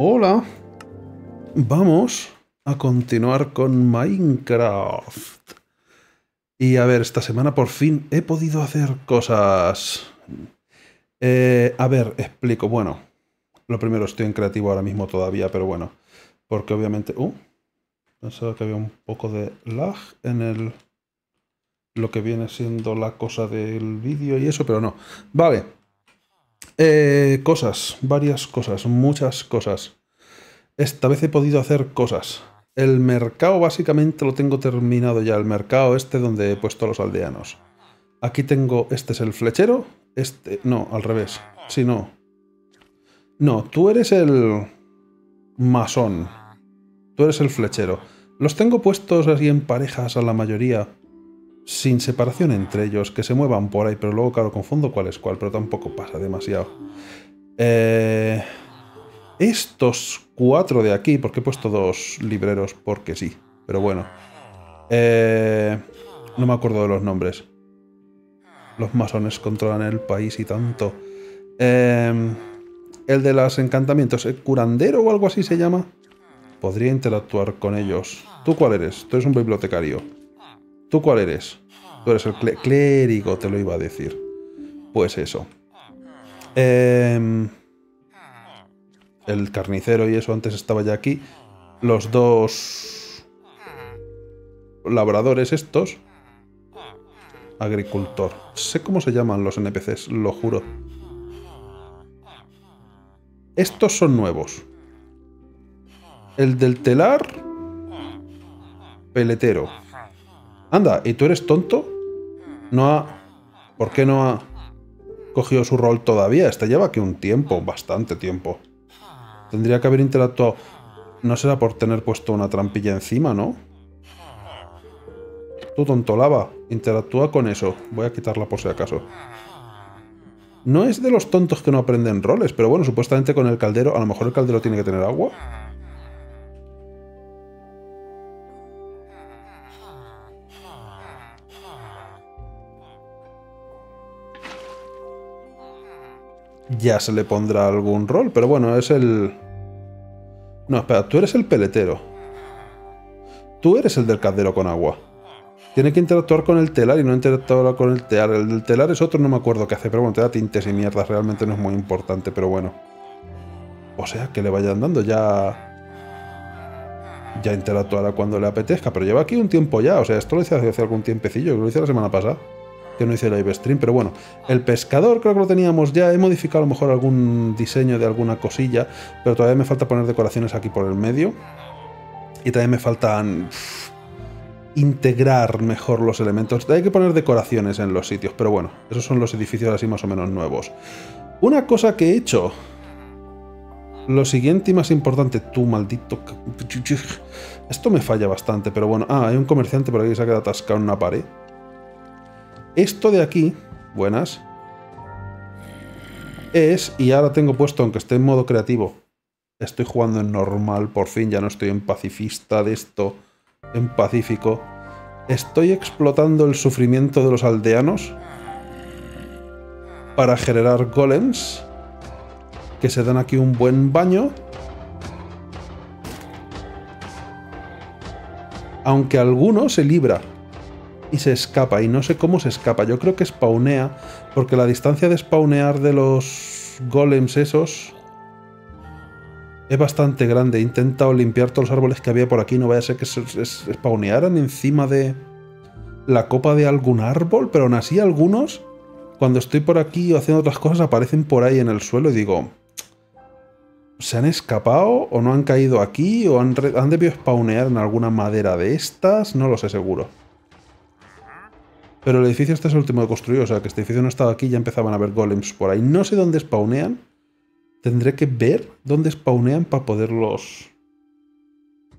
Hola, vamos a continuar con Minecraft. Y a ver, esta semana por fin he podido hacer cosas. Eh, a ver, explico. Bueno, lo primero, estoy en creativo ahora mismo todavía, pero bueno. Porque obviamente... Uh, pensaba que había un poco de lag en el... Lo que viene siendo la cosa del vídeo y eso, pero no. Vale. Eh, cosas, varias cosas, muchas cosas. Esta vez he podido hacer cosas. El mercado básicamente lo tengo terminado ya, el mercado este donde he puesto a los aldeanos. Aquí tengo, este es el flechero, este, no, al revés, si no. No, tú eres el masón, tú eres el flechero. Los tengo puestos así en parejas a la mayoría sin separación entre ellos, que se muevan por ahí, pero luego, claro, confundo cuál es cuál, pero tampoco pasa demasiado. Eh, estos cuatro de aquí, porque he puesto dos libreros porque sí, pero bueno. Eh, no me acuerdo de los nombres. Los masones controlan el país y tanto. Eh, el de los encantamientos, ¿el curandero o algo así se llama? Podría interactuar con ellos. ¿Tú cuál eres? Tú eres un bibliotecario. ¿Tú cuál eres? Tú eres el clérigo, te lo iba a decir. Pues eso. Em, el carnicero y eso antes estaba ya aquí. Los dos labradores estos. Agricultor. Sé cómo se llaman los NPCs, lo juro. Estos son nuevos. El del telar... Peletero. Anda, ¿y tú eres tonto? No ha... ¿Por qué no ha cogido su rol todavía? Esta lleva aquí un tiempo, bastante tiempo. Tendría que haber interactuado... No será por tener puesto una trampilla encima, ¿no? Tú tonto lava, interactúa con eso. Voy a quitarla por si acaso. No es de los tontos que no aprenden roles, pero bueno, supuestamente con el caldero, a lo mejor el caldero tiene que tener agua. ya se le pondrá algún rol. Pero bueno, es el... No, espera, tú eres el peletero. Tú eres el del caldero con agua. Tiene que interactuar con el telar y no interactuar con el telar. El del telar es otro, no me acuerdo qué hace, pero bueno, te da tintes y mierdas. Realmente no es muy importante, pero bueno. O sea, que le vayan dando ya... Ya interactuará cuando le apetezca, pero lleva aquí un tiempo ya. O sea, esto lo hice hace algún tiempecillo, lo hice la semana pasada que no hice live stream, pero bueno, el pescador creo que lo teníamos ya, he modificado a lo mejor algún diseño de alguna cosilla, pero todavía me falta poner decoraciones aquí por el medio. Y también me faltan integrar mejor los elementos. Hay que poner decoraciones en los sitios, pero bueno, esos son los edificios así más o menos nuevos. Una cosa que he hecho, lo siguiente y más importante, tú maldito... Esto me falla bastante, pero bueno. Ah, hay un comerciante por aquí que se ha quedado atascado en una pared. Esto de aquí, buenas, es, y ahora tengo puesto, aunque esté en modo creativo, estoy jugando en normal, por fin ya no estoy en pacifista de esto, en pacífico. Estoy explotando el sufrimiento de los aldeanos para generar golems que se dan aquí un buen baño. Aunque alguno se libra y se escapa. Y no sé cómo se escapa. Yo creo que spawnea, porque la distancia de spawnear de los golems esos es bastante grande. He intentado limpiar todos los árboles que había por aquí. No vaya a ser que se, spawnearan encima de la copa de algún árbol, pero aún así algunos, cuando estoy por aquí o haciendo otras cosas, aparecen por ahí en el suelo y digo... ¿Se han escapado o no han caído aquí? ¿O han, han debido spawnear en alguna madera de estas? No lo sé seguro. Pero el edificio este es el último que construir, o sea que este edificio no estaba aquí, ya empezaban a haber golems por ahí. No sé dónde spawnean. Tendré que ver dónde spawnean para poderlos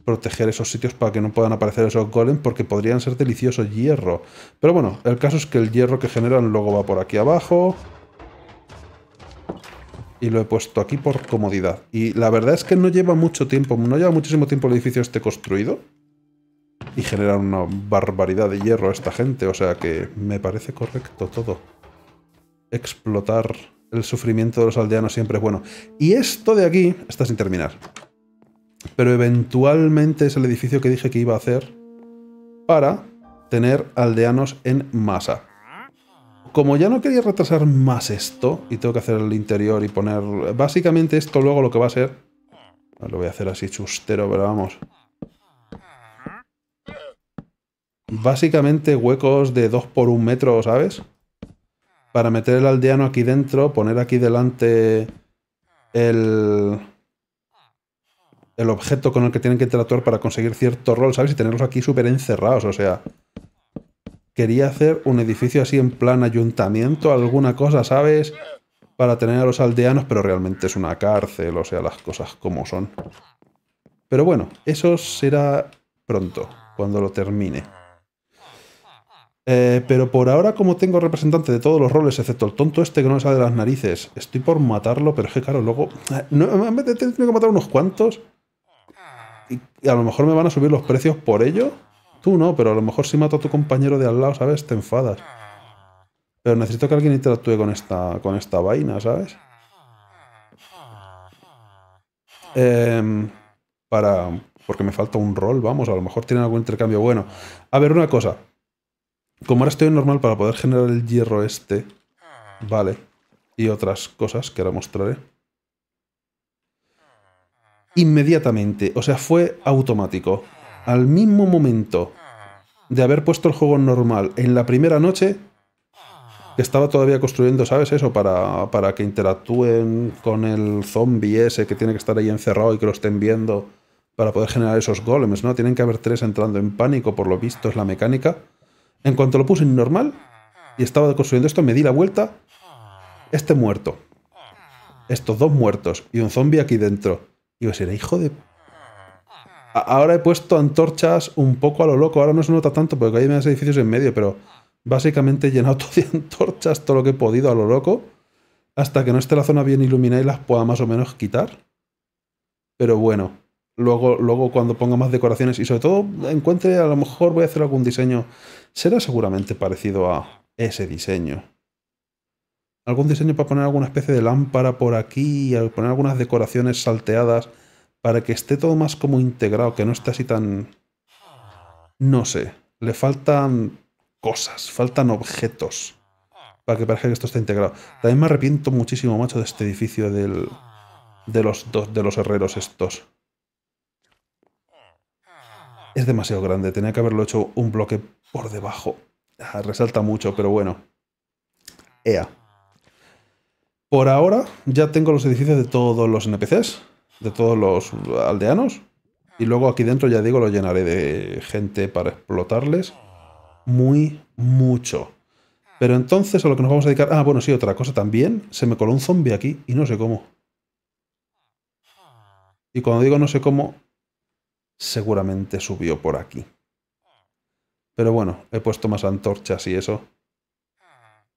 proteger esos sitios para que no puedan aparecer esos golems porque podrían ser delicioso hierro. Pero bueno, el caso es que el hierro que generan luego va por aquí abajo. Y lo he puesto aquí por comodidad. Y la verdad es que no lleva mucho tiempo, no lleva muchísimo tiempo el edificio este construido y generar una barbaridad de hierro a esta gente, o sea que me parece correcto todo. Explotar el sufrimiento de los aldeanos siempre es bueno. Y esto de aquí está sin terminar. Pero eventualmente es el edificio que dije que iba a hacer para tener aldeanos en masa. Como ya no quería retrasar más esto, y tengo que hacer el interior y poner... Básicamente esto luego lo que va a ser... Lo voy a hacer así chustero, pero vamos Básicamente huecos de 2 por 1 metro, ¿sabes? Para meter el aldeano aquí dentro, poner aquí delante el, el objeto con el que tienen que interactuar para conseguir cierto rol, ¿sabes? Y tenerlos aquí súper encerrados, o sea. Quería hacer un edificio así en plan ayuntamiento, alguna cosa, ¿sabes? Para tener a los aldeanos, pero realmente es una cárcel, o sea, las cosas como son. Pero bueno, eso será pronto, cuando lo termine. Eh, pero por ahora, como tengo representante de todos los roles, excepto el tonto este que no me sale de las narices, estoy por matarlo, pero es que claro, luego. Eh, no, que matar unos cuantos. Y, a lo mejor me van a subir los precios por ello. Tú no, pero a lo mejor si mato a tu compañero de al lado, ¿sabes? Te enfadas. Pero necesito que alguien interactúe con esta, con esta vaina, ¿sabes? Em, para. Porque me falta un rol, vamos, a lo mejor tienen algún intercambio bueno. A ver, una cosa. Como ahora estoy en normal para poder generar el hierro este, vale, y otras cosas que ahora mostraré, inmediatamente, o sea, fue automático. Al mismo momento de haber puesto el juego normal en la primera noche, que estaba todavía construyendo, ¿sabes? Eso, para, para que interactúen con el zombie ese que tiene que estar ahí encerrado y que lo estén viendo para poder generar esos golems, ¿no? Tienen que haber tres entrando en pánico, por lo visto, es la mecánica. En cuanto lo puse en normal y estaba construyendo esto, me di la vuelta. Este muerto. Estos dos muertos y un zombie aquí dentro. yo, será hijo de... ahora he puesto antorchas un poco a lo loco. Ahora no se nota tanto porque hay más edificios en medio, pero básicamente he llenado todo de antorchas, todo lo que he podido a lo loco. Hasta que no esté la zona bien iluminada y las pueda más o menos quitar. Pero bueno, Luego, cuando ponga más decoraciones y sobre todo encuentre, a lo mejor voy a hacer algún diseño. Será seguramente parecido a ese diseño. Algún diseño para poner alguna especie de lámpara por aquí, poner algunas decoraciones salteadas para que esté todo más como integrado, que no esté así tan... No sé, le faltan cosas, faltan objetos para que parezca que esto esté integrado. También me arrepiento muchísimo, macho, de este edificio del, de, los, dos, de los herreros estos es demasiado grande. Tenía que haberlo hecho un bloque por debajo. Ah, resalta mucho, pero bueno. Ea. Por ahora ya tengo los edificios de todos los NPCs, de todos los aldeanos. Y luego aquí dentro, ya digo, lo llenaré de gente para explotarles. Muy, mucho. Pero entonces a lo que nos vamos a dedicar... Ah, bueno, sí, otra cosa también. Se me coló un zombie aquí y no sé cómo. Y cuando digo no sé cómo, seguramente subió por aquí. Pero bueno, he puesto más antorchas y eso.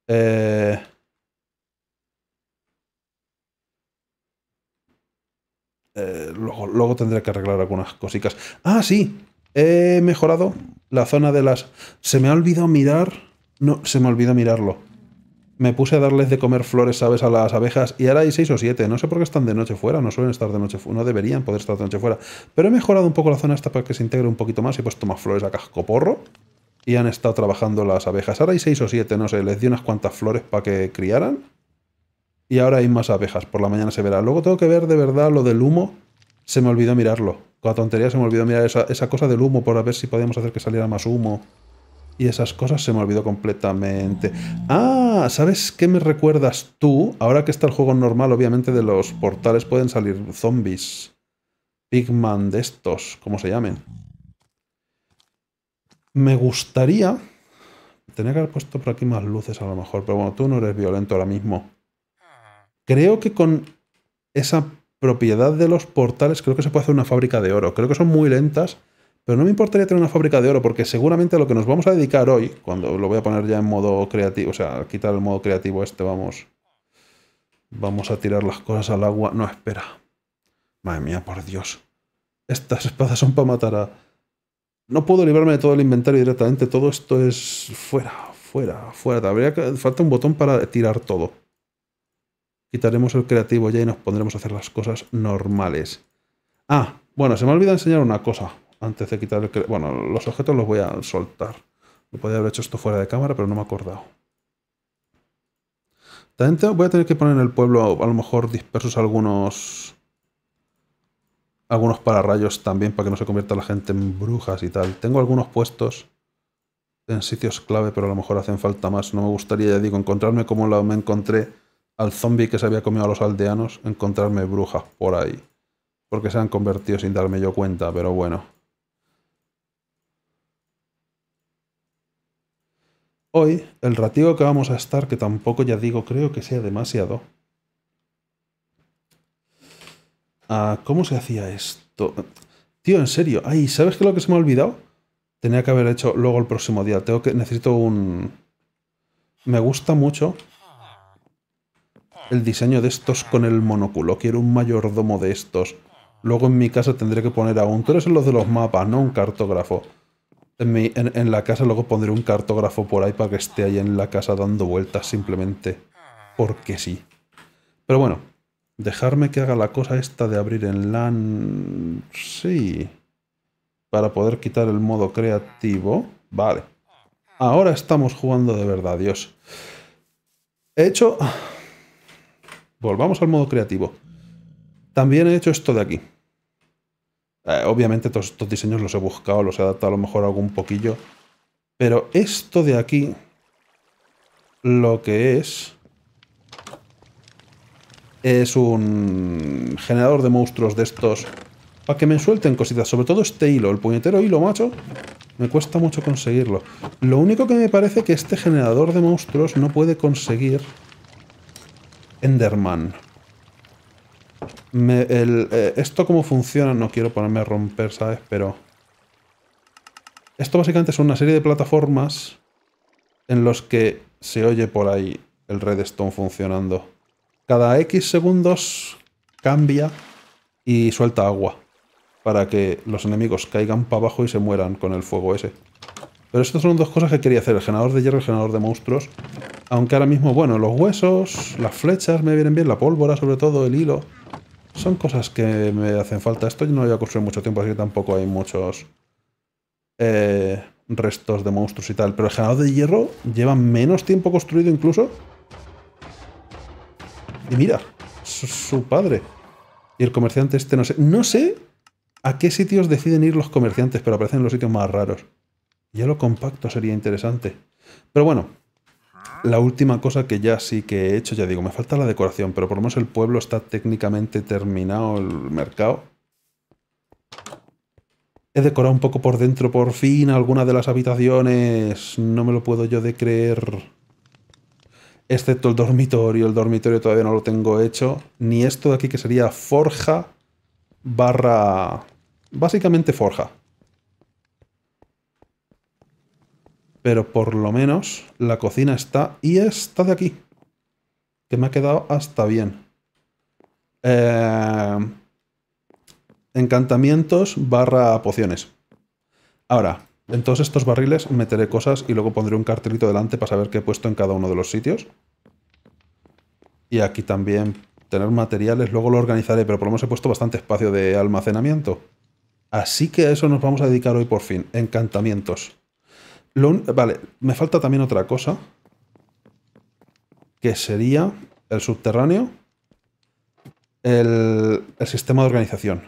Eh, eh, luego, luego, tendré que arreglar algunas cositas. Ah, sí. He mejorado la zona de las... Se me ha olvidado mirar... No, se me olvidado mirarlo me puse a darles de comer flores, ¿sabes? A las abejas. Y ahora hay seis o siete. No sé por qué están de noche fuera. No suelen estar de noche No deberían poder estar de noche fuera. Pero he mejorado un poco la zona hasta para que se integre un poquito más. He puesto más flores a cascoporro. Y han estado trabajando las abejas. Ahora hay seis o siete. No sé. Les di unas cuantas flores para que criaran. Y ahora hay más abejas. Por la mañana se verá. Luego tengo que ver de verdad lo del humo. Se me olvidó mirarlo. Con la tontería se me olvidó mirar esa, esa cosa del humo por a ver si podíamos hacer que saliera más humo y esas cosas se me olvidó completamente. Ah, ¿sabes qué me recuerdas tú? Ahora que está el juego normal, obviamente de los portales pueden salir zombies. Pigman de estos, como se llamen. Me gustaría... Tenía que haber puesto por aquí más luces a lo mejor, pero bueno, tú no eres violento ahora mismo. Creo que con esa propiedad de los portales creo que se puede hacer una fábrica de oro. Creo que son muy lentas pero no me importaría tener una fábrica de oro porque seguramente a lo que nos vamos a dedicar hoy, cuando lo voy a poner ya en modo creativo, o sea, quitar el modo creativo este, vamos. Vamos a tirar las cosas al agua. No, espera. Madre mía, por Dios. Estas espadas son para matar a... No puedo librarme de todo el inventario directamente. Todo esto es fuera, fuera, fuera. Habría que... Falta un botón para tirar todo. Quitaremos el creativo ya y nos pondremos a hacer las cosas normales. Ah, bueno, se me olvida enseñar una cosa antes de quitar el... Bueno, los objetos los voy a soltar. Lo podría haber hecho esto fuera de cámara, pero no me he acordado. También voy a tener que poner en el pueblo, a lo mejor dispersos algunos... Algunos pararrayos también para que no se convierta la gente en brujas y tal. Tengo algunos puestos en sitios clave, pero a lo mejor hacen falta más. No me gustaría, ya digo, encontrarme como la, me encontré al zombie que se había comido a los aldeanos, encontrarme brujas por ahí. Porque se han convertido sin darme yo cuenta, pero bueno. Hoy, el ratio que vamos a estar, que tampoco ya digo, creo que sea demasiado. Ah, ¿Cómo se hacía esto? Tío, en serio. Ay, ¿sabes qué es lo que se me ha olvidado? Tenía que haber hecho luego el próximo día. Tengo que. Necesito un. Me gusta mucho el diseño de estos con el monóculo. Quiero un mayordomo de estos. Luego en mi casa tendré que poner a un... Tú eres los de los mapas, no un cartógrafo. En, la casa luego pondré un cartógrafo por ahí para que esté ahí en la casa dando vueltas simplemente porque sí. Pero bueno, dejarme que haga la cosa esta de abrir en LAN... Sí. Para poder quitar el modo creativo. Vale. Ahora estamos jugando de verdad, Dios. He hecho... Volvamos al modo creativo. También he hecho esto de aquí. Eh, obviamente todos estos diseños los he buscado, los he adaptado a lo mejor algún poquillo. Pero esto de aquí, lo que es, es un generador de monstruos de estos. Para que me suelten cositas, sobre todo este hilo, el puñetero hilo, macho, me cuesta mucho conseguirlo. Lo único que me parece que este generador de monstruos no puede conseguir Enderman. Eh, esto cómo funciona, no quiero ponerme a romper, ¿sabes? Pero... Esto básicamente es una serie de plataformas en los que se oye por ahí el redstone funcionando. Cada X segundos cambia y suelta agua para que los enemigos caigan para abajo y se mueran con el fuego ese. Pero estas son dos cosas que quería hacer, el generador de hierro y el generador de monstruos. Aunque ahora mismo, bueno, los huesos, las flechas me vienen bien, la pólvora sobre todo, el hilo... Son cosas que me hacen falta. Esto no a construir mucho tiempo, así que tampoco hay muchos eh, restos de monstruos y tal. Pero el generador de hierro lleva menos tiempo construido incluso. Y mira, su, padre. Y el comerciante este, no sé. No sé a qué sitios deciden ir los comerciantes, pero aparecen en los sitios más raros. Ya lo compacto sería interesante. Pero bueno, la última cosa que ya sí que he hecho, ya digo, me falta la decoración, pero por lo menos el pueblo está técnicamente terminado, el mercado. He decorado un poco por dentro, por fin, alguna de las habitaciones. No me lo puedo yo de creer. Excepto el dormitorio. El dormitorio todavía no lo tengo hecho. Ni esto de aquí que sería forja barra... Básicamente forja. Pero por lo menos la cocina está y está de aquí. Que me ha quedado hasta bien. Eh, encantamientos barra pociones. Ahora, en todos estos barriles meteré cosas y luego pondré un cartelito delante para saber qué he puesto en cada uno de los sitios. Y aquí también tener materiales, luego lo organizaré, pero por lo menos he puesto bastante espacio de almacenamiento. Así que a eso nos vamos a dedicar hoy por fin, encantamientos vale, me falta también otra cosa. Que sería el subterráneo. El, el sistema de organización.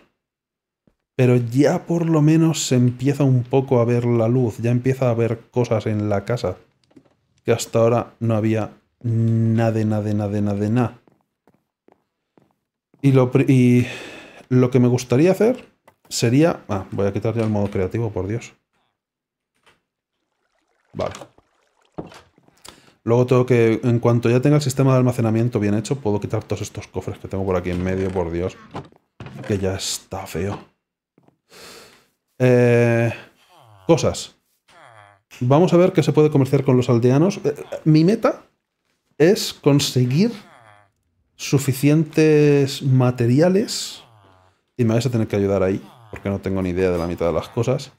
Pero ya por lo menos se empieza un poco a ver la luz. Ya empieza a ver cosas en la casa. Que hasta ahora no había nada, nada, nada, nada, nada. Y lo, y lo que me gustaría hacer sería... Ah, voy a quitar ya el modo creativo, por Dios. Vale. Luego tengo que, en cuanto ya tenga el sistema de almacenamiento bien hecho, puedo quitar todos estos cofres que tengo por aquí en medio, por Dios. Que ya está feo. Eh, cosas. Vamos a ver qué se puede comerciar con los aldeanos. Eh, mi meta es conseguir suficientes materiales. Y me vais a tener que ayudar ahí, porque no tengo ni idea de la mitad de las cosas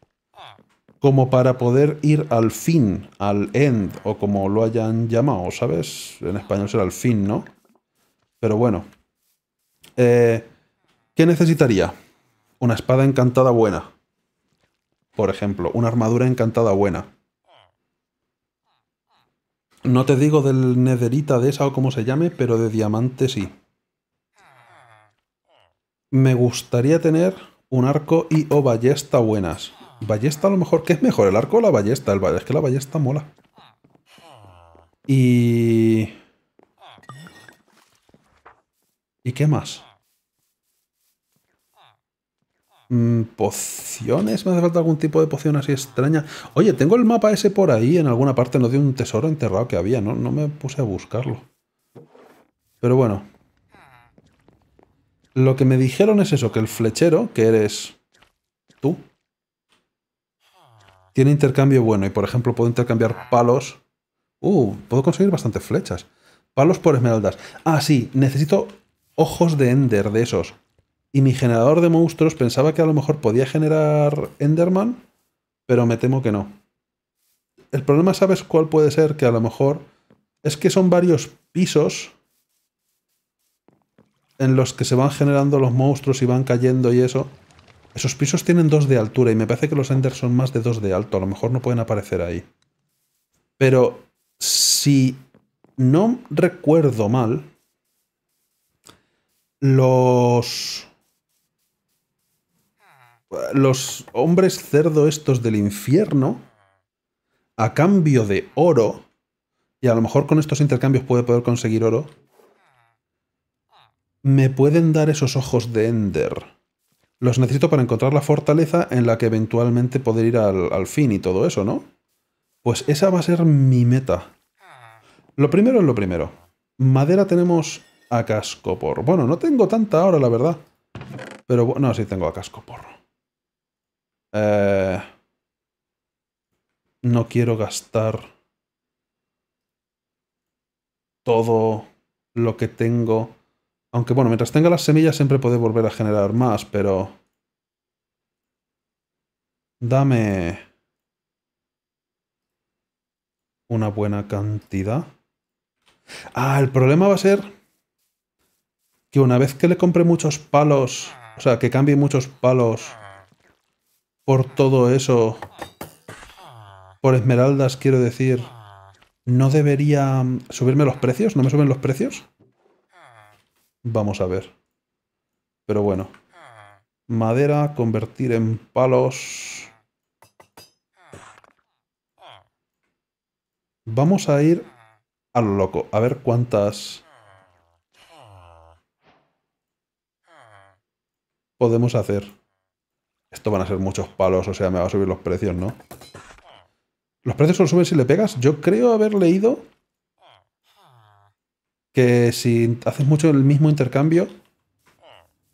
como para poder ir al fin, al end, o como lo hayan llamado, ¿sabes? En español será el fin, ¿no? Pero bueno. Eh, ¿Qué necesitaría? Una espada encantada buena. Por ejemplo, una armadura encantada buena. No te digo del nederita de esa o como se llame, pero de diamante sí. Me gustaría tener un arco y o ballesta buenas. Ballesta a lo mejor. ¿Qué es mejor, el arco o la ballesta? El es que la ballesta mola. Y... ¿Y qué más? Mm, ¿Pociones? ¿Me hace falta algún tipo de poción así extraña? Oye, tengo el mapa ese por ahí, en alguna parte, no de un tesoro enterrado que había, ¿no? No me puse a buscarlo. Pero bueno. Lo que me dijeron es eso, que el flechero, que eres tú, tiene intercambio bueno y, por ejemplo, puedo intercambiar palos. Uh, puedo conseguir bastantes flechas. Palos por esmeraldas. Ah, sí, necesito ojos de Ender de esos. Y mi generador de monstruos pensaba que a lo mejor podía generar Enderman, pero me temo que no. El problema, ¿sabes cuál puede ser? Que a lo mejor es que son varios pisos en los que se van generando los monstruos y van cayendo y eso. Esos pisos tienen dos de altura y me parece que los Ender son más de dos de alto. A lo mejor no pueden aparecer ahí. Pero si no recuerdo mal, los... Los hombres cerdo estos del infierno, a cambio de oro, y a lo mejor con estos intercambios puede poder conseguir oro, me pueden dar esos ojos de Ender. Los necesito para encontrar la fortaleza en la que eventualmente poder ir al, fin y todo eso, ¿no? Pues esa va a ser mi meta. Lo primero es lo primero. Madera tenemos a casco por. Bueno, no tengo tanta ahora, la verdad. Pero bueno, sí tengo a casco porro. Eh, no quiero gastar todo lo que tengo aunque bueno, mientras tenga las semillas siempre puede volver a generar más, pero... Dame... Una buena cantidad. Ah, el problema va a ser... Que una vez que le compre muchos palos... O sea, que cambie muchos palos... Por todo eso... Por esmeraldas, quiero decir... ¿No debería subirme los precios? ¿No me suben los precios? Vamos a ver. Pero bueno. Ah. Madera, convertir en palos. Vamos a ir a lo loco. A ver cuántas... Podemos hacer. Esto van a ser muchos palos, o sea, me va a subir los precios, ¿no? Los precios solo suben si le pegas. Yo creo haber leído que si haces mucho el mismo intercambio,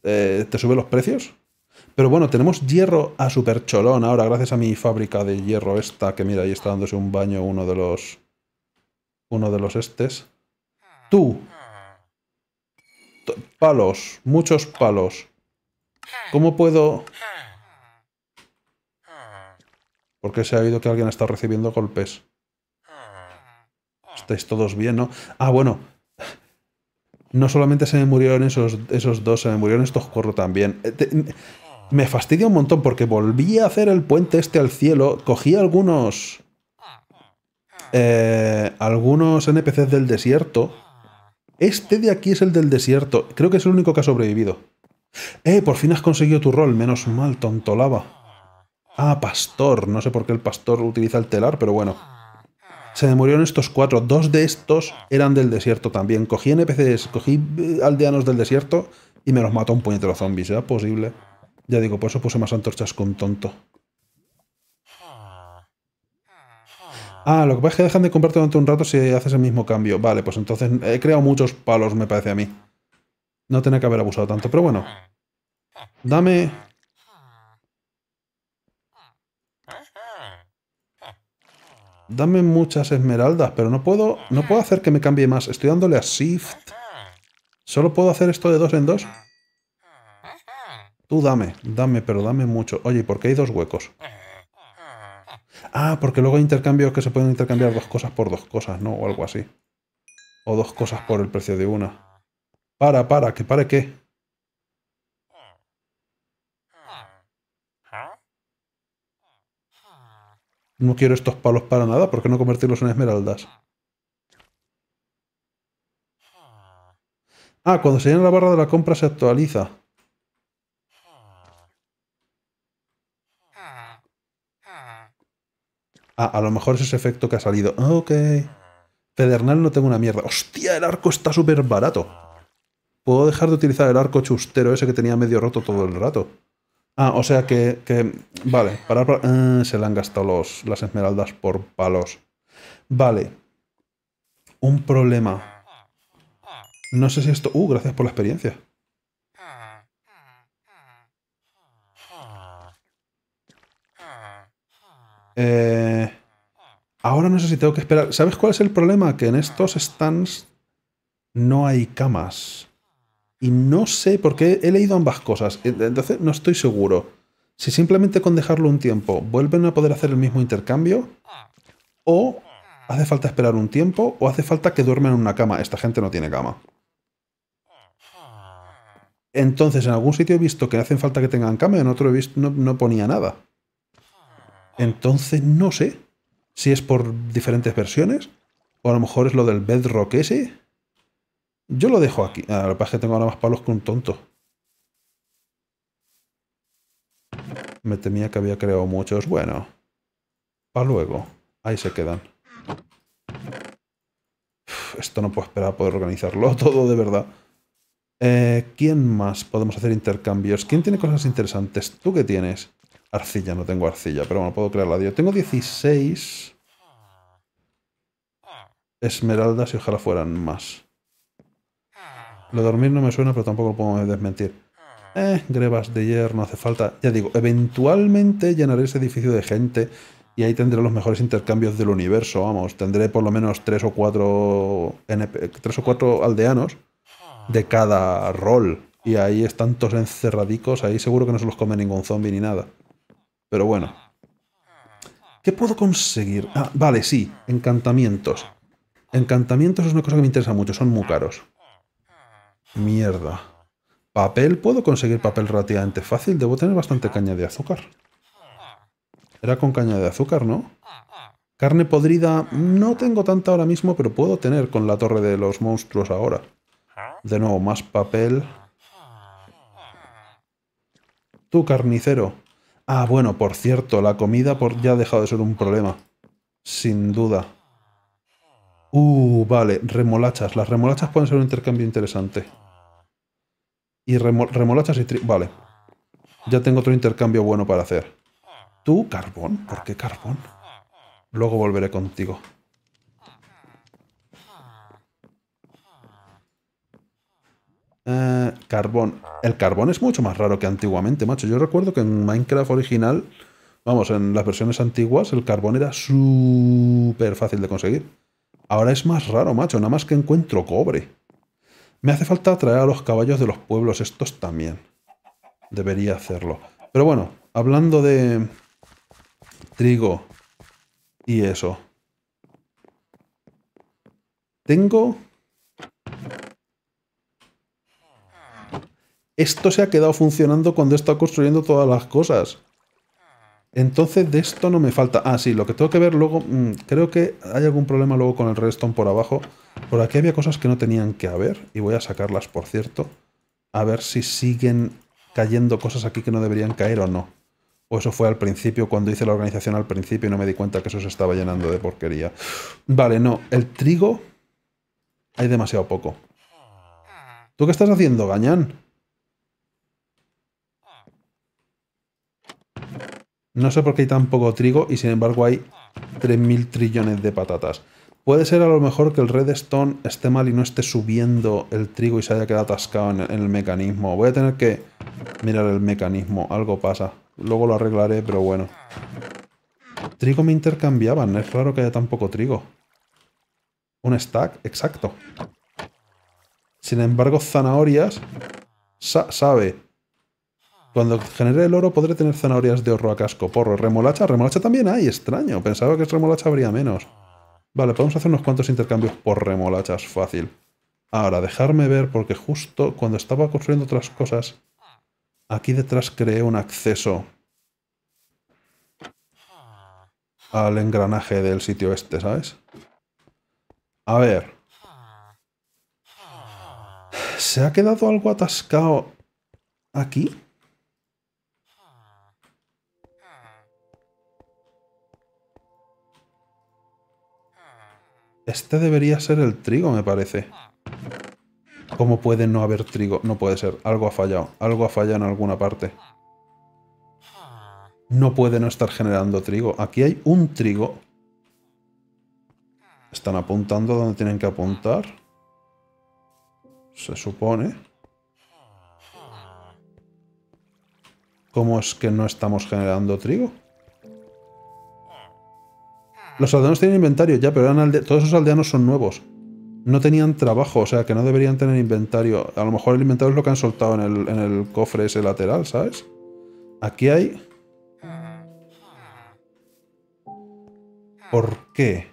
eh, te sube los precios. Pero bueno, tenemos hierro a super cholón ahora, gracias a mi fábrica de hierro esta, que mira, ahí está dándose un baño uno de los... Uno de los estes. Tú. palos, muchos palos. ¿Cómo puedo...? Porque se ha oído que alguien está recibiendo golpes. Estáis todos bien, ¿no? Ah, bueno, no solamente se me murieron esos, esos dos, se me murieron estos corro también. Eh, me fastidia un montón porque volví a hacer el puente este al cielo, cogí algunos... Eh, algunos NPCs del desierto. Este de aquí es el del desierto. Creo que es el único que ha sobrevivido. Eh, por fin has conseguido tu rol. Menos mal, tontolaba. Ah, pastor. No sé por qué el pastor utiliza el telar, pero bueno se me murieron estos cuatro. Dos de estos eran del desierto también. Cogí NPCs, cogí aldeanos del desierto y me los mató un puñetero zombies. Era posible. Ya digo, por eso puse más antorchas con tonto. Ah, lo que pasa es que dejan de comprar durante un rato si haces el mismo cambio. Vale, pues entonces he creado muchos palos, me parece a mí. No tenía que haber abusado tanto, pero bueno. Dame Dame muchas esmeraldas, pero no puedo, no puedo hacer que me cambie más. Estoy dándole a Shift. ¿Solo puedo hacer esto de dos en dos? Tú dame, dame, pero dame mucho. Oye, ¿por qué hay dos huecos? Ah, porque luego hay intercambios que se pueden intercambiar dos cosas por dos cosas, ¿no? O algo así. O dos cosas por el precio de una. Para, para, que pare qué. No quiero estos palos para nada, ¿por qué no convertirlos en esmeraldas? Ah, cuando se llena la barra de la compra se actualiza. Ah, a lo mejor es ese efecto que ha salido. Ok. Federnal no tengo una mierda. ¡Hostia, el arco está súper barato! Puedo dejar de utilizar el arco chustero ese que tenía medio roto todo el rato. Ah, o sea que, vale, para, eh, se le han gastado los, las esmeraldas por palos. Vale. Un problema. No sé si esto... Uh, gracias por la experiencia. Eh, ahora no sé si tengo que esperar. ¿Sabes cuál es el problema? Que en estos stands no hay camas. Y no sé, porque he leído ambas cosas. E, entonces no estoy seguro. Si simplemente con dejarlo un tiempo vuelven a poder hacer el mismo intercambio, o hace falta esperar un tiempo, o hace falta que duermen en una cama. Esta gente no tiene cama. Entonces, en algún sitio he visto que hacen falta que tengan cama, y en otro he visto no, no ponía nada. Entonces, no sé si es por diferentes versiones, o a lo mejor es lo del bedrock ese. Yo lo dejo aquí. Ah, lo que pasa es que tengo ahora más palos que un tonto. Me temía que había creado muchos. Bueno. Para luego. Ahí se quedan. esto no puedo esperar a poder organizarlo todo de verdad. Eh, ¿Quién más podemos hacer intercambios? ¿Quién tiene cosas interesantes? ¿Tú qué tienes? Arcilla, no tengo arcilla, pero bueno, puedo crearla. Yo tengo 16 esmeraldas y ojalá fueran más. Lo dormir no me suena, pero tampoco lo puedo desmentir. Eh, grebas de hierro, no hace falta. Ya digo, eventualmente llenaré ese edificio de gente y ahí tendré los mejores intercambios del universo, vamos. Tendré por lo menos tres o cuatro, tres o cuatro aldeanos de cada rol. Y ahí están todos encerradicos, ahí seguro que no se los come ningún zombie ni nada. Pero bueno. ¿Qué puedo conseguir? Ah, vale, sí, encantamientos. Encantamientos es una cosa que me interesa mucho, son muy caros. Mierda. Papel, puedo conseguir papel relativamente fácil. Debo tener bastante caña de azúcar. Era con caña de azúcar, ¿no? Carne podrida no tengo tanta ahora mismo, pero puedo tener con la torre de los monstruos ahora. De nuevo, más papel. Tú, carnicero. Ah, bueno, por cierto, la comida por... ya ha dejado de ser un problema. Sin duda. Uh, vale, remolachas. Las remolachas pueden ser un intercambio interesante. Y remolachas y Vale. Ya tengo otro intercambio bueno para hacer. ¿Tú, carbón? ¿Por qué carbón? Luego volveré contigo. Eh, carbón. El carbón es mucho más raro que antiguamente, macho. Yo recuerdo que en Minecraft original, vamos, en las versiones antiguas, el carbón era súper fácil de conseguir. Ahora es más raro, macho. Nada más que encuentro cobre. Me hace falta traer a los caballos de los pueblos, estos también. Debería hacerlo. Pero bueno, hablando de trigo y eso. Tengo... Esto se ha quedado funcionando cuando he estado construyendo todas las cosas. Entonces de esto no me falta. Ah, sí, lo que tengo que ver luego, mm, creo que hay algún problema luego con el redstone por abajo. Por aquí había cosas que no tenían que haber y voy a sacarlas, por cierto. A ver si siguen cayendo cosas aquí que no deberían caer o no. O eso fue al principio, cuando hice la organización al principio y no me di cuenta que eso se estaba llenando de porquería. Vale, no, el trigo hay demasiado poco. ¿Tú qué estás haciendo, Gañán? No sé por qué hay tan poco trigo y sin embargo hay 3.000 trillones de patatas. Puede ser a lo mejor que el redstone esté mal y no esté subiendo el trigo y se haya quedado atascado en el, mecanismo. Voy a tener que mirar el mecanismo, algo pasa. Luego lo arreglaré, pero bueno. Trigo me intercambiaban, es claro que haya tan poco trigo. Un stack, exacto. Sin embargo, zanahorias sabe cuando genere el oro podré tener zanahorias de oro a casco, porro, remolacha. Remolacha también hay, extraño. Pensaba que remolacha habría menos. Vale, podemos hacer unos cuantos intercambios por remolachas, fácil. Ahora, dejarme ver, porque justo cuando estaba construyendo otras cosas, aquí detrás creé un acceso al engranaje del sitio este, ¿sabes? A ver. ¿Se ha quedado algo atascado aquí? Este debería ser el trigo, me parece. ¿Cómo puede no haber trigo? No puede ser. Algo ha fallado. Algo ha fallado en alguna parte. No puede no estar generando trigo. Aquí hay un trigo. ¿Están apuntando donde tienen que apuntar? Se supone. ¿Cómo es que no estamos generando trigo? Los aldeanos tienen inventario ya, pero eran todos esos aldeanos son nuevos. No tenían trabajo, o sea que no deberían tener inventario. A lo mejor el inventario es lo que han soltado en el, en el cofre ese lateral, ¿sabes? Aquí hay... ¿Por qué?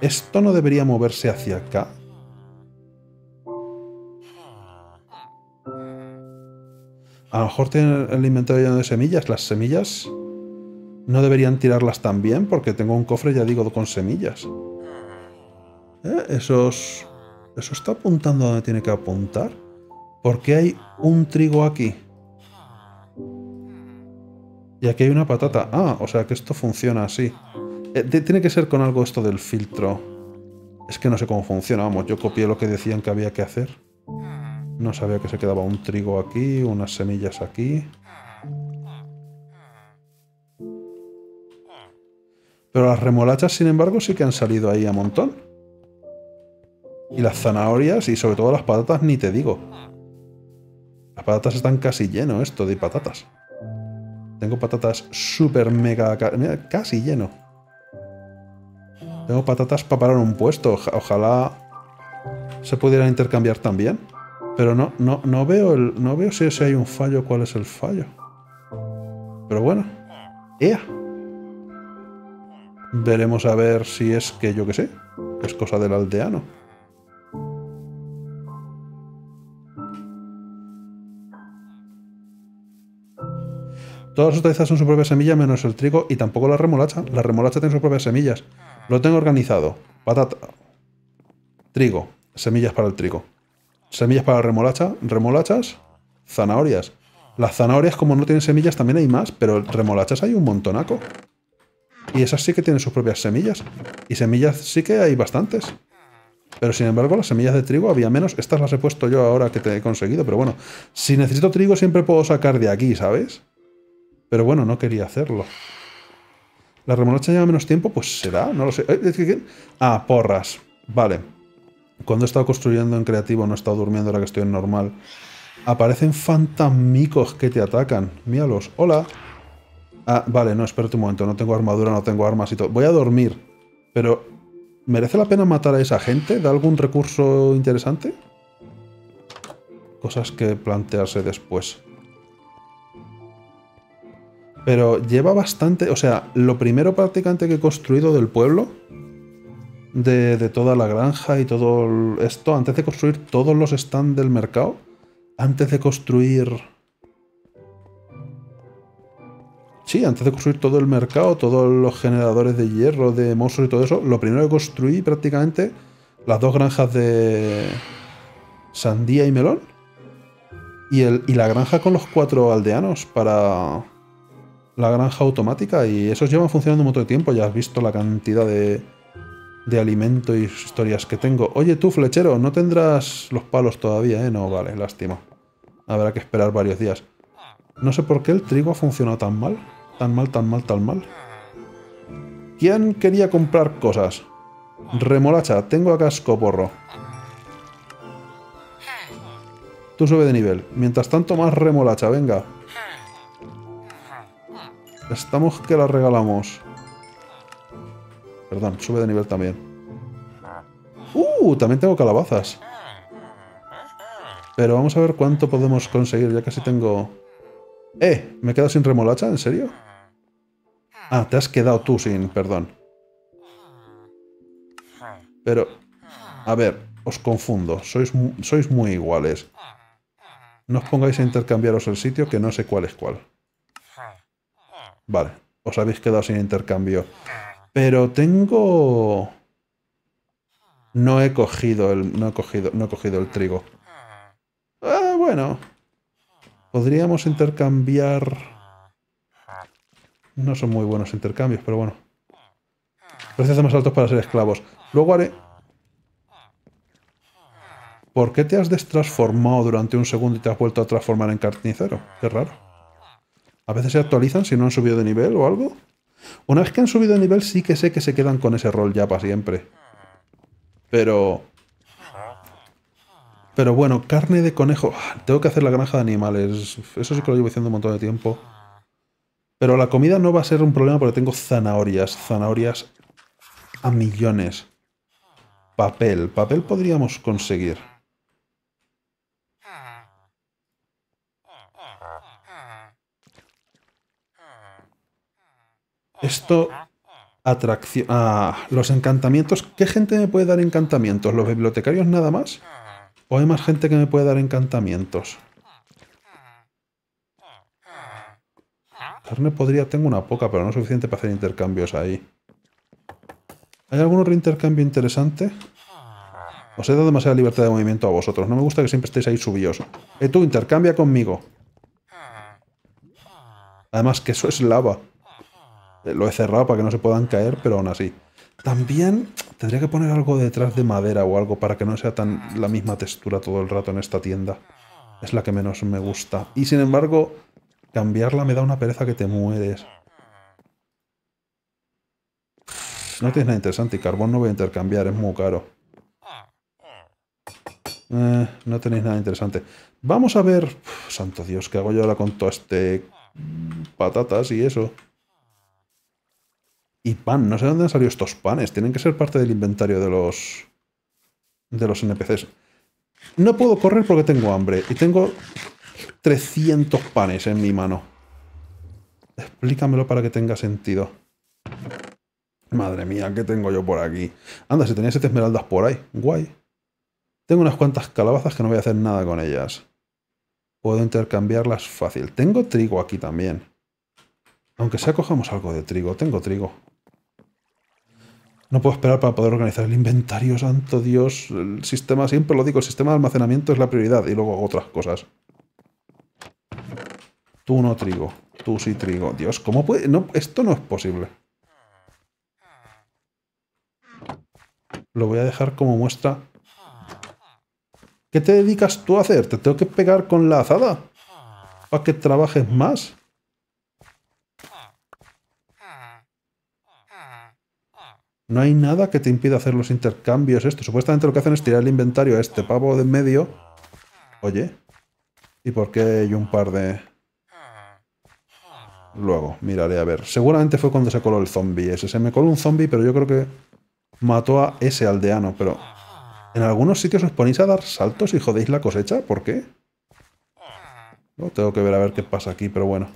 ¿Esto no debería moverse hacia acá? A lo mejor tienen el inventario lleno de semillas. Las semillas... No deberían tirarlas también porque tengo un cofre, ya digo, con semillas. ¿Eh? Esos... ¿Eso está apuntando donde tiene que apuntar? ¿Por qué hay un trigo aquí? Y aquí hay una patata. Ah, o sea que esto funciona así. Eh, tiene que ser con algo esto del filtro. Es que no sé cómo funciona, vamos, yo copié lo que decían que había que hacer. No sabía que se quedaba un trigo aquí, unas semillas aquí. Pero las remolachas, sin embargo, sí que han salido ahí a montón. Y las zanahorias y sobre todo las patatas, ni te digo. Las patatas están casi lleno esto de patatas. Tengo patatas súper mega... Mira, casi lleno. Tengo patatas para parar un puesto. Ojalá se pudieran intercambiar también. Pero no, no, no veo el, no veo si, si hay un fallo, cuál es el fallo. Pero bueno. ¡Ea! Veremos a ver si es que, yo qué sé, es cosa del aldeano. Todas las hortalizas son su propia semilla menos el trigo y tampoco la remolacha. La remolacha tiene sus propias semillas. Lo tengo organizado. Patata. Trigo. Semillas para el trigo. Semillas para la remolacha. Remolachas. Zanahorias. Las zanahorias como no tienen semillas también hay más, pero remolachas hay un montonaco. Y esas sí que tienen sus propias semillas. Y semillas sí que hay bastantes. Pero sin embargo, las semillas de trigo había menos. Estas las he puesto yo ahora que te he conseguido. Pero bueno, si necesito trigo siempre puedo sacar de aquí, ¿sabes? Pero bueno, no quería hacerlo. ¿La remolacha lleva menos tiempo? Pues será, no lo sé. Eh, ah, porras. Vale. Cuando he estado construyendo en creativo, no he estado durmiendo ahora que estoy en normal. Aparecen fantasmicos que te atacan. Míralos. Hola. Ah, vale, no, espérate un momento, no tengo armadura, no tengo armas y todo. Voy a dormir, pero ¿merece la pena matar a esa gente? ¿Da algún recurso interesante? Cosas que plantearse después. Pero lleva bastante, o sea, lo primero prácticamente que he construido del pueblo, de, toda la granja y todo esto, antes de construir todos los stands del mercado, antes de construir Sí, antes de construir todo el mercado, todos los generadores de hierro, de monstruos y todo eso, lo primero que construí prácticamente las dos granjas de sandía y melón. Y, el, y la granja con los cuatro aldeanos para la granja automática. Y esos llevan funcionando un montón de tiempo. Ya has visto la cantidad de, de alimento y historias que tengo. Oye, tú, flechero, no tendrás los palos todavía, ¿eh? No, vale, lástima. Habrá que esperar varios días. No sé por qué el trigo ha funcionado tan mal. Tan mal, tan mal, tan mal. ¿Quién quería comprar cosas? Remolacha, tengo a casco porro. Tú sube de nivel. Mientras tanto, más remolacha, venga. Estamos que la regalamos. Perdón, sube de nivel también. ¡Uh! También tengo calabazas. Pero vamos a ver cuánto podemos conseguir. Ya casi tengo... Eh, ¿me he quedado sin remolacha? ¿En serio? Ah, te has quedado tú sin, perdón. Pero, a ver, os confundo. Sois, sois muy iguales. No os pongáis a intercambiaros el sitio que no sé cuál es cuál. Vale, os habéis quedado sin intercambio. Pero tengo... No he cogido el, no he cogido, no he cogido el trigo. Ah, bueno, Podríamos intercambiar... No son muy buenos intercambios, pero bueno. Precios más altos para ser esclavos. Luego haré... ¿Por qué te has destransformado durante un segundo y te has vuelto a transformar en carnicero? Qué raro. A veces se actualizan si no han subido de nivel o algo. Una vez que han subido de nivel sí que sé que se quedan con ese rol ya para siempre. Pero... Pero bueno, carne de conejo. Ah, tengo que hacer la granja de animales. Eso sí que lo llevo haciendo un montón de tiempo. Pero la comida no va a ser un problema porque tengo zanahorias. Zanahorias a millones. Papel. Papel podríamos conseguir. Esto... Atracción... Ah, los encantamientos. ¿Qué gente me puede dar encantamientos? ¿Los bibliotecarios nada más? O hay más gente que me puede dar encantamientos. Carne podría, tengo una poca, pero no suficiente para hacer intercambios ahí. ¿Hay algún otro intercambio interesante? Os he dado demasiada libertad de movimiento a vosotros. No me gusta que siempre estéis ahí subidos. Eh, tú, intercambia conmigo. Además que eso es lava. Eh, lo he cerrado para que no se puedan caer, pero aún así. También tendría que poner algo detrás de madera o algo para que no sea tan la misma textura todo el rato en esta tienda. Es la que menos me gusta. Y sin embargo, cambiarla me da una pereza que te mueres. No tienes nada interesante y carbón no voy a intercambiar, es muy caro. Eh, no tenéis nada interesante. Vamos a ver... santo Dios, ¿qué hago yo ahora con todo este... patatas y eso? Y pan, no sé dónde han salido estos panes. Tienen que ser parte del inventario de los. de los NPCs. No puedo correr porque tengo hambre. Y tengo 300 panes en mi mano. Explícamelo para que tenga sentido. Madre mía, ¿qué tengo yo por aquí? Anda, si tenía siete esmeraldas por ahí. Guay. Tengo unas cuantas calabazas que no voy a hacer nada con ellas. Puedo intercambiarlas fácil. Tengo trigo aquí también. Aunque sea cojamos algo de trigo. Tengo trigo. No puedo esperar para poder organizar el inventario, santo Dios. El sistema, siempre lo digo, el sistema de almacenamiento es la prioridad y luego otras cosas. Tú no trigo, tú sí trigo. Dios, ¿cómo puede? No, esto no es posible. Lo voy a dejar como muestra. ¿Qué te dedicas tú a hacer? ¿Te tengo que pegar con la azada? ¿Para que trabajes más? No hay nada que te impida hacer los intercambios, esto. Supuestamente lo que hacen es tirar el inventario a este pavo de en medio. Oye. ¿Y por qué hay un par de...? Luego, miraré a ver. Seguramente fue cuando se coló el zombie ese. Se me coló un zombie, pero yo creo que mató a ese aldeano. Pero en algunos sitios os ponéis a dar saltos y jodéis la cosecha. ¿Por qué? No, tengo que ver a ver qué pasa aquí, pero bueno.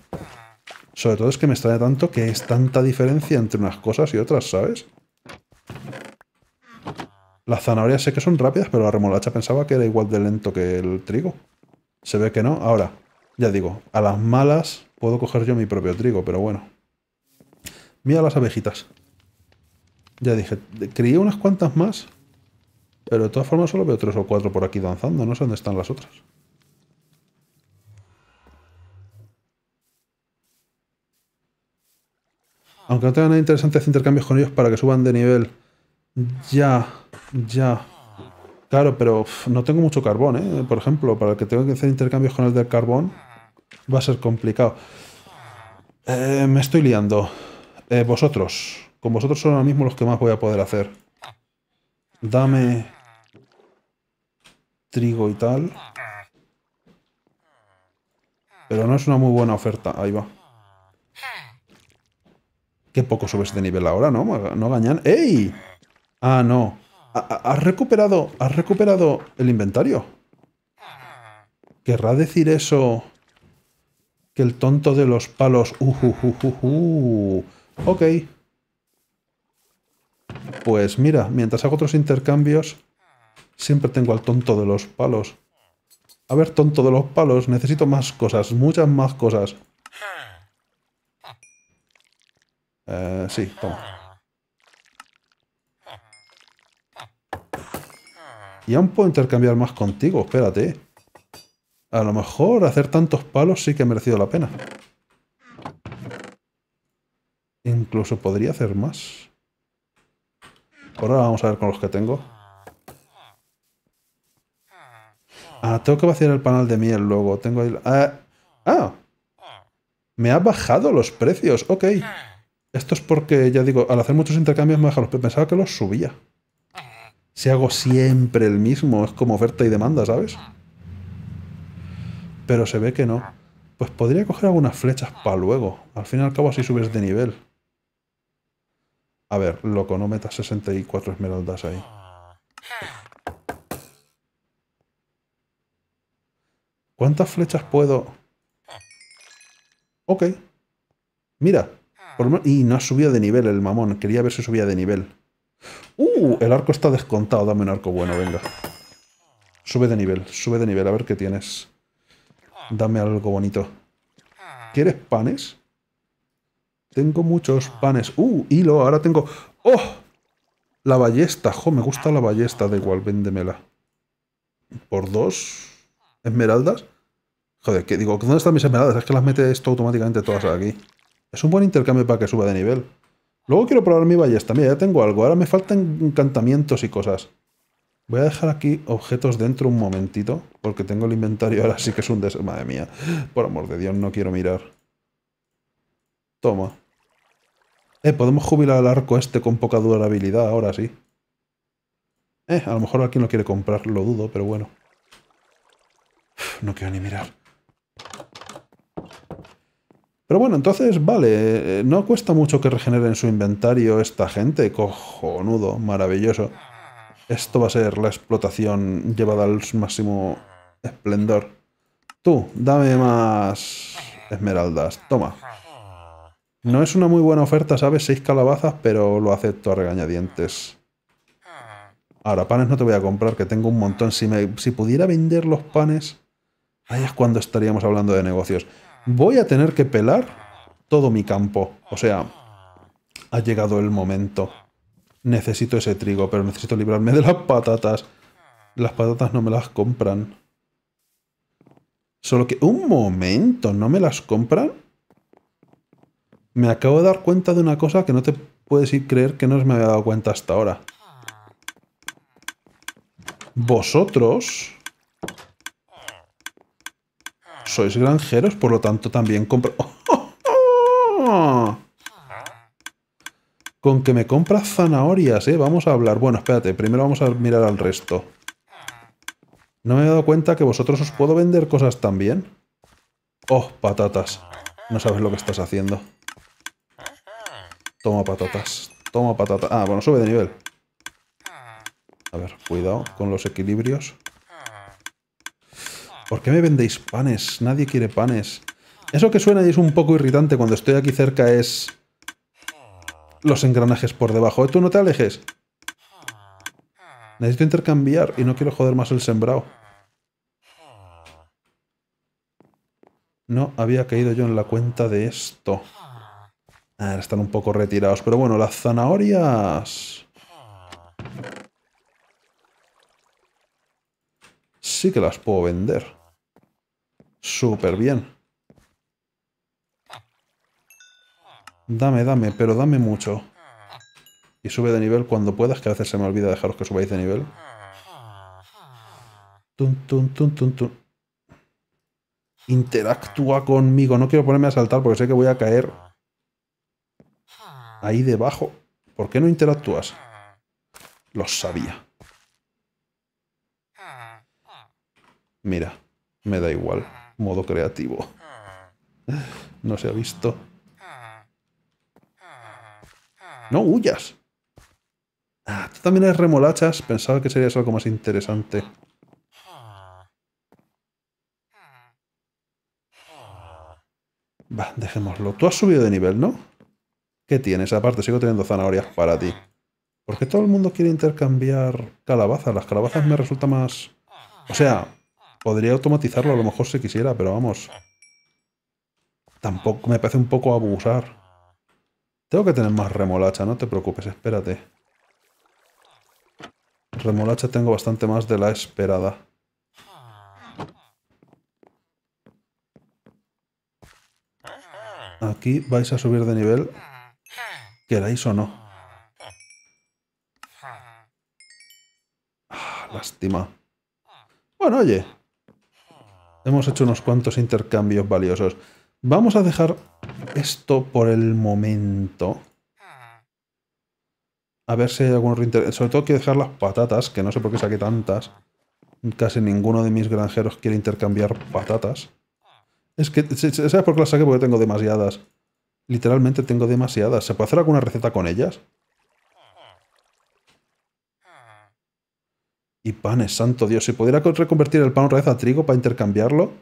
Sobre todo es que me extraña tanto que es tanta diferencia entre unas cosas y otras, ¿sabes? Las zanahorias sé que son rápidas, pero la remolacha pensaba que era igual de lento que el trigo. Se ve que no. Ahora, ya digo, a las malas puedo coger yo mi propio trigo, pero bueno. Mira las abejitas. Ya dije, crié unas cuantas más, pero de todas formas solo veo tres o cuatro por aquí danzando. No sé dónde están las otras. Aunque no tenga nada interesante, hacer intercambios con ellos para que suban de nivel. Ya, ya. Claro, pero no tengo mucho carbón, ¿eh? Por ejemplo, para el que tenga que hacer intercambios con el del carbón, va a ser complicado. Eh, me estoy liando. Eh, vosotros. Con vosotros son ahora mismo los que más voy a poder hacer. Dame... Trigo y tal. Pero no es una muy buena oferta. Ahí va. Qué poco subes de nivel ahora, ¿no? No gañan. ¡Ey! Ah, no. Has recuperado. Has recuperado el inventario. ¿Querrá decir eso? Que el tonto de los palos. Uh uh, uh, uh, uh, ok. Pues mira, mientras hago otros intercambios, siempre tengo al tonto de los palos. A ver, tonto de los palos, necesito más cosas, muchas más cosas. Eh, sí, toma. Y aún puedo intercambiar más contigo, espérate. A lo mejor hacer tantos palos sí que ha merecido la pena. Incluso podría hacer más. ahora vamos a ver con los que tengo. Ah, tengo que vaciar el panel de miel luego. Tengo ahí... Ah, ah, Me ha bajado los precios. Ok. Esto es porque, ya digo, al hacer muchos intercambios me los Pensaba que los subía. Si hago siempre el mismo, es como oferta y demanda, ¿sabes? Pero se ve que no. Pues podría coger algunas flechas para luego. Al fin y al cabo así subes de nivel. A ver, loco, no metas 64 esmeraldas ahí. ¿Cuántas flechas puedo...? Ok. Mira, y no ha subido de nivel el mamón. Quería ver si subía de nivel. ¡Uh! El arco está descontado. Dame un arco bueno, venga. Sube de nivel, sube de nivel. A ver qué tienes. Dame algo bonito. ¿Quieres panes? Tengo muchos panes. ¡Uh! Hilo, ahora tengo... ¡Oh! La ballesta. ¡Jo! Me gusta la ballesta. Da igual, véndemela. ¿Por dos esmeraldas? Joder, ¿qué digo, ¿dónde están mis esmeraldas? Es que las mete esto automáticamente todas aquí. Es un buen intercambio para que suba de nivel. Luego quiero probar mi ballesta. Mira, ya tengo algo. Ahora me faltan encantamientos y cosas. Voy a dejar aquí objetos dentro un momentito, porque tengo el inventario ahora sí que es un des... Madre mía, por amor de Dios, no quiero mirar. Toma. Eh, podemos jubilar al arco este con poca durabilidad, ahora sí. Eh, a lo mejor alguien lo quiere comprar, lo dudo, pero bueno. No quiero ni mirar. Pero bueno, entonces, vale, eh, no cuesta mucho que en su inventario esta gente, cojonudo, maravilloso. Esto va a ser la explotación llevada al máximo esplendor. Tú, dame más esmeraldas, toma. No es una muy buena oferta, ¿sabes? Seis calabazas, pero lo acepto a regañadientes. Ahora, panes no te voy a comprar, que tengo un montón. Si, me, si pudiera vender los panes, ahí es cuando estaríamos hablando de negocios voy a tener que pelar todo mi campo. O sea, ha llegado el momento. Necesito ese trigo, pero necesito librarme de las patatas. Las patatas no me las compran. Solo que... Un momento, ¿no me las compran? Me acabo de dar cuenta de una cosa que no te puedes ir creer que no me había dado cuenta hasta ahora. Vosotros sois granjeros, por lo tanto también compro... Con que me compras zanahorias, ¿eh? Vamos a hablar. Bueno, espérate, primero vamos a mirar al resto. No me he dado cuenta que vosotros os puedo vender cosas también. Oh, patatas. No sabes lo que estás haciendo. Toma patatas. Toma patatas. Ah, bueno, sube de nivel. A ver, cuidado con los equilibrios. ¿Por qué me vendéis panes? Nadie quiere panes. Eso que suena y es un poco irritante cuando estoy aquí cerca es... Los engranajes por debajo. Eh, tú no te alejes. Necesito intercambiar y no quiero joder más el sembrado. No había caído yo en la cuenta de esto. están un poco retirados. Pero bueno, las zanahorias... Sí que las puedo vender. Súper bien. Dame, dame, pero dame mucho. Y sube de nivel cuando puedas, que a veces se me olvida dejaros que subáis de nivel. Interactúa conmigo. No quiero ponerme a saltar porque sé que voy a caer ahí debajo. ¿Por qué no interactúas? Lo sabía. Mira, me da igual. Modo creativo. No se ha visto. ¡No huyas! Ah, tú también eres remolachas. Pensaba que serías algo más interesante. Va, dejémoslo. Tú has subido de nivel, ¿no? ¿Qué tienes? Aparte, sigo teniendo zanahorias para ti. porque todo el mundo quiere intercambiar calabazas? Las calabazas me resulta más... O sea, Podría automatizarlo, a lo mejor si quisiera, pero vamos. Tampoco me parece un poco abusar. Tengo que tener más remolacha, no te preocupes, espérate. Remolacha tengo bastante más de la esperada. Aquí vais a subir de nivel, queráis o no. Ah, lástima. Bueno, oye, Hemos hecho unos cuantos intercambios valiosos. Vamos a dejar esto por el momento. A ver si hay algún Sobre todo quiero dejar las patatas, que no sé por qué saqué tantas. Casi ninguno de mis granjeros quiere intercambiar patatas. Es que, ¿sabes por qué las saqué? Porque tengo demasiadas. Literalmente tengo demasiadas. ¿Se puede hacer alguna receta con ellas? Y panes, santo Dios. ¿Se pudiera reconvertir el pan otra vez a trigo para intercambiarlo.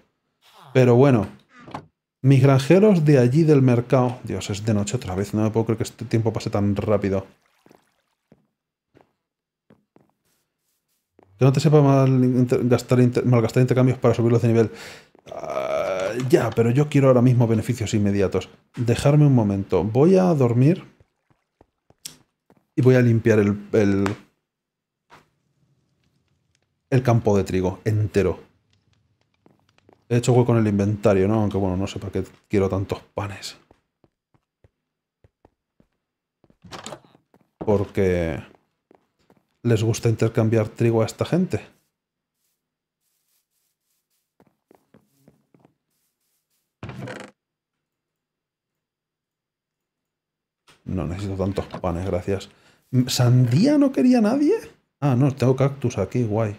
Pero bueno. Mis granjeros de allí del mercado. Dios, es de noche otra vez. No me puedo creer que este tiempo pase tan rápido. Que no te sepa mal gastar malgastar intercambios para subirlos de nivel. Ah, ya, pero yo quiero ahora mismo beneficios inmediatos. Dejarme un momento. Voy a dormir. Y voy a limpiar el el campo de trigo entero. He hecho hueco en el inventario, ¿no? Aunque bueno, no sé para qué quiero tantos panes. Porque les gusta intercambiar trigo a esta gente. No necesito tantos panes, gracias. ¿Sandía no quería nadie? Ah, no, tengo cactus aquí, guay.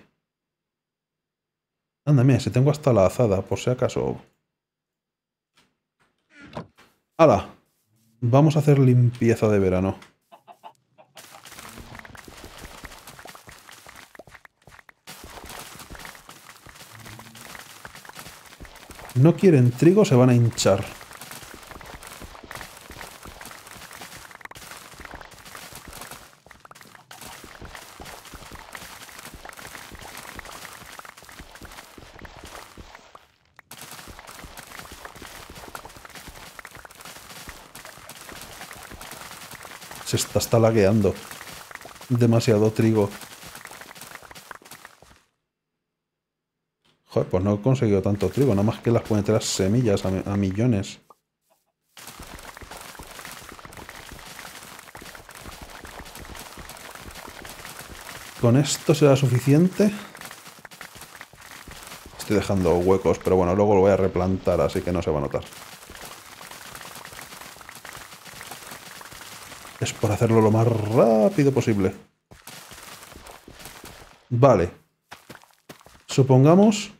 Anda, si tengo hasta la azada, por si acaso. ¡Hala! Vamos a hacer limpieza de verano. No quieren trigo, se van a hinchar. Está, lagueando. Demasiado trigo. Joder, pues no he conseguido tanto trigo, nada más que las puñeteras semillas a millones. ¿Con esto será suficiente? Estoy dejando huecos, pero bueno, luego lo voy a replantar, así que no se va a notar. hacerlo lo más rápido posible. Vale. Supongamos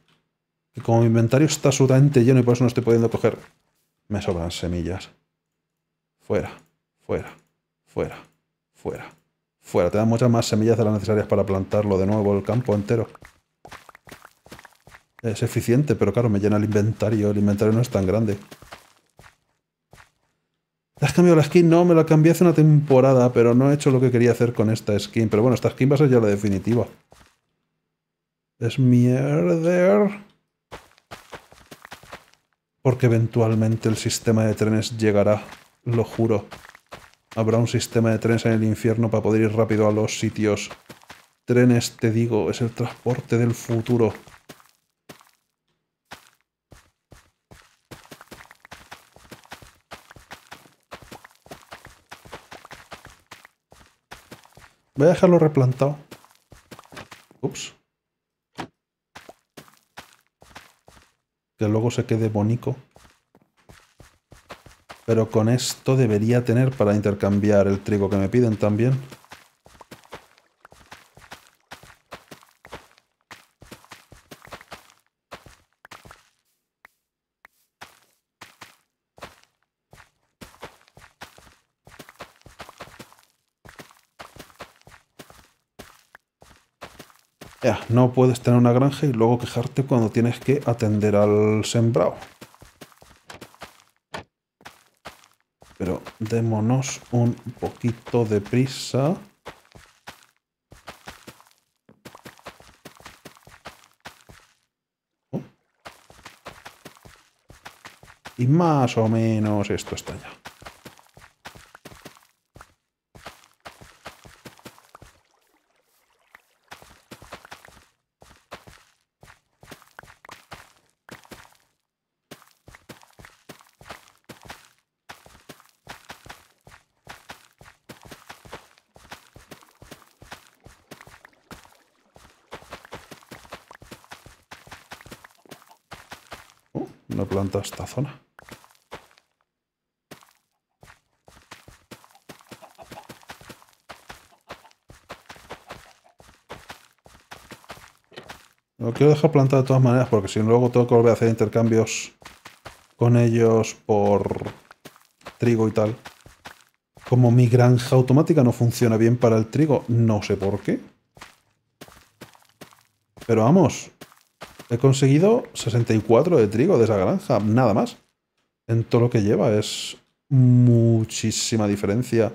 que como mi inventario está absolutamente lleno y por eso no estoy pudiendo coger... Me sobran semillas. Fuera, fuera, fuera, fuera, fuera. Te dan muchas más semillas de las necesarias para plantarlo de nuevo el campo entero. Es eficiente, pero claro, me llena el inventario. El inventario no es tan grande. ¿Te has cambiado la skin? No, me la cambié hace una temporada, pero no he hecho lo que quería hacer con esta skin. Pero bueno, esta skin va a ser ya la definitiva. Es mierder. Porque eventualmente el sistema de trenes llegará, lo juro. Habrá un sistema de trenes en el infierno para poder ir rápido a los sitios. Trenes, te digo, es el transporte del futuro. Voy a dejarlo replantado. Ups. Que luego se quede bonito. Pero con esto debería tener para intercambiar el trigo que me piden también. No puedes tener una granja y luego quejarte cuando tienes que atender al sembrado. Pero démonos un poquito de prisa. Oh. Y más o menos esto está ya. esta zona. Lo quiero dejar plantado de todas maneras porque si no luego tengo que volver a hacer intercambios con ellos por trigo y tal. Como mi granja automática no funciona bien para el trigo, no sé por qué. Pero vamos, He conseguido 64 de trigo de esa granja, nada más. En todo lo que lleva es muchísima diferencia.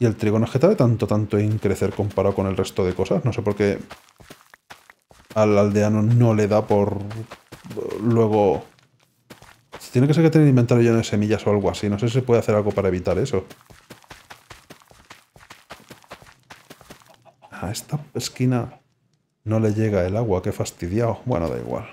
Y el trigo no es que trae tanto, tanto en crecer comparado con el resto de cosas. No sé por qué al aldeano no le da por luego... Tiene que ser que tener inventario lleno de semillas o algo así. No sé si se puede hacer algo para evitar eso. A ah, esta esquina no le llega el agua, qué fastidiado. Bueno, da igual.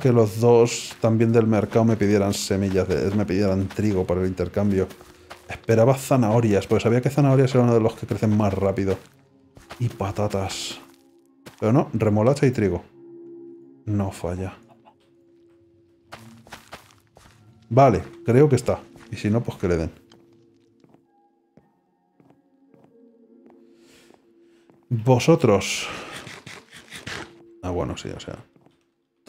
que los dos también del mercado me pidieran semillas, de, me pidieran trigo para el intercambio. Esperaba zanahorias, porque sabía que zanahorias era uno de los que crecen más rápido. Y patatas. Pero no, remolacha y trigo. No falla. Vale, creo que está. Y si no, pues que le den. Vosotros. Ah, bueno, sí, o sea.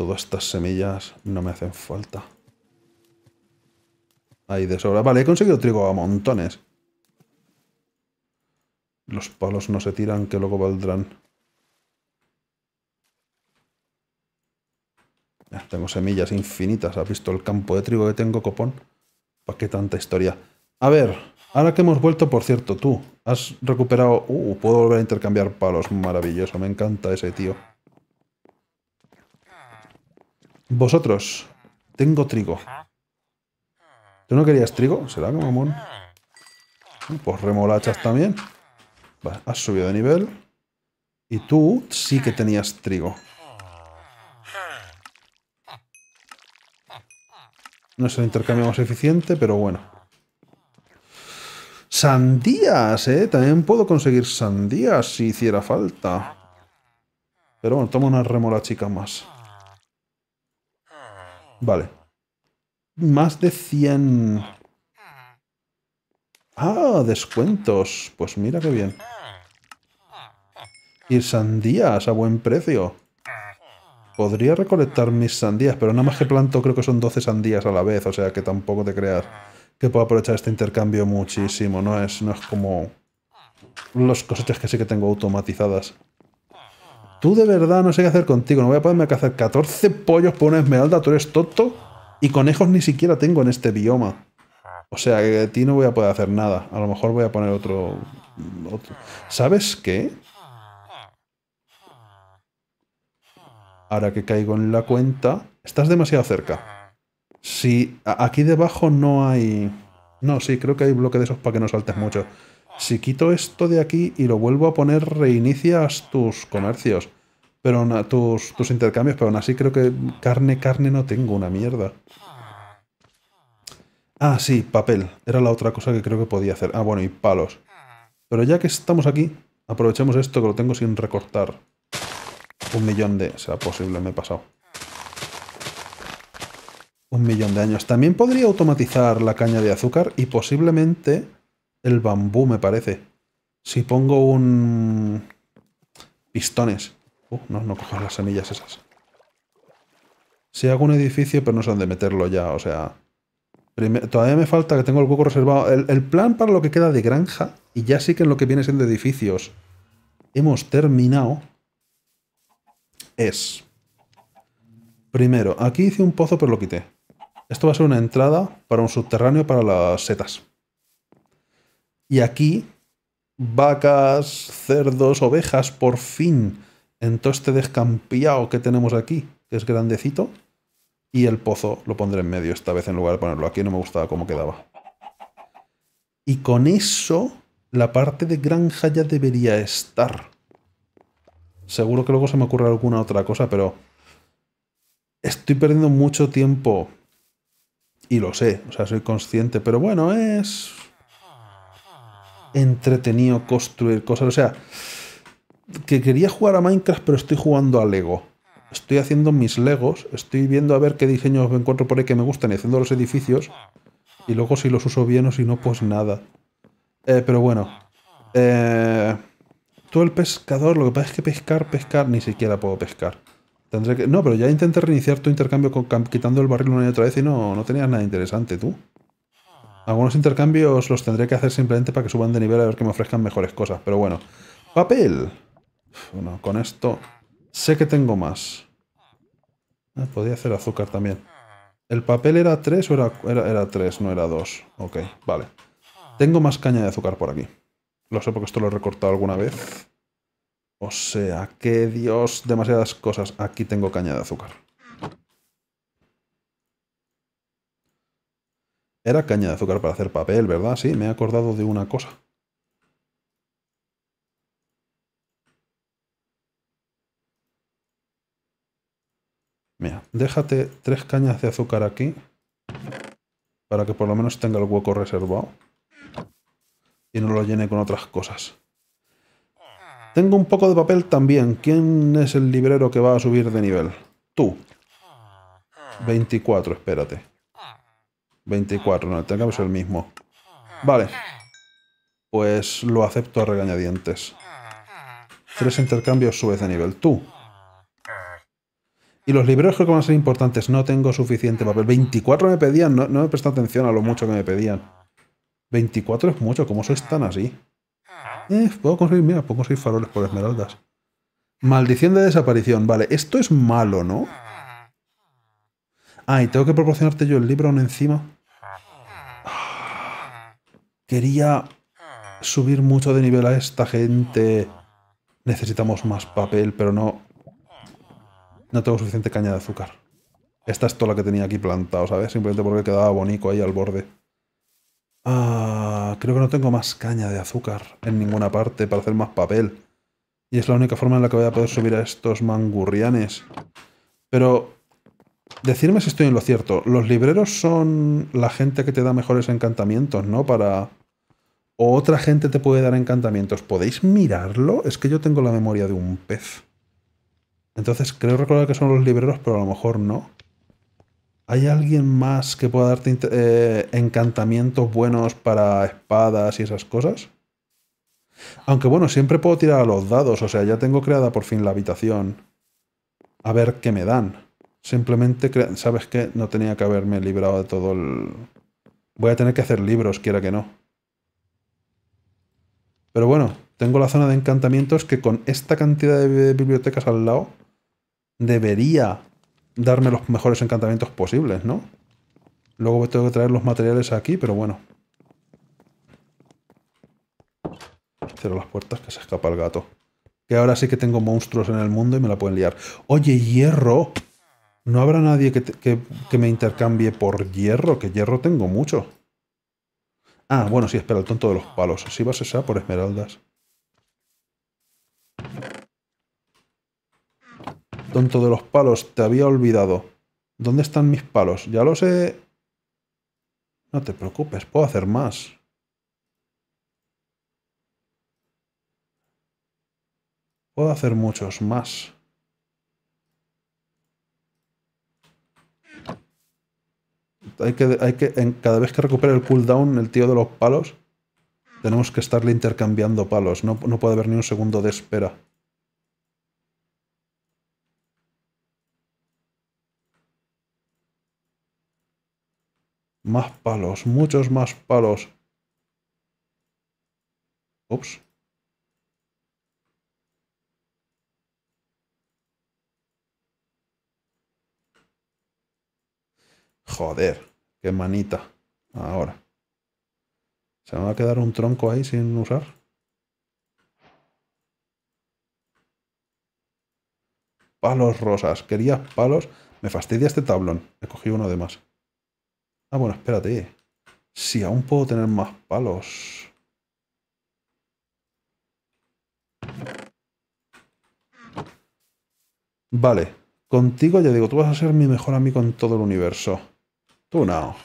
Todas estas semillas no me hacen falta. Ahí de sobra. Vale, he conseguido trigo a montones. Los palos no se tiran, que luego valdrán. tengo semillas infinitas. ¿Has visto el campo de trigo que tengo, copón? ¿Para qué tanta historia? A ver, ahora que hemos vuelto, por cierto, tú. Has recuperado... Uh, puedo volver a intercambiar palos. Maravilloso, me encanta ese tío. Vosotros, tengo trigo. ¿Tú no querías trigo? ¿Será, que mamón? Pues remolachas también. Vale, has subido de nivel. Y tú sí que tenías trigo. No es el intercambio más eficiente, pero bueno. Sandías, ¿eh? También puedo conseguir sandías si hiciera falta. Pero bueno, toma una remolachica más. Vale. Más de 100... Ah, descuentos. Pues mira qué bien. Y sandías a buen precio. Podría recolectar mis sandías, pero nada más que planto creo que son 12 sandías a la vez, o sea que tampoco te creas que puedo aprovechar este intercambio muchísimo. No es, no es como los cosechas que sí que tengo automatizadas tú de verdad no sé qué hacer contigo, no voy a poderme cazar 14 pollos por una esmeralda, tú eres tonto y conejos ni siquiera tengo en este bioma. O sea, que de ti no voy a poder hacer nada. A lo mejor voy a poner otro... otro. ¿Sabes qué? Ahora que caigo en la cuenta, estás demasiado cerca. Si aquí debajo no hay... No, sí, creo que hay bloque de esos para que no saltes mucho. Si quito esto de aquí y lo vuelvo a poner, reinicias tus comercios, pero tus, tus intercambios, pero aún así creo que carne, carne no tengo, una mierda. Ah, sí, papel. Era la otra cosa que creo que podía hacer. Ah, bueno, y palos. Pero ya que estamos aquí, aprovechemos esto que lo tengo sin recortar. Un millón de... sea posible, me he pasado. Un millón de años. También podría automatizar la caña de azúcar y posiblemente el bambú, me parece. Si pongo un... Pistones. Uh, no, no cojo las semillas esas. Si hago un edificio, pero no sé dónde meterlo ya, o sea... todavía me falta que tengo el hueco reservado. El, plan para lo que queda de granja, y ya sí que en lo que viene siendo edificios, hemos terminado, es... Primero, aquí hice un pozo, pero lo quité. Esto va a ser una entrada para un subterráneo para las setas. Y aquí, vacas, cerdos, ovejas, por fin. En todo este descampeado que tenemos aquí, que es grandecito. Y el pozo lo pondré en medio esta vez en lugar de ponerlo aquí. No me gustaba cómo quedaba. Y con eso, la parte de granja ya debería estar. Seguro que luego se me ocurre alguna otra cosa, pero... Estoy perdiendo mucho tiempo. Y lo sé, o sea, soy consciente. Pero bueno, es entretenido construir cosas. O sea, que quería jugar a Minecraft, pero estoy jugando a Lego. Estoy haciendo mis Legos, estoy viendo a ver qué diseños me encuentro por ahí que me gustan y haciendo los edificios. Y luego si los uso bien o si no, pues nada. Eh, pero bueno. Eh, tú el pescador, lo que pasa es que pescar, pescar, ni siquiera puedo pescar. Tendré que... No, pero ya intenté reiniciar tu intercambio con... quitando el barril una y otra vez y no, no tenías nada interesante tú. Algunos intercambios los tendré que hacer simplemente para que suban de nivel a ver que me ofrezcan mejores cosas. Pero bueno. ¡Papel! Bueno, con esto sé que tengo más. Ah, Podría hacer azúcar también. ¿El papel era 3 o era, era, era 3, no era 2? Ok, vale. Tengo más caña de azúcar por aquí. Lo sé porque esto lo he recortado alguna vez. O sea, que Dios, demasiadas cosas. Aquí tengo caña de azúcar. Era caña de azúcar para hacer papel, ¿verdad? Sí, me he acordado de una cosa. Mira, déjate tres cañas de azúcar aquí para que por lo menos tenga el hueco reservado y no lo llene con otras cosas. Tengo un poco de papel también. ¿Quién es el librero que va a subir de nivel? Tú. 24, espérate. 24, no, el el mismo. Ah. Vale. Pues lo acepto a regañadientes. Tres intercambios vez de nivel. Tú. Y los libros que van a ser importantes. No tengo suficiente papel. 24 me pedían. No, no me prestan atención a lo mucho que me pedían. 24 es mucho. ¿Cómo sois tan así? Eh, puedo conseguir... Mira, puedo conseguir faroles por esmeraldas. Maldición de desaparición. Vale, esto es malo, ¿no? Ah, tengo que proporcionarte yo el libro encima. Quería subir mucho de nivel a esta gente. Necesitamos más papel, pero no... No tengo suficiente caña de azúcar. Esta es toda la que tenía aquí plantado, ¿sabes? Simplemente porque quedaba bonito ahí al borde. Ah, creo que no tengo más caña de azúcar en ninguna parte para hacer más papel. Y es la única forma en la que voy a poder subir a estos mangurrianes. Pero Decirme si estoy en lo cierto. Los libreros son la gente que te da mejores encantamientos, ¿no? Para. O otra gente te puede dar encantamientos. ¿Podéis mirarlo? Es que yo tengo la memoria de un pez. Entonces creo recordar que son los libreros, pero a lo mejor no. ¿Hay alguien más que pueda darte eh, encantamientos buenos para espadas y esas cosas? Aunque bueno, siempre puedo tirar a los dados, o sea, ya tengo creada por fin la habitación. A ver qué me dan. Simplemente, ¿sabes que No tenía que haberme librado de todo el... Voy a tener que hacer libros, quiera que no. Pero bueno, tengo la zona de encantamientos que con esta cantidad de bibliotecas al lado debería darme los mejores encantamientos posibles, ¿no? Luego tengo que traer los materiales aquí, pero bueno. Cierro las puertas que se escapa el gato. Que ahora sí que tengo monstruos en el mundo y me la pueden liar. Oye, hierro. No habrá nadie que, me intercambie por hierro, que hierro tengo mucho. Ah, bueno, sí, espera, el tonto de los palos. Si vas esa por esmeraldas. Tonto de los palos, te había olvidado. ¿Dónde están mis palos? Ya lo sé. No te preocupes, puedo hacer más. Puedo hacer muchos más. hay que, en, cada vez que recupere el cooldown el tío de los palos, tenemos que estarle intercambiando palos. No, no puede haber ni un segundo de espera. Más palos, muchos más palos. Ups. Joder, qué manita. Ahora. ¿Se me va a quedar un tronco ahí sin usar? Palos rosas. Quería palos. Me fastidia este tablón. He cogido uno de más. Ah, bueno, espérate. Si aún puedo tener más palos. Vale. Contigo ya digo, tú vas a ser mi mejor amigo en todo el universo. Tú no.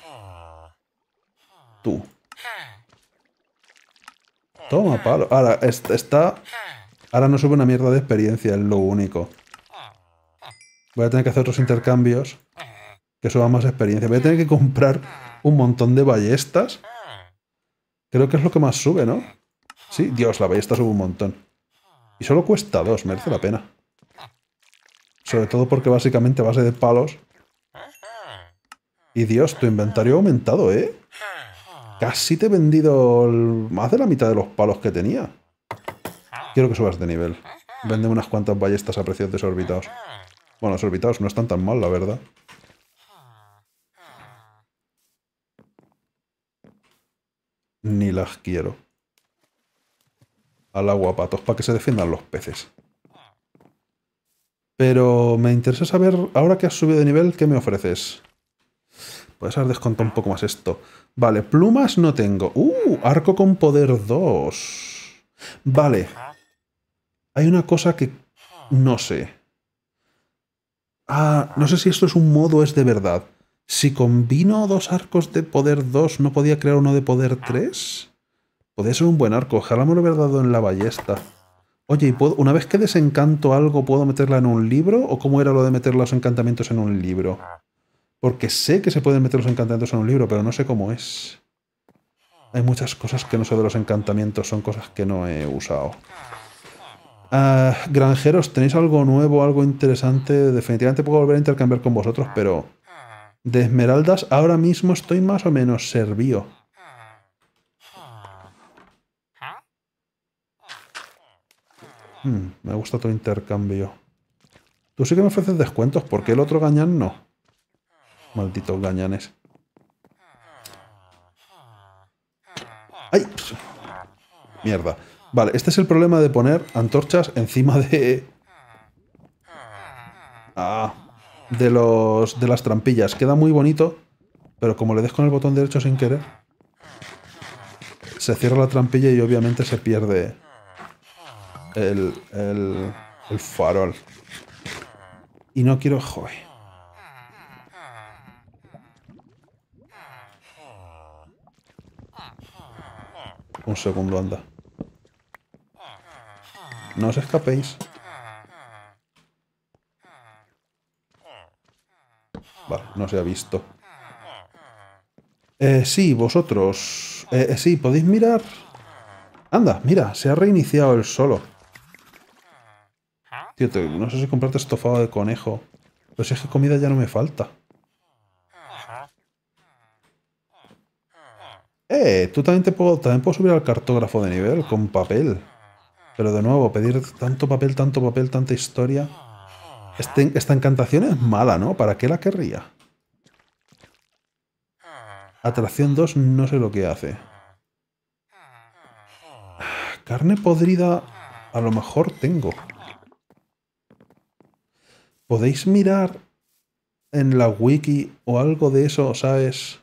Tú. Toma, palo. Ahora, está... Ahora no sube una mierda de experiencia, es lo único. Voy a tener que hacer otros intercambios que suban más experiencia. Voy a tener que comprar un montón de ballestas. Creo que es lo que más sube, ¿no? Sí, Dios, la ballesta sube un montón. Y solo cuesta dos, merece la pena. Sobre todo porque básicamente a base de palos y Dios, tu inventario ha aumentado, ¿eh? Casi te he vendido más de la mitad de los palos que tenía. Quiero que subas de nivel. Vende unas cuantas ballestas a precios desorbitados. Bueno, desorbitados no están tan mal, la verdad. Ni las quiero. Al agua, patos, para que se defiendan los peces. Pero me interesa saber, ahora que has subido de nivel, ¿qué me ofreces? Puedes haber descontado un poco más esto. Vale, plumas no tengo. ¡Uh! Arco con poder 2. Vale. Hay una cosa que no sé. Ah, no sé si esto es un modo es de verdad. Si combino dos arcos de poder 2, ¿no podía crear uno de poder 3? Podría ser un buen arco. Ojalá me lo hubiera dado en la ballesta. Oye, ¿y una vez que desencanto algo, ¿puedo meterla en un libro? ¿O cómo era lo de meter los encantamientos en un libro? Porque sé que se pueden meter los encantamientos en un libro, pero no sé cómo es. Hay muchas cosas que no sé de los encantamientos, son cosas que no he usado. Ah, granjeros, ¿tenéis algo nuevo, algo interesante? Definitivamente puedo volver a intercambiar con vosotros, pero de esmeraldas ahora mismo estoy más o menos servío. Hmm, me gusta tu intercambio. Tú sí que me ofreces descuentos, porque el otro gañán no? Malditos gañanes. ¡Ay! Pues, mierda. Vale, este es el problema de poner antorchas encima de... Ah, de, los, de las trampillas. Queda muy bonito, pero como le des con el botón derecho sin querer, se cierra la trampilla y obviamente se pierde el, el, el farol. Y no quiero... Joder. Un segundo, anda. No os escapéis. Vale, no se ha visto. Eh, sí, vosotros. Eh, eh sí, podéis mirar. Anda, mira, se ha reiniciado el solo. Tío, no sé si comprarte estofado de conejo. Pero si es que comida ya no me falta. Eh, tú también te puedo, también subir al cartógrafo de nivel con papel. Pero de nuevo, pedir tanto papel, tanto papel, tanta historia. esta encantación es mala, ¿no? ¿Para qué la querría? Atracción 2 no sé lo que hace. Carne podrida a lo mejor tengo. ¿Podéis mirar en la wiki o algo de eso, sabes?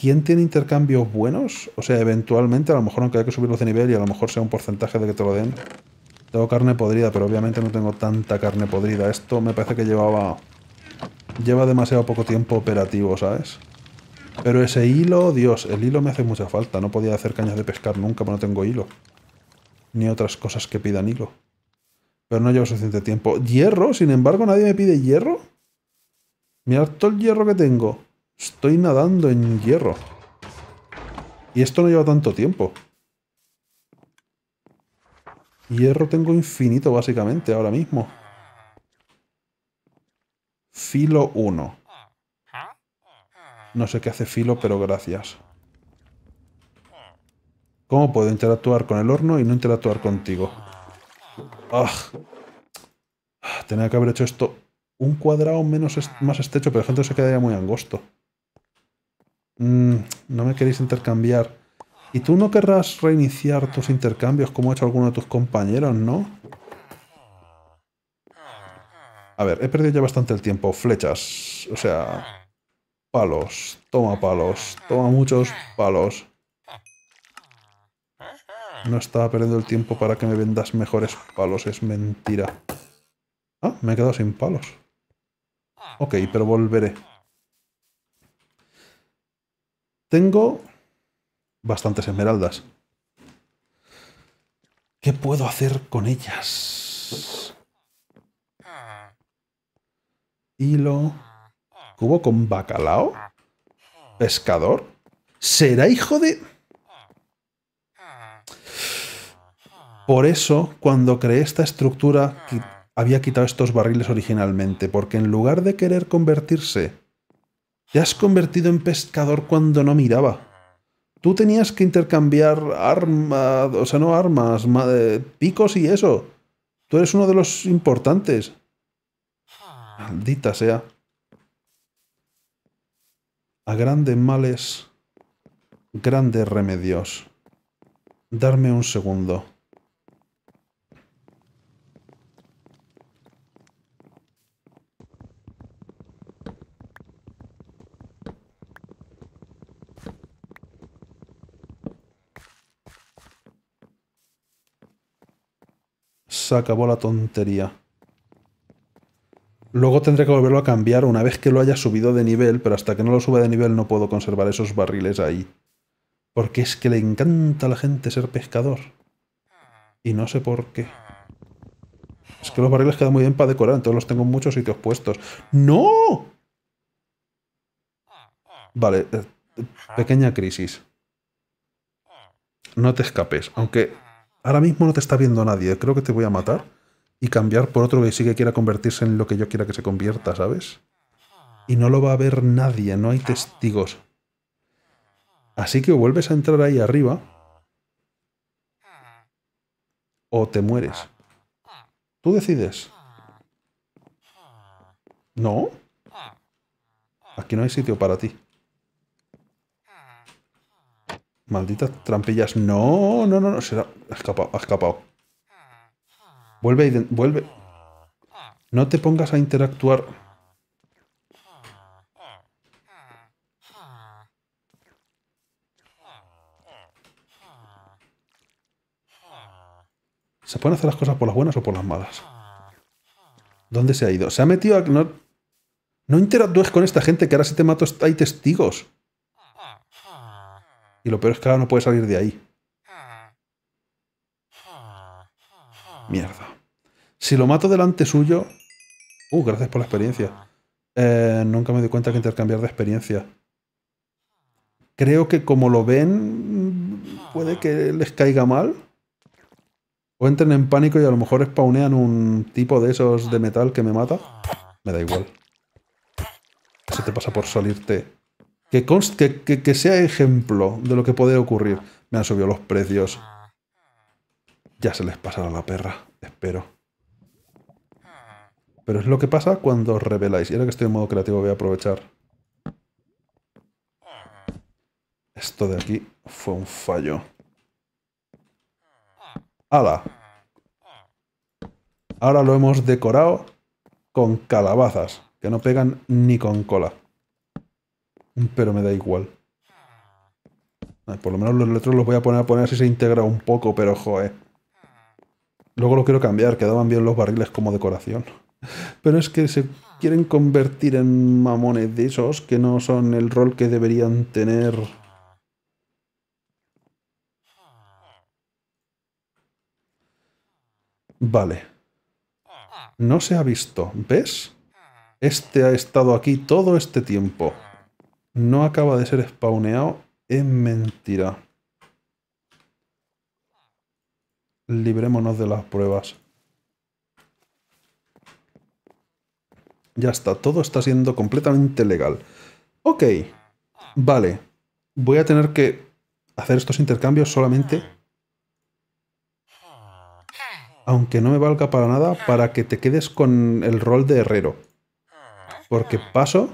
¿Quién tiene intercambios buenos? O sea, eventualmente, a lo mejor aunque haya que subirlos de nivel y a lo mejor sea un porcentaje de que te lo den. Tengo carne podrida, pero obviamente no tengo tanta carne podrida. Esto me parece que llevaba... Lleva demasiado poco tiempo operativo, ¿sabes? Pero ese hilo, Dios, el hilo me hace mucha falta. No podía hacer cañas de pescar nunca, porque no tengo hilo. Ni otras cosas que pidan hilo. Pero no llevo suficiente tiempo. ¿Hierro? Sin embargo, nadie me pide hierro. Mirad todo el hierro que tengo. Estoy nadando en hierro. Y esto no lleva tanto tiempo. Hierro tengo infinito, básicamente, ahora mismo. Filo 1. No sé qué hace filo, pero gracias. ¿Cómo puedo interactuar con el horno y no interactuar contigo? Tenía que haber hecho esto un cuadrado menos más estrecho, pero el gente se quedaría muy angosto. Mm, no me queréis intercambiar. Y tú no querrás reiniciar tus intercambios como ha hecho alguno de tus compañeros, ¿no? A ver, he perdido ya bastante el tiempo. Flechas, o sea, palos, toma palos, toma muchos palos. No estaba perdiendo el tiempo para que me vendas mejores palos, es mentira. Ah, me he quedado sin palos. Ok, pero volveré. Tengo bastantes esmeraldas. ¿Qué puedo hacer con ellas? Hilo. Cubo con bacalao. Pescador. ¿Será hijo de...? Por eso, cuando creé esta estructura, había quitado estos barriles originalmente, porque en lugar de querer convertirse te has convertido en pescador cuando no miraba. Tú tenías que intercambiar armas, o sea, no armas, eh, picos y eso. Tú eres uno de los importantes. Maldita sea. A grandes males, grandes remedios. Darme un segundo. se acabó la tontería. Luego tendré que volverlo a cambiar una vez que lo haya subido de nivel, pero hasta que no lo suba de nivel no puedo conservar esos barriles ahí. Porque es que le encanta a la gente ser pescador. Y no sé por qué. Es que los barriles quedan muy bien para decorar, entonces los tengo en muchos sitios puestos. ¡No! Vale, eh, pequeña crisis. No te escapes, aunque ahora mismo no te está viendo nadie, creo que te voy a matar y cambiar por otro que sí que quiera convertirse en lo que yo quiera que se convierta, ¿sabes? Y no lo va a ver nadie, no hay testigos. Así que vuelves a entrar ahí arriba o te mueres. Tú decides. No. Aquí no hay sitio para ti. Malditas trampillas. No, no, no, no. Se ha escapado, ha escapado. Vuelve, y vuelve. No te pongas a interactuar. ¿Se pueden hacer las cosas por las buenas o por las malas? ¿Dónde se ha ido? Se ha metido a... No, no interactúes con esta gente que ahora si te mato hay testigos. Y lo peor es que ahora no puede salir de ahí. Mierda. Si lo mato delante suyo... Uh, gracias por la experiencia. Eh, nunca me di cuenta que intercambiar de experiencia. Creo que como lo ven, puede que les caiga mal. O entren en pánico y a lo mejor spawnean un tipo de esos de metal que me mata. Me da igual. Eso te pasa por salirte que, que, sea ejemplo de lo que puede ocurrir. Ah. Me han subido los precios. Ah. Ya se les pasará la perra, espero. Ah. Pero es lo que pasa cuando os reveláis. Y ahora que estoy en modo creativo voy a aprovechar. Esto de aquí fue un fallo. ¡Hala! Ahora lo hemos decorado con calabazas, que no pegan ni con cola. Pero me da igual. Por lo menos los letros los voy a poner a poner si se integra un poco, pero joe. Luego lo quiero cambiar, quedaban bien los barriles como decoración. Pero es que se quieren convertir en mamones de esos que no son el rol que deberían tener. Vale. No se ha visto, ¿ves? Este ha estado aquí todo este tiempo no acaba de ser spawneado es mentira. Librémonos de las pruebas. Ya está, todo está siendo completamente legal. Ok, vale. Voy a tener que hacer estos intercambios solamente... Aunque no me valga para nada, para que te quedes con el rol de herrero. Porque paso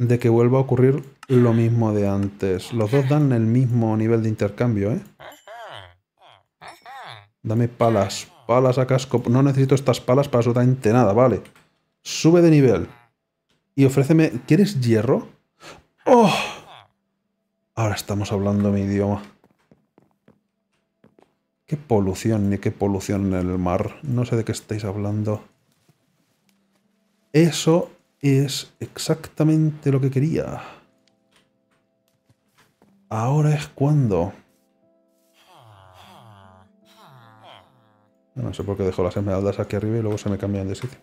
de que vuelva a ocurrir lo mismo de antes. Los dos dan el mismo nivel de intercambio, ¿eh? Dame palas. Palas a casco. No necesito estas palas para absolutamente nada, vale. Sube de nivel. Y ofréceme... ¿Quieres hierro? ¡Oh! Ahora estamos hablando mi idioma. ¿Qué polución? Ni qué polución en el mar. No sé de qué estáis hablando. Eso es exactamente lo que quería. Ahora es cuando... No sé por qué dejo las esmeraldas aquí arriba y luego se me cambian de sitio.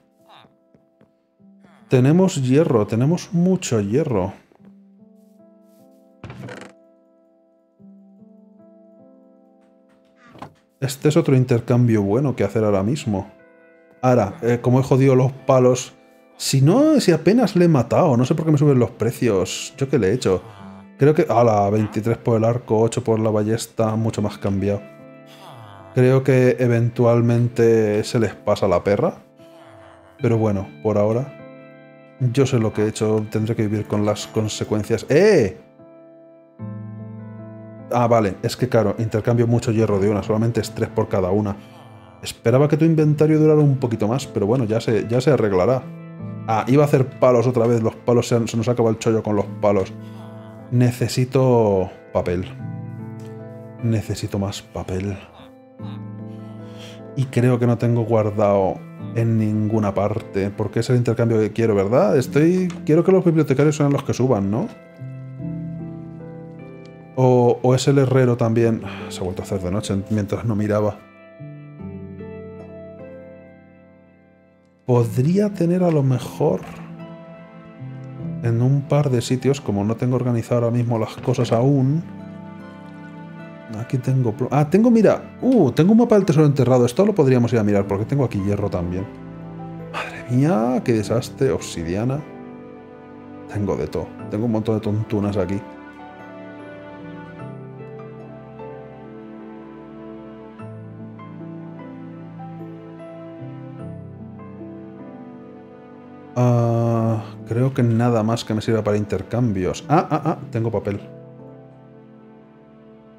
Tenemos hierro, tenemos mucho hierro. Este es otro intercambio bueno que hacer ahora mismo. Ahora, eh, como he jodido los palos si no, si apenas le he matado, no sé por qué me suben los precios. Yo qué le he hecho. Creo que... ¡Hala! 23 por el arco, 8 por la ballesta, mucho más cambiado. Creo que eventualmente se les pasa la perra. Pero bueno, por ahora... Yo sé lo que he hecho, tendré que vivir con las consecuencias. ¡Eh! Ah, vale, es que claro, intercambio mucho hierro de una, solamente es 3 por cada una. Esperaba que tu inventario durara un poquito más, pero bueno, ya ya se arreglará. Ah, iba a hacer palos otra vez. Los palos se, nos acaba el chollo con los palos. Necesito papel. Necesito más papel. Y creo que no tengo guardado en ninguna parte. Porque es el intercambio que quiero, ¿verdad? Estoy. Quiero que los bibliotecarios sean los que suban, ¿no? o es el herrero también. Ah, se ha vuelto a hacer de noche mientras no miraba. podría tener a lo mejor en un par de sitios, como no tengo organizado ahora mismo las cosas aún. Aquí tengo... Ah, tengo, mira... Uh, tengo un mapa del tesoro enterrado. Esto lo podríamos ir a mirar, porque tengo aquí hierro también. Madre mía, qué desastre. Obsidiana. Tengo de todo. Tengo un montón de tontunas aquí. Ah, creo que nada más que me sirva para intercambios. Ah, ah, ah, tengo papel.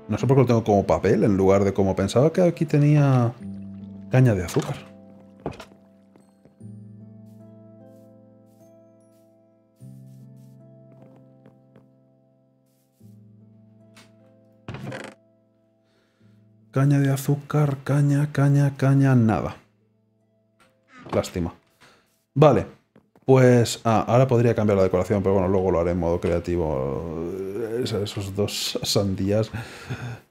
No sé por qué lo tengo como papel en lugar de como pensaba que aquí tenía caña de azúcar. Caña de azúcar, caña, caña, caña, nada. Lástima. Vale. Pues ah, ahora podría cambiar la decoración, pero bueno, luego lo haré en modo creativo. esos dos sandías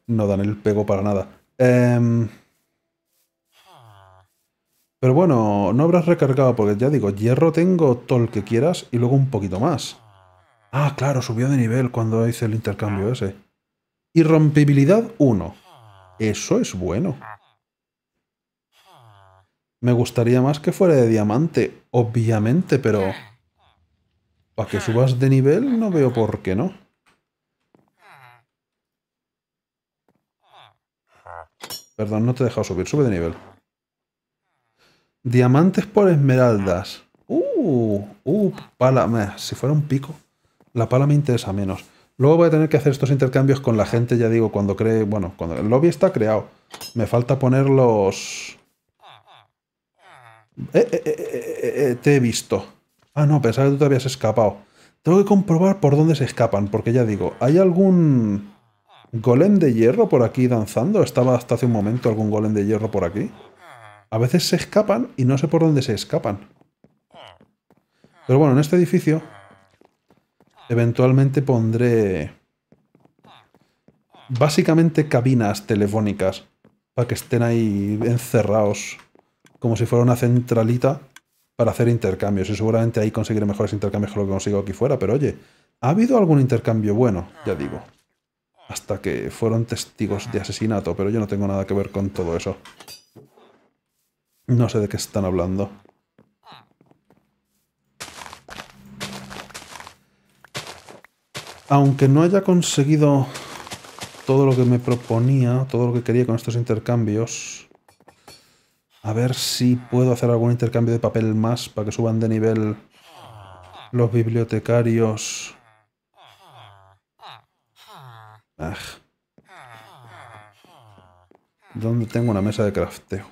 no dan el pego para nada. Em, pero bueno, no habrás recargado, porque ya digo, hierro tengo todo el que quieras y luego un poquito más. Ah, claro, subió de nivel cuando hice el intercambio ese. Irrompibilidad 1. Eso es bueno. Me gustaría más que fuera de diamante, obviamente, pero... Para que subas de nivel no veo por qué no. Perdón, no te he dejado subir. Sube de nivel. Diamantes por esmeraldas. Uh, uh, pala. si fuera un pico, la pala me interesa menos. Luego voy a tener que hacer estos intercambios con la gente, ya digo, cuando cree... Bueno, cuando el lobby está creado. Me falta poner los... Eh, eh, eh, te he visto. Ah, no, pensaba que tú te habías escapado. Tengo que comprobar por dónde se escapan, porque ya digo, ¿hay algún golem de hierro por aquí danzando? Estaba hasta hace un momento algún golem de hierro por aquí. A veces se escapan y no sé por dónde se escapan. Pero bueno, en este edificio eventualmente pondré básicamente cabinas telefónicas para que estén ahí encerrados como si fuera una centralita para hacer intercambios. Y seguramente ahí conseguiré mejores intercambios que lo que consigo aquí fuera. Pero oye, ¿ha habido algún intercambio bueno? Ya digo. Hasta que fueron testigos de asesinato, pero yo no tengo nada que ver con todo eso. No sé de qué están hablando. Aunque no haya conseguido todo lo que me proponía, todo lo que quería con estos intercambios, a ver si puedo hacer algún intercambio de papel más para que suban de nivel los bibliotecarios. Ah. ¿Dónde tengo una mesa de crafteo?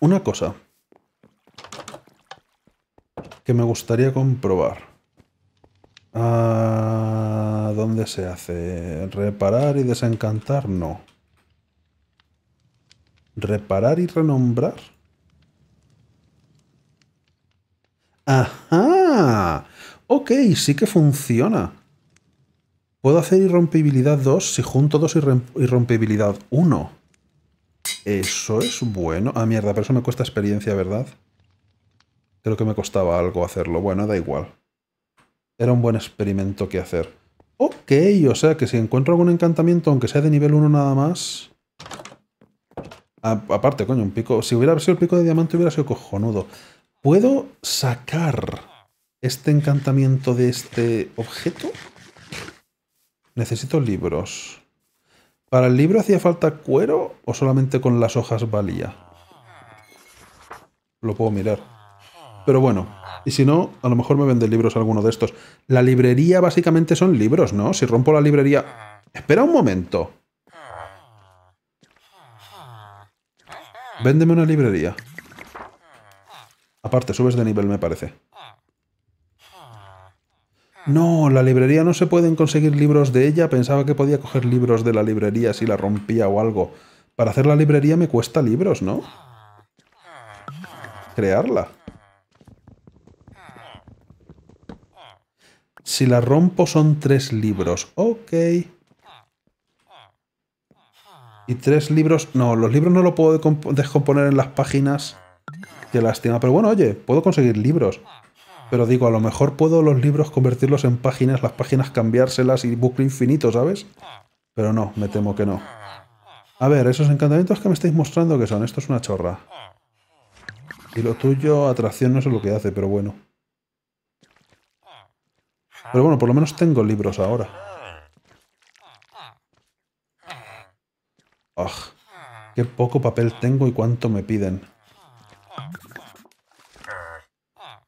Una cosa me gustaría comprobar. Ah, ¿Dónde se hace? ¿Reparar y desencantar? No. ¿Reparar y renombrar? ¡Ajá! Ok, sí que funciona. Puedo hacer irrompibilidad 2 si junto 2 y irrompibilidad 1. Eso es bueno. Ah, mierda, pero eso me cuesta experiencia, ¿verdad? Creo que me costaba algo hacerlo. Bueno, da igual. Era un buen experimento que hacer. Ok, o sea que si encuentro algún encantamiento, aunque sea de nivel 1 nada más... aparte, coño, un pico... Si hubiera sido el pico de diamante hubiera sido cojonudo. ¿Puedo sacar este encantamiento de este objeto? Necesito libros. ¿Para el libro hacía falta cuero o solamente con las hojas valía? Lo puedo mirar. Pero bueno, y si no, a lo mejor me vende libros alguno de estos. La librería básicamente son libros, ¿no? Si rompo la librería... Espera un momento. Véndeme una librería. Aparte, subes de nivel, me parece. No, la librería no se pueden conseguir libros de ella. Pensaba que podía coger libros de la librería si la rompía o algo. Para hacer la librería me cuesta libros, ¿no? Crearla. Si la rompo son tres libros. Ok. Y tres libros... No, los libros no los puedo descomponer en las páginas. Qué lástima. Pero bueno, oye, puedo conseguir libros. Pero digo, a lo mejor puedo los libros convertirlos en páginas, las páginas cambiárselas y bucle infinito, ¿sabes? Pero no, me temo que no. A ver, esos encantamientos que me estáis mostrando que son, esto es una chorra. Y lo tuyo, atracción, no sé lo que hace, pero bueno. Pero bueno, por lo menos tengo libros ahora. ¡Ugh! ¡Qué poco papel tengo y cuánto me piden!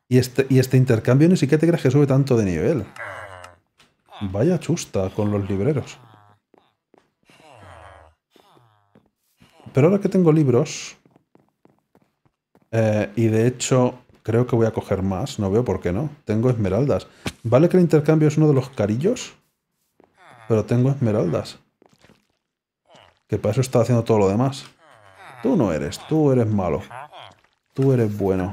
Y este, este intercambio ni siquiera te crees que sube tanto de nivel. Vaya chusta con los libreros. Pero ahora que tengo libros... Eh, y de hecho Creo que voy a coger más. No veo por qué no. Tengo esmeraldas. Vale que el intercambio es uno de los carillos. Pero tengo esmeraldas. Que para eso está haciendo todo lo demás. Tú no eres. Tú eres malo. Tú eres bueno.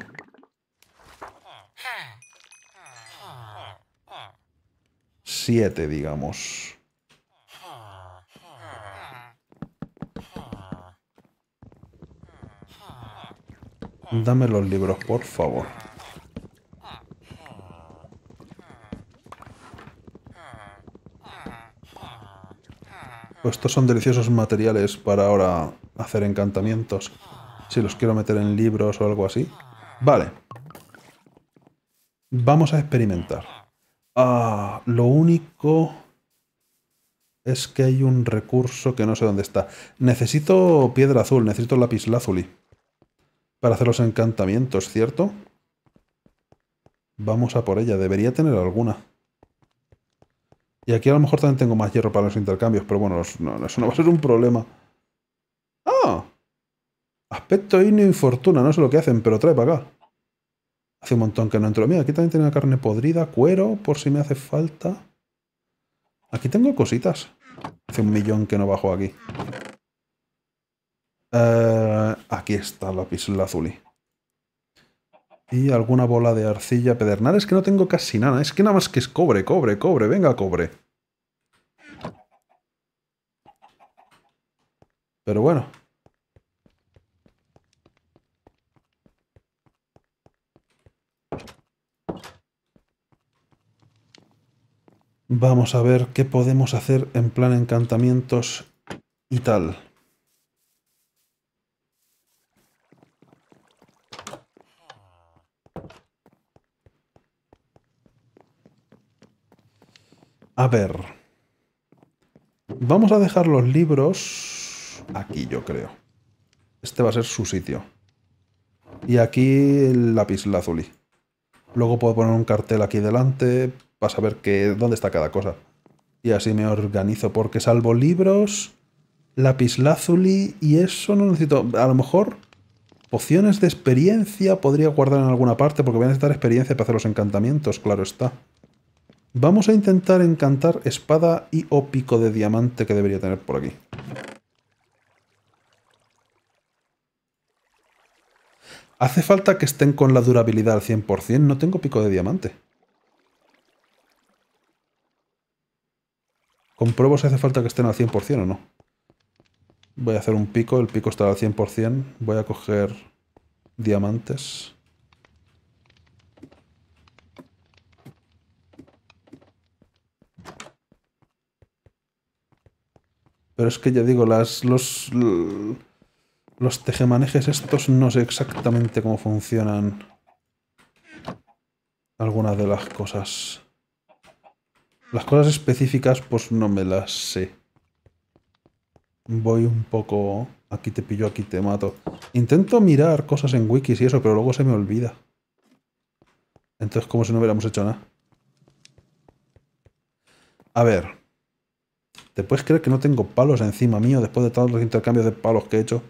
Siete, digamos. Dame los libros, por favor. Pues estos son deliciosos materiales para ahora hacer encantamientos. Si los quiero meter en libros o algo así. Vale. Vamos a experimentar. Ah, lo único es que hay un recurso que no sé dónde está. Necesito piedra azul, necesito lápiz lazuli para hacer los encantamientos, ¿cierto? Vamos a por ella. Debería tener alguna. Y aquí a lo mejor también tengo más hierro para los intercambios, pero bueno, eso no va a ser un problema. ¡Ah! Aspecto inno y fortuna. No sé lo que hacen, pero trae para acá. Hace un montón que no entro. Mira, aquí también tengo carne podrida, cuero, por si me hace falta. Aquí tengo cositas. Hace un millón que no bajo aquí. Eh, aquí está la azul Y alguna bola de arcilla pedernal. Es que no tengo casi nada. Es que nada más que es cobre, cobre, cobre. Venga, cobre. Pero bueno. Vamos a ver qué podemos hacer en plan encantamientos y tal. A ver. Vamos a dejar los libros aquí, yo creo. Este va a ser su sitio. Y aquí el lápiz Luego puedo poner un cartel aquí delante para saber dónde está cada cosa. Y así me organizo, porque salvo libros, lápiz y eso no necesito. A lo mejor pociones de experiencia podría guardar en alguna parte, porque voy a necesitar experiencia para hacer los encantamientos, claro está. Vamos a intentar encantar espada y o pico de diamante que debería tener por aquí. Hace falta que estén con la durabilidad al 100%. No tengo pico de diamante. Compruebo si hace falta que estén al 100% o no. Voy a hacer un pico. El pico estará al 100%. Voy a coger diamantes. Pero es que ya digo, las, los, los tejemanejes estos no sé exactamente cómo funcionan algunas de las cosas. Las cosas específicas pues no me las sé. Voy un poco... Aquí te pillo, aquí te mato. Intento mirar cosas en wikis y eso, pero luego se me olvida. Entonces como si no hubiéramos hecho nada. A ver, ¿Te puedes creer que no tengo palos encima mío después de todos los intercambios de palos que he hecho?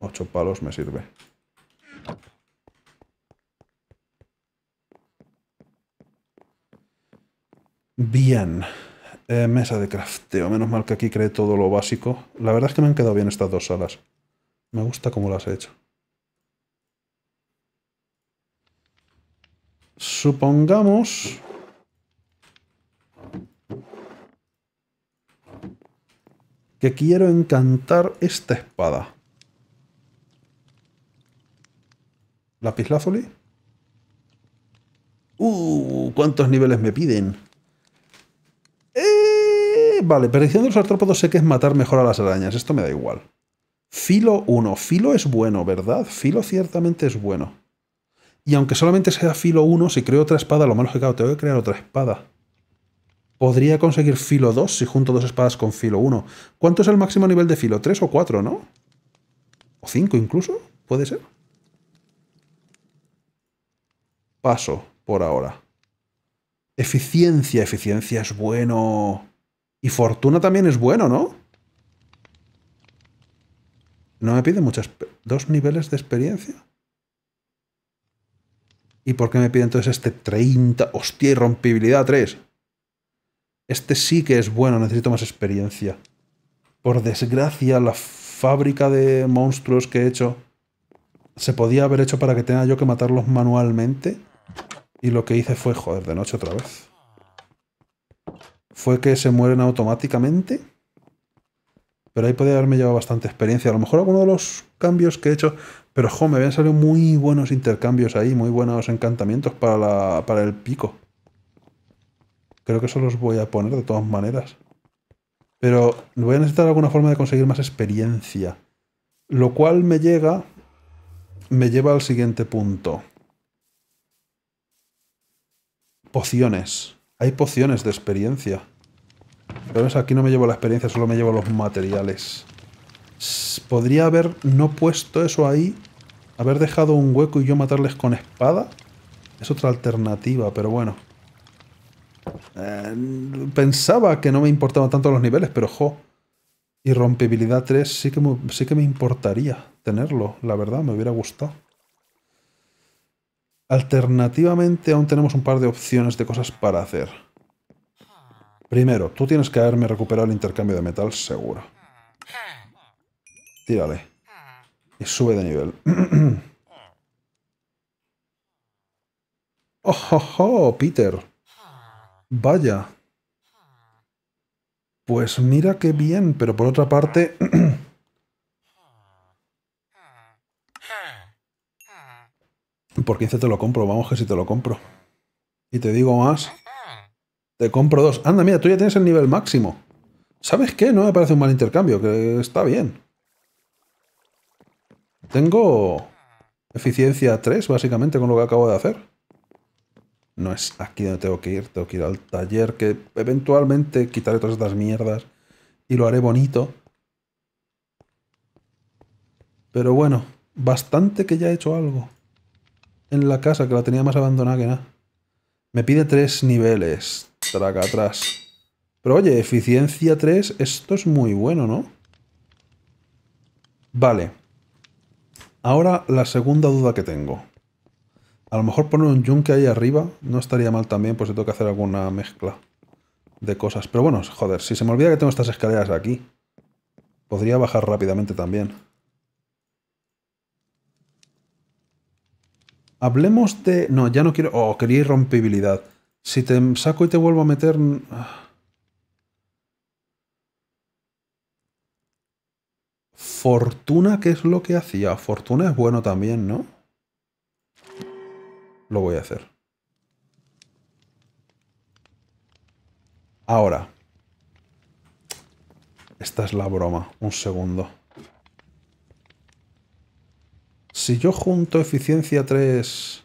Ocho palos me sirve. Bien. Eh, mesa de crafteo. Menos mal que aquí creé todo lo básico. La verdad es que me han quedado bien estas dos salas. Me gusta cómo las he hecho. Supongamos que quiero encantar esta espada. ¿Lapislázuli? ¡Uh! ¿Cuántos niveles me piden? Eh, vale, perdición de los artrópodos sé que es matar mejor a las arañas. Esto me da igual. Filo 1. Filo es bueno, ¿verdad? Filo ciertamente es bueno. Y aunque solamente sea filo 1, si creo otra espada, lo malo que te tengo que crear otra espada. Podría conseguir filo 2 si junto dos espadas con filo 1. ¿Cuánto es el máximo nivel de filo? ¿3 o 4, no? ¿O 5 incluso? ¿Puede ser? Paso por ahora. Eficiencia, eficiencia es bueno. Y fortuna también es bueno, ¿no? No me pide muchas... ¿Dos niveles de experiencia? ¿Y por qué me pide entonces este 30? Hostia, irrompibilidad rompibilidad 3. Este sí que es bueno, necesito más experiencia. Por desgracia, la fábrica de monstruos que he hecho se podía haber hecho para que tenga yo que matarlos manualmente. Y lo que hice fue, joder, de noche otra vez. Fue que se mueren automáticamente. Pero ahí podía haberme llevado bastante experiencia. A lo mejor alguno de los cambios que he hecho... Pero, jo, me habían salido muy buenos intercambios ahí, muy buenos encantamientos para el pico. Creo que eso los voy a poner de todas maneras. Pero voy a necesitar alguna forma de conseguir más experiencia. Lo cual me llega... Me lleva al siguiente punto. Pociones. Hay pociones de experiencia. Pero es aquí no me llevo la experiencia, solo me llevo los materiales. Podría haber no puesto eso ahí. Haber dejado un hueco y yo matarles con espada. Es otra alternativa, pero bueno. Eh, pensaba que no me importaban tanto los niveles, pero jo. Y rompibilidad 3 sí que, me, sí que me importaría tenerlo, la verdad, me hubiera gustado. Alternativamente aún tenemos un par de opciones de cosas para hacer. Primero, tú tienes que haberme recuperado el intercambio de metal seguro. Tírale. Y sube de nivel. ¡Oh, oh, Peter! Vaya. Pues mira qué bien, pero por otra parte... por 15 te lo compro, vamos que si te lo compro. Y te digo más... Te compro dos. Anda, mira, tú ya tienes el nivel máximo. ¿Sabes qué? No me parece un mal intercambio, que está bien. Tengo eficiencia 3, básicamente, con lo que acabo de hacer no es aquí donde tengo que ir, tengo que ir al taller, que eventualmente quitaré todas estas mierdas y lo haré bonito. Pero bueno, bastante que ya he hecho algo. En la casa, que la tenía más abandonada que nada. Me pide tres niveles, Traga atrás. Pero oye, eficiencia 3, esto es muy bueno, ¿no? Vale. Ahora la segunda duda que tengo. A lo mejor poner un yunque ahí arriba no estaría mal también, pues si tengo que hacer alguna mezcla de cosas. Pero bueno, joder, si se me olvida que tengo estas escaleras aquí, podría bajar rápidamente también. Hablemos de... No, ya no quiero... Oh, quería irrompibilidad. Si te saco y te vuelvo a meter... Ah. Fortuna, ¿qué es lo que hacía? Fortuna es bueno también, ¿no? lo voy a hacer. Ahora. Esta es la broma. Un segundo. Si yo junto eficiencia 3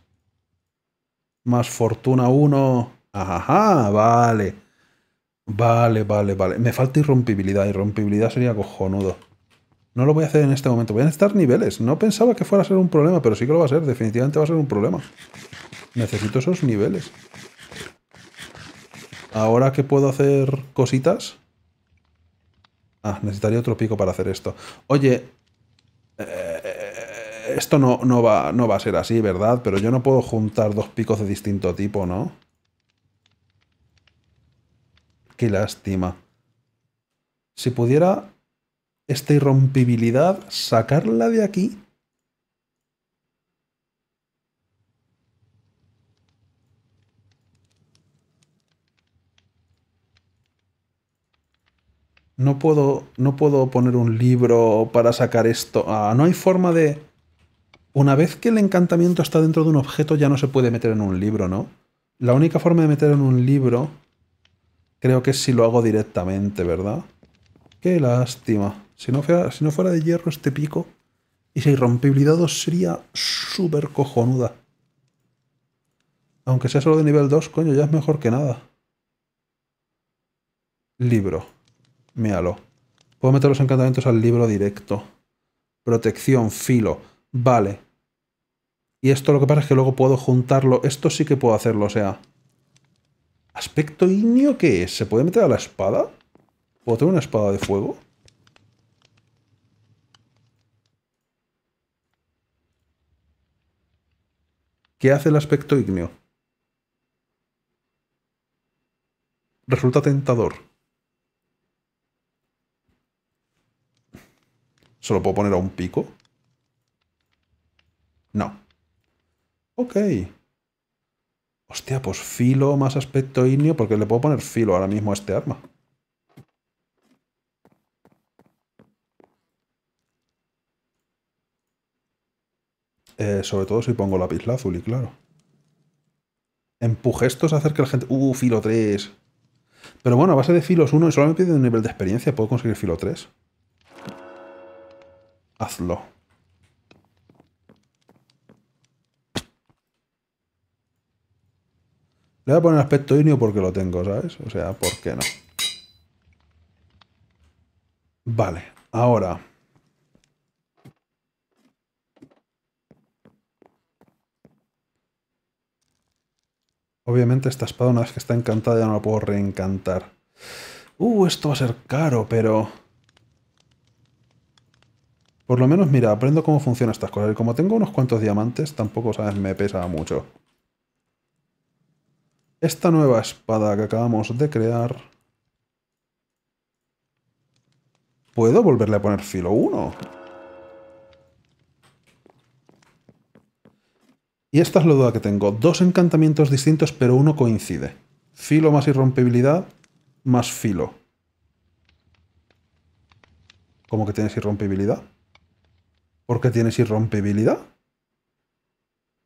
más fortuna 1... Ajá, vale. Vale, vale, vale. Me falta irrompibilidad. Irrompibilidad sería cojonudo. No lo voy a hacer en este momento. Voy a necesitar niveles. No pensaba que fuera a ser un problema, pero sí que lo va a ser. Definitivamente va a ser un problema. Necesito esos niveles. Ahora que puedo hacer cositas... Ah, necesitaría otro pico para hacer esto. Oye, eh, esto no, no, va, no va a ser así, ¿verdad? Pero yo no puedo juntar dos picos de distinto tipo, ¿no? Qué lástima. Si pudiera esta irrompibilidad, sacarla de aquí. No puedo, no puedo poner un libro para sacar esto. Ah, no hay forma de... Una vez que el encantamiento está dentro de un objeto ya no se puede meter en un libro, ¿no? La única forma de meter en un libro creo que es si lo hago directamente, ¿verdad? Qué lástima. Si no, fuera, de hierro este pico, y esa irrompibilidad 2 sería súper cojonuda. Aunque sea solo de nivel 2, coño, ya es mejor que nada. Libro. Míralo. Puedo meter los encantamientos al libro directo. Protección, filo. Vale. Y esto lo que pasa es que luego puedo juntarlo. Esto sí que puedo hacerlo, o sea... ¿Aspecto ignio qué es? ¿Se puede meter a la espada? ¿Puedo tener una espada de fuego? ¿Qué hace el aspecto igneo? Resulta tentador. ¿Solo puedo poner a un pico? No. Ok. Hostia, pues filo más aspecto igneo porque le puedo poner filo ahora mismo a este arma. Eh, sobre todo si pongo lápiz y claro. Empuje estos a hacer que la gente... ¡Uh, filo 3! Pero bueno, a base de filos 1 y solo me pide un nivel de experiencia, ¿puedo conseguir filo 3? Hazlo. Le voy a poner aspecto inio porque lo tengo, ¿sabes? O sea, ¿por qué no? Vale, ahora... Obviamente esta espada una vez que está encantada ya no la puedo reencantar. Uh, esto va a ser caro, pero... Por lo menos, mira, aprendo cómo funcionan estas cosas. Y como tengo unos cuantos diamantes, tampoco, ¿sabes? Me pesa mucho. Esta nueva espada que acabamos de crear... ¿Puedo volverle a poner filo 1? Y esta es la duda que tengo. Dos encantamientos distintos, pero uno coincide. Filo más irrompibilidad, más filo. ¿Cómo que tienes irrompibilidad? ¿Por qué tienes irrompibilidad?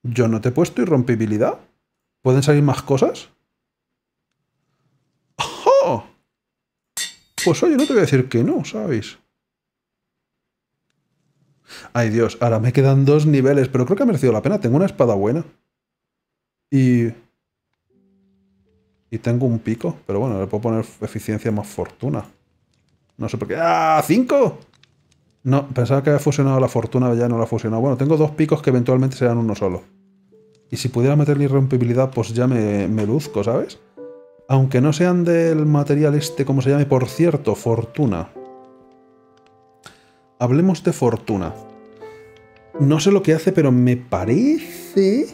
¿Yo no te he puesto irrompibilidad? ¿Pueden salir más cosas? ¡Oh! Pues oye, no te voy a decir que no, ¿sabéis? Ay Dios, ahora me quedan dos niveles, pero creo que ha merecido la pena. Tengo una espada buena. Y... Y tengo un pico, pero bueno, le puedo poner eficiencia más fortuna. No sé por qué. ¡Ah! ¡Cinco! No, pensaba que había fusionado la fortuna, ya no la ha fusionado. Bueno, tengo dos picos que eventualmente serán uno solo. Y si pudiera meterle irrompibilidad, pues ya me, me luzco, ¿sabes? Aunque no sean del material este, como se llame, por cierto, fortuna. Hablemos de fortuna. No sé lo que hace, pero me parece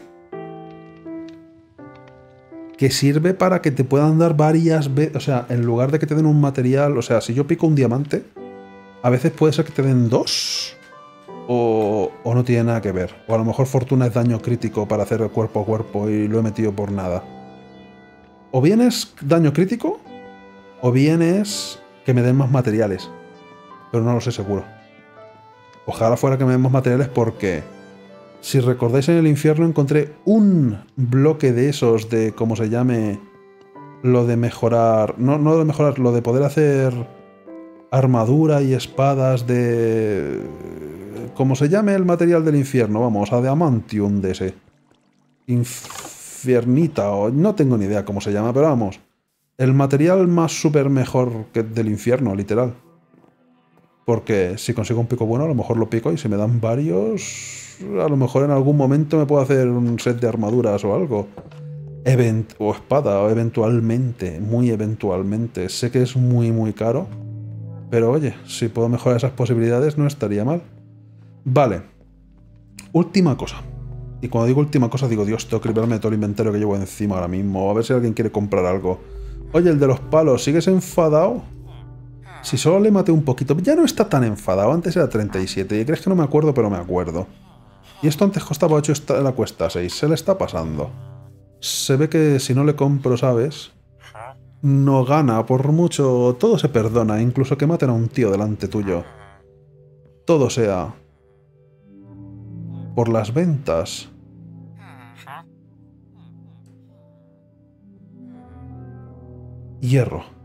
que sirve para que te puedan dar varias veces, o sea, en lugar de que te den un material, o sea, si yo pico un diamante, a veces puede ser que te den dos, o, o, no tiene nada que ver, o a lo mejor fortuna es daño crítico para hacer cuerpo a cuerpo y lo he metido por nada. O bien es daño crítico, o bien es que me den más materiales, pero no lo sé seguro. Ojalá fuera que me demos materiales porque... Si recordáis en el infierno encontré un bloque de esos de, como se llame, lo de mejorar... No, no de mejorar, lo de poder hacer armadura y espadas de... Como se llame el material del infierno, vamos, Diamantium de ese. Infiernita, o no tengo ni idea cómo se llama, pero vamos. El material más súper mejor que del infierno, literal. Porque si consigo un pico bueno, a lo mejor lo pico y si me dan varios, a lo mejor en algún momento me puedo hacer un set de armaduras o algo. o espada, o eventualmente, muy eventualmente. Sé que es muy, muy caro. Pero oye, si puedo mejorar esas posibilidades, no estaría mal. Vale. Última cosa. Y cuando digo última cosa, digo, Dios, tengo que liberarme todo el inventario que llevo encima ahora mismo. A ver si alguien quiere comprar algo. Oye, el de los palos, ¿sigues enfadado? Si solo le mate un poquito, ya no está tan enfadado. Antes era 37. Y crees que no me acuerdo, pero me acuerdo. Y esto antes costaba 8 ahora la cuesta 6. Se le está pasando. Se ve que si no le compro, ¿sabes? No gana, por mucho. Todo se perdona, incluso que maten a un tío delante tuyo. Todo sea... Por las ventas. Hierro.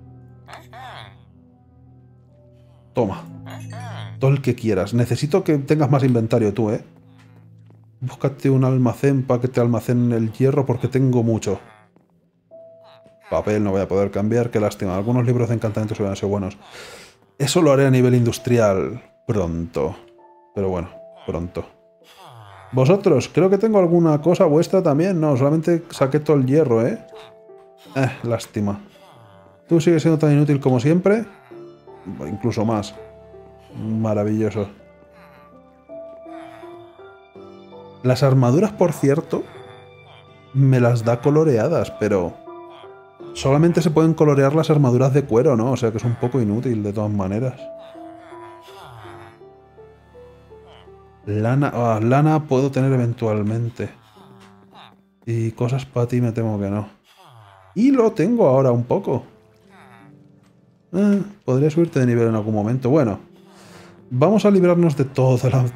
Toma. Todo el que quieras. Necesito que tengas más inventario tú, ¿eh? Búscate un almacén para que te almacenen el hierro porque tengo mucho. Papel no voy a poder cambiar, qué lástima. Algunos libros de encantamientos suelen ser buenos. Eso lo haré a nivel industrial pronto. Pero bueno, pronto. Vosotros, creo que tengo alguna cosa vuestra también. No, solamente saqué todo el hierro, ¿eh? Eh, lástima. Tú sigues siendo tan inútil como siempre incluso más. Maravilloso. Las armaduras, por cierto, me las da coloreadas, pero solamente se pueden colorear las armaduras de cuero, ¿no? O sea que es un poco inútil de todas maneras. Lana, ah, lana puedo tener eventualmente. Y cosas para ti me temo que no. Y lo tengo ahora un poco. Eh, podría subirte de nivel en algún momento. Bueno, vamos a librarnos de todas las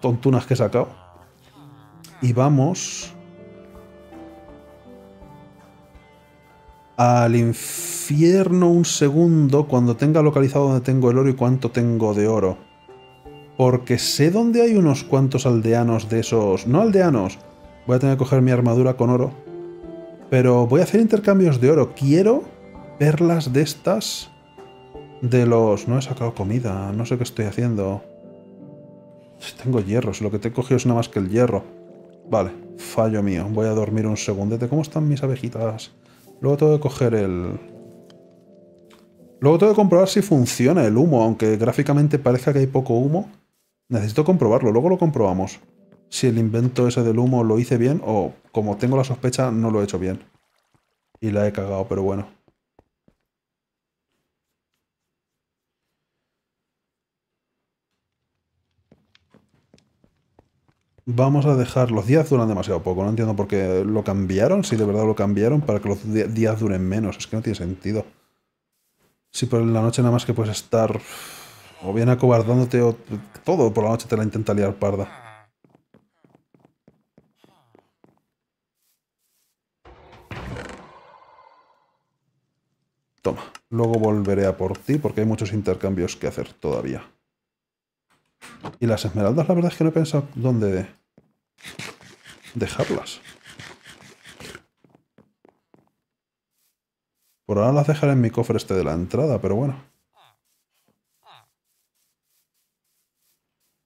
tontunas que he sacado. Y vamos... Al infierno un segundo cuando tenga localizado donde tengo el oro y cuánto tengo de oro. Porque sé dónde hay unos cuantos aldeanos de esos... No aldeanos. Voy a tener que coger mi armadura con oro. Pero voy a hacer intercambios de oro. Quiero perlas de estas de los no he sacado comida, no sé qué estoy haciendo. Tengo si lo que te he cogido es nada más que el hierro. Vale, fallo mío. Voy a dormir un segundete. ¿Cómo están mis abejitas? Luego tengo que coger el... Luego tengo que comprobar si funciona el humo, aunque gráficamente parezca que hay poco humo. Necesito comprobarlo, luego lo comprobamos. Si el invento ese del humo lo hice bien o, como tengo la sospecha, no lo he hecho bien. Y la he cagado, pero bueno. Vamos a dejar... Los días duran demasiado poco. No entiendo por qué lo cambiaron. Si de verdad lo cambiaron para que los días duren menos. Es que no tiene sentido. Si por la noche nada más que puedes estar... O bien acobardándote o todo por la noche te la intenta liar parda. Toma, luego volveré a por ti porque hay muchos intercambios que hacer todavía. Y las esmeraldas, la verdad es que no he pensado dónde dejarlas. Por ahora las dejaré en mi cofre este de la entrada, pero bueno.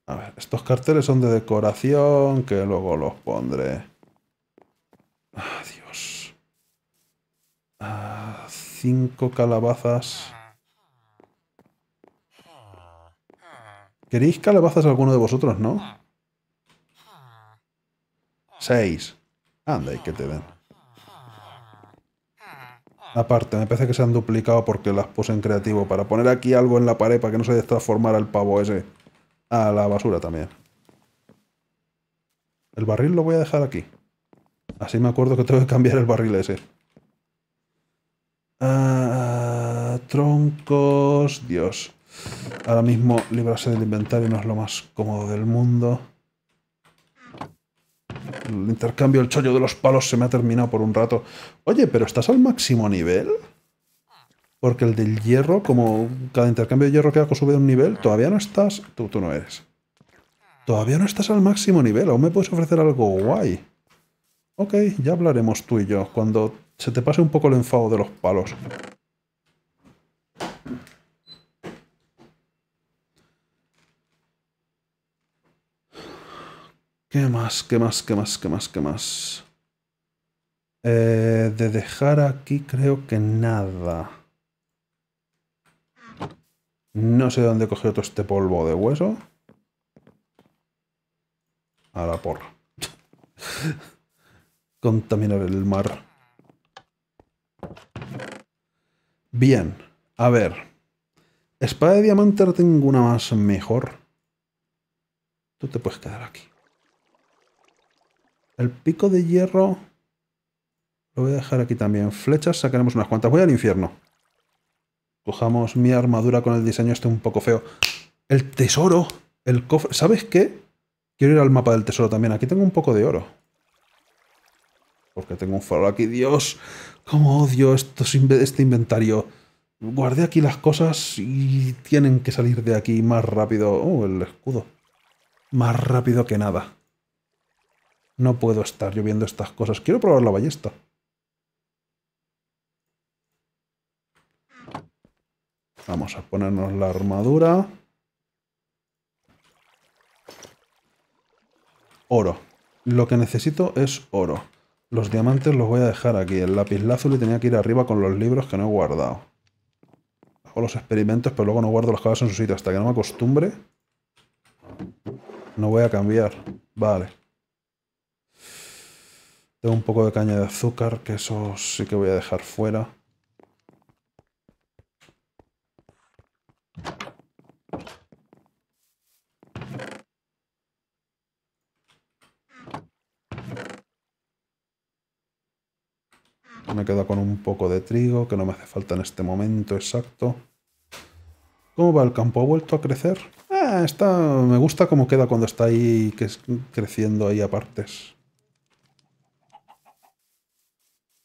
A ver, estos carteles son de decoración, que luego los pondré. Ah, Dios. Ah, cinco calabazas. ¿Queréis calabazas alguno de vosotros, no? Seis. Anda, y que te den. Aparte, me parece que se han duplicado porque las puse en creativo para poner aquí algo en la pared para que no se transformara el pavo ese a la basura también. El barril lo voy a dejar aquí. Así me acuerdo que tengo que cambiar el barril ese. Ah, troncos... Dios. Ahora mismo librarse del inventario no es lo más cómodo del mundo. El intercambio, el chollo de los palos se me ha terminado por un rato. Oye, pero ¿estás al máximo nivel? Porque el del hierro, como cada intercambio de hierro que hago sube de un nivel, todavía no estás... Tú, tú no eres. Todavía no estás al máximo nivel, aún me puedes ofrecer algo guay. Ok, ya hablaremos tú y yo, cuando se te pase un poco el enfado de los palos. ¿Qué más? ¿Qué más? ¿Qué más? ¿Qué más? ¿Qué más? Eh, de dejar aquí creo que nada. No sé dónde coger todo este polvo de hueso. A la porra. Contaminar el mar. Bien. A ver. Espada de diamante no tengo una más mejor. Tú te puedes quedar aquí. El pico de hierro lo voy a dejar aquí también. Flechas, sacaremos unas cuantas. Voy al infierno. Cojamos mi armadura con el diseño este un poco feo. El tesoro, el cofre... ¿Sabes qué? Quiero ir al mapa del tesoro también. Aquí tengo un poco de oro. Porque tengo un farol aquí. Dios, cómo odio este inventario. Guardé aquí las cosas y tienen que salir de aquí más rápido. Oh, el escudo. Más rápido que nada. No puedo estar lloviendo estas cosas. Quiero probar la ballesta. Vamos a ponernos la armadura. Oro. Lo que necesito es oro. Los diamantes los voy a dejar aquí. El lápiz y tenía que ir arriba con los libros que no he guardado. Hago los experimentos, pero luego no guardo las cosas en su sitio. Hasta que no me acostumbre, no voy a cambiar. Vale. Tengo un poco de caña de azúcar, que eso sí que voy a dejar fuera. Me queda con un poco de trigo, que no me hace falta en este momento exacto. ¿Cómo va el campo? ¿Ha vuelto a crecer? Ah, está, me gusta cómo queda cuando está ahí creciendo ahí a partes.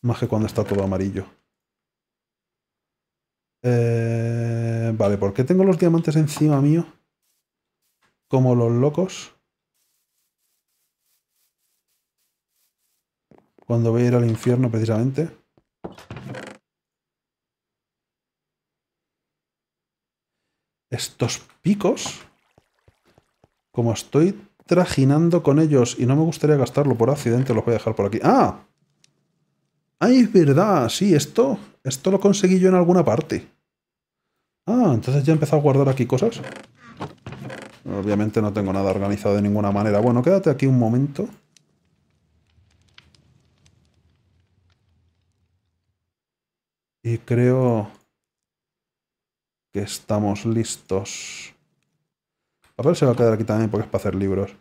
Más que cuando está todo amarillo. Eh, vale, ¿por qué tengo los diamantes encima mío? Como los locos. Cuando voy a ir al infierno precisamente. Estos picos. Como estoy trajinando con ellos y no me gustaría gastarlo por accidente, los voy a dejar por aquí. ¡Ah! ¡Ay, es verdad! Sí, esto, esto lo conseguí yo en alguna parte. Ah, entonces ya he empezado a guardar aquí cosas. Obviamente no tengo nada organizado de ninguna manera. Bueno, quédate aquí un momento. Y creo que estamos listos. Papel se va a quedar aquí también porque es para hacer libros.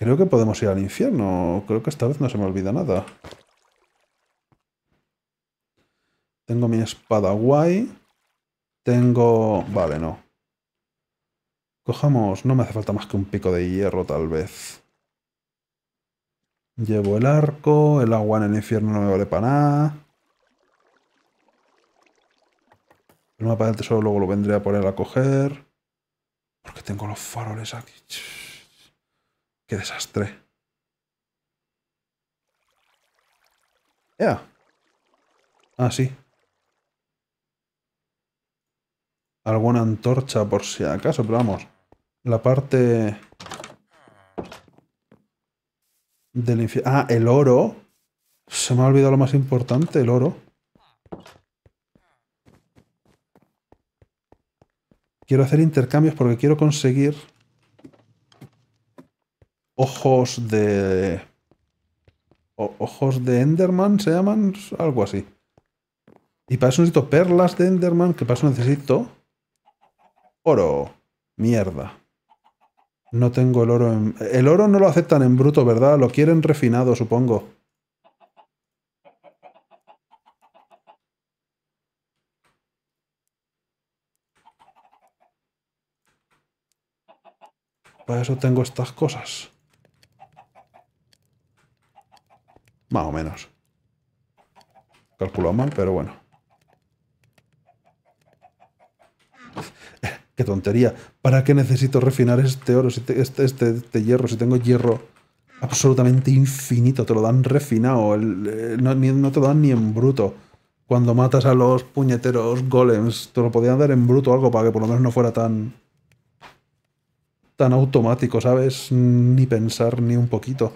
Creo que podemos ir al infierno. Creo que esta vez no se me olvida nada. Tengo mi espada guay. Tengo... Vale, no. Cojamos... No me hace falta más que un pico de hierro, tal vez. Llevo el arco. El agua en el infierno no me vale para nada. El mapa del tesoro luego lo vendré a poner a coger. Porque tengo los faroles aquí. Qué desastre. ¿Ya? Ah, sí. Alguna antorcha por si acaso, pero vamos. La parte... Del infierno... Ah, el oro. Se me ha olvidado lo más importante, el oro. Quiero hacer intercambios porque quiero conseguir ojos de... ojos de Enderman, se llaman, algo así. Y para eso necesito perlas de Enderman, que para eso necesito oro. Mierda. No tengo el oro en... El oro no lo aceptan en bruto, ¿verdad? Lo quieren refinado, supongo. Para eso tengo estas cosas. Más o menos. Calculado mal, pero bueno. Qué tontería. ¿Para qué necesito refinar este oro, este, este, este, hierro, si tengo hierro absolutamente infinito? Te lo dan refinado, eh, no, no, te lo dan ni en bruto. Cuando matas a los puñeteros golems, te lo podían dar en bruto algo para que por lo menos no fuera tan... tan automático, ¿sabes? Ni pensar ni un poquito.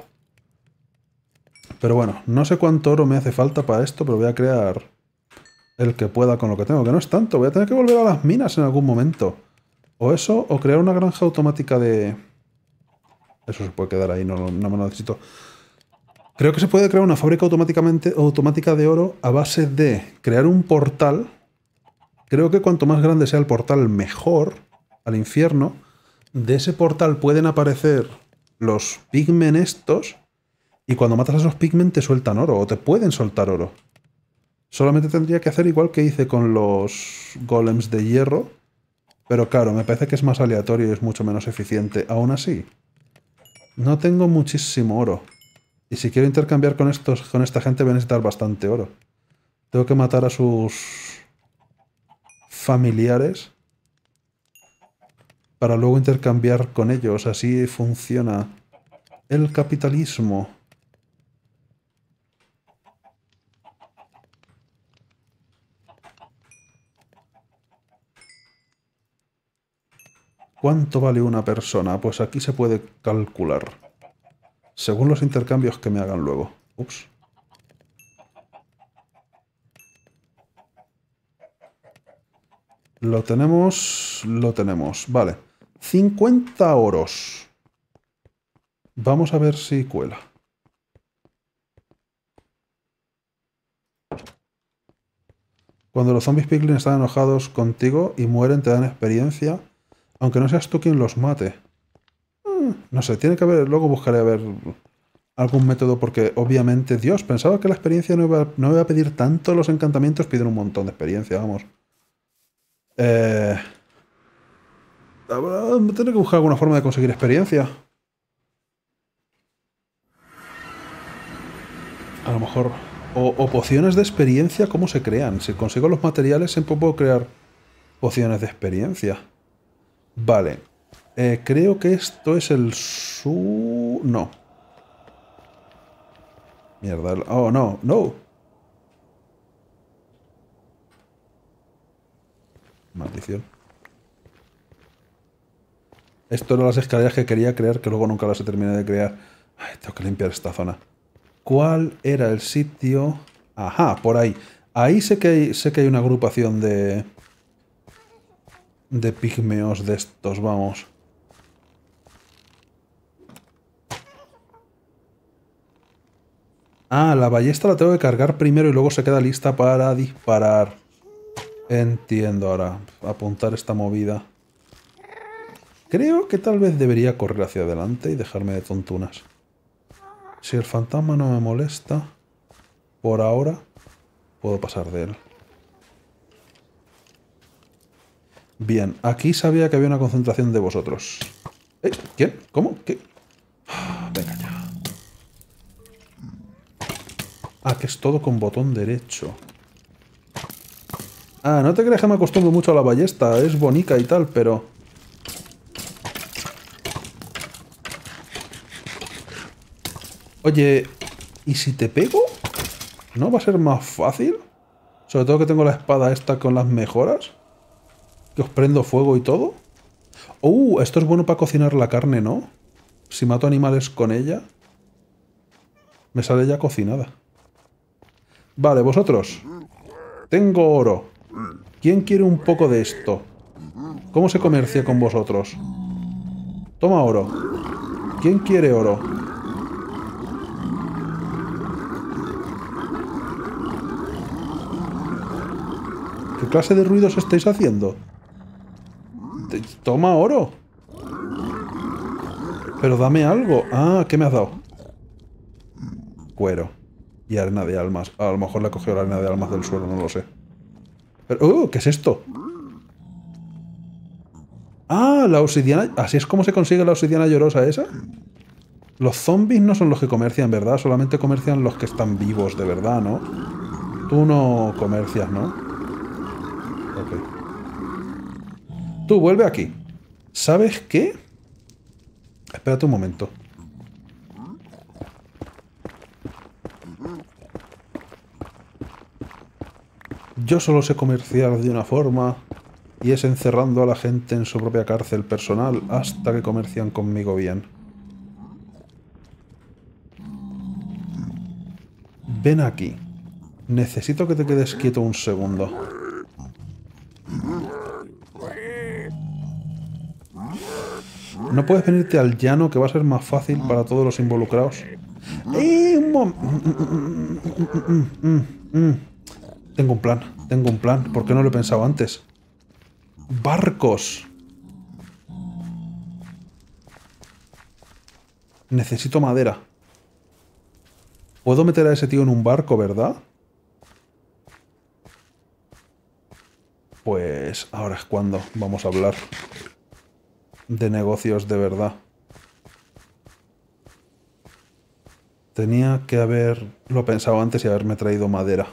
Pero bueno, no sé cuánto oro me hace falta para esto, pero voy a crear el que pueda con lo que tengo, que no es tanto. Voy a tener que volver a las minas en algún momento. O eso, o crear una granja automática de... Eso se puede quedar ahí, no, me lo necesito. Creo que se puede crear una fábrica automáticamente, automática de oro a base de crear un portal. Creo que cuanto más grande sea el portal, mejor al infierno. De ese portal pueden aparecer los pigmen estos y cuando matas a esos pigmen te sueltan oro, o te pueden soltar oro. Solamente tendría que hacer igual que hice con los golems de hierro, pero claro, me parece que es más aleatorio y es mucho menos eficiente. Aún así, no tengo muchísimo oro. Y si quiero intercambiar con, estos, con esta gente voy a necesitar bastante oro. Tengo que matar a sus familiares para luego intercambiar con ellos. Así funciona el capitalismo. ¿Cuánto vale una persona? Pues aquí se puede calcular. Según los intercambios que me hagan luego. Ups. Lo tenemos, lo tenemos. Vale. 50 oros. Vamos a ver si cuela. Cuando los zombies piglin están enojados contigo y mueren, te dan experiencia aunque no seas tú quien los mate. Mm, no sé, tiene que haber, luego buscaré a ver algún método, porque obviamente, Dios, pensaba que la experiencia no iba, iba a pedir tanto, los encantamientos piden un montón de experiencia, vamos. Eh, Tengo que buscar alguna forma de conseguir experiencia. A lo mejor... O, o pociones de experiencia, ¿cómo se crean? Si consigo los materiales, siempre puedo crear pociones de experiencia. Vale. Eh, creo que esto es el su... No. Mierda. Oh, no. No. Maldición. Esto eran las escaleras que quería crear, que luego nunca las he terminado de crear. Ay, tengo que limpiar esta zona. ¿Cuál era el sitio? Ajá, por ahí. Ahí sé que sé que hay una agrupación de de pigmeos de estos, vamos. Ah, la ballesta la tengo que cargar primero y luego se queda lista para disparar. Entiendo ahora. Apuntar esta movida. Creo que tal vez debería correr hacia adelante y dejarme de tontunas. Si el fantasma no me molesta, por ahora, puedo pasar de él. Bien, aquí sabía que había una concentración de vosotros. ¿Eh? ¿Quién? ¿Cómo? ¿Qué? Ah, venga ya. Ah, que es todo con botón derecho. Ah, no te creas que me acostumbro mucho a la ballesta. Es bonita y tal, pero... Oye, ¿y si te pego? ¿No va a ser más fácil? Sobre todo que tengo la espada esta con las mejoras. Que os prendo fuego y todo. Uh, esto es bueno para cocinar la carne, ¿no? Si mato animales con ella. Me sale ya cocinada. Vale, vosotros. Tengo oro. ¿Quién quiere un poco de esto? ¿Cómo se comercia con vosotros? Toma oro. ¿Quién quiere oro? ¿Qué clase de ruidos estáis haciendo? Toma oro. Pero dame algo. Ah, ¿qué me has dado? Cuero. Y arena de almas. A lo mejor le he cogido la arena de almas del suelo, no lo sé. Pero, uh, ¿qué es esto? Ah, la obsidiana... ¿Así es como se consigue la obsidiana llorosa esa? Los zombies no son los que comercian, ¿verdad? Solamente comercian los que están vivos, de verdad, ¿no? Tú no comercias, ¿no? Tú vuelve aquí. ¿Sabes qué? Espérate un momento. Yo solo sé comerciar de una forma y es encerrando a la gente en su propia cárcel personal hasta que comercian conmigo bien. Ven aquí. Necesito que te quedes quieto un segundo. ¿No puedes venirte al llano que va a ser más fácil para todos los involucrados? Eh, tengo un plan, tengo un plan. ¿Por qué no lo he pensado antes? ¡Barcos! Necesito madera. Puedo meter a ese tío en un barco, ¿verdad? Pues ahora es cuando vamos a hablar de negocios de verdad. Tenía que haberlo pensado antes y haberme traído madera.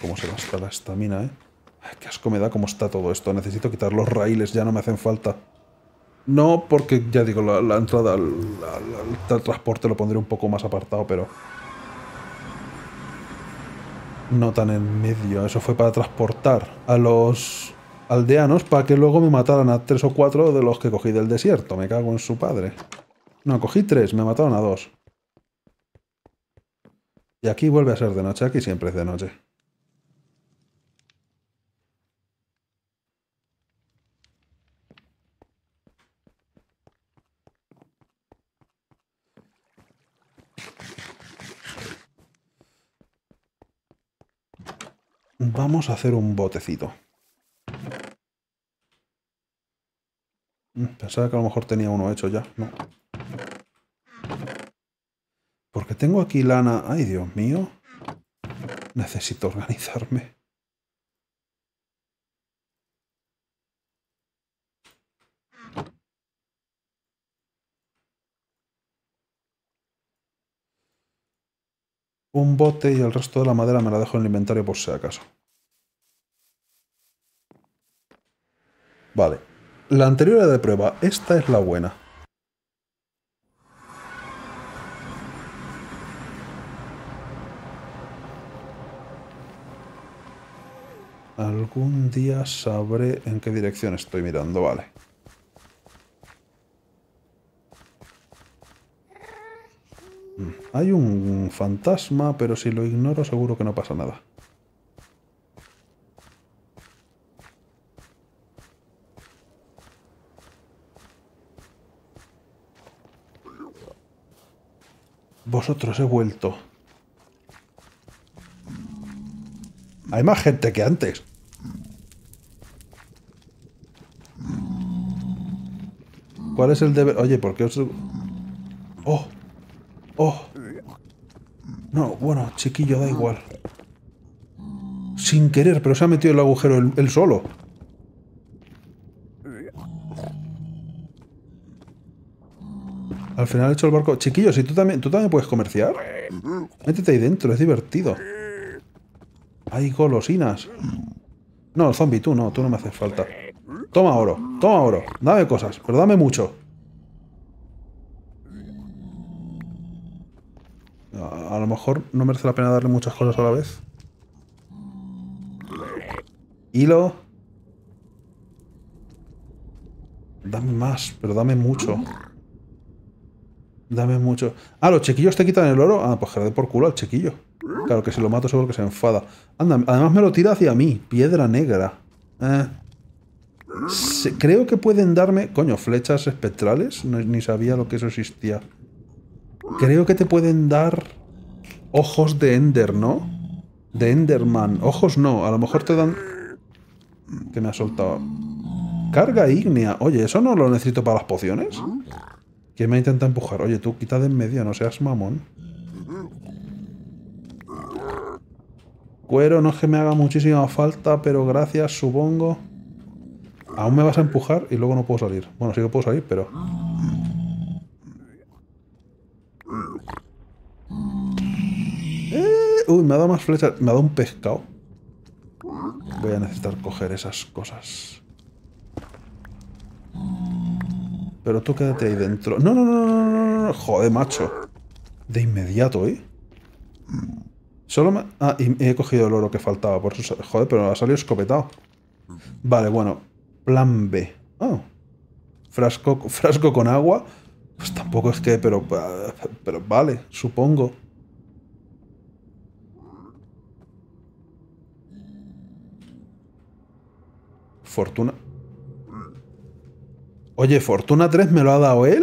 Cómo se gasta la estamina, ¿eh? qué asco me da cómo está todo esto. Necesito quitar los raíles, ya no me hacen falta. No, porque ya digo, la, entrada al, al transporte lo pondré un poco más apartado, pero... No tan en medio. Eso fue para transportar a los aldeanos para que luego me mataran a tres o cuatro de los que cogí del desierto. Me cago en su padre. No, cogí tres, me mataron a dos. Y aquí vuelve a ser de noche, aquí siempre es de noche. Vamos a hacer un botecito. Mm, pensaba que a lo mejor tenía uno hecho ya, ¿no? Porque tengo aquí lana... ¡Ay, Dios mío! Necesito organizarme. Un bote y el resto de la madera me la dejo en el inventario por si acaso. Vale. La anterior era de prueba, esta es la buena. Algún día sabré en qué dirección estoy mirando, vale. Mm, hay un fantasma, pero si lo ignoro seguro que no pasa nada. vosotros he vuelto. Hay más gente que antes. ¿Cuál es el deber? Oye, ¿por qué os... ¡Oh! ¡Oh! No, bueno, chiquillo, da igual. Sin querer, pero se ha metido el agujero el solo. Al final he hecho el barco. Chiquillos, ¿Y tú también, tú también puedes comerciar. Métete ahí dentro, es divertido. Hay golosinas. No, el zombie, tú no, tú no me haces falta. Toma oro, toma oro. Dame cosas, pero dame mucho. a lo mejor no merece la pena darle muchas cosas a la vez. Hilo. Dame más, pero dame mucho. Dame mucho. Ah, los chiquillos te quitan el oro. Ah, pues que por culo al chiquillo. Claro que si lo mato seguro que se enfada. Anda, además me lo tira hacia mí. Piedra negra. Eh. creo que pueden darme... Coño, flechas espectrales. ni sabía lo que eso existía. Creo que te pueden dar... Ojos de Ender, ¿no? De Enderman. Ojos no. A lo mejor te dan... Que me ha soltado. Carga ígnea. Oye, ¿eso no lo necesito para las pociones? que me intenta empujar. Oye, tú quita de en medio, no seas mamón. Cuero, no es que me haga muchísima falta, pero gracias, supongo. Aún me vas a empujar y luego no puedo salir. Bueno, sí que puedo salir, pero... Eh, uy, me ha dado más flechas. Me ha dado un pescado. Voy a necesitar coger esas cosas. Pero tú quédate ahí dentro. No, no, no, no, no, no. Joder, macho. De inmediato, ¿eh? Mm. Solo me... Ah, y he cogido el oro que faltaba. Por Joder, pero ha salido escopetado. Vale, bueno. Plan B. Oh. Frasco, frasco con agua. Pues tampoco es que... Pero, ah, pero vale, supongo. Fortuna. Oye, ¿Fortuna 3 me lo ha dado él?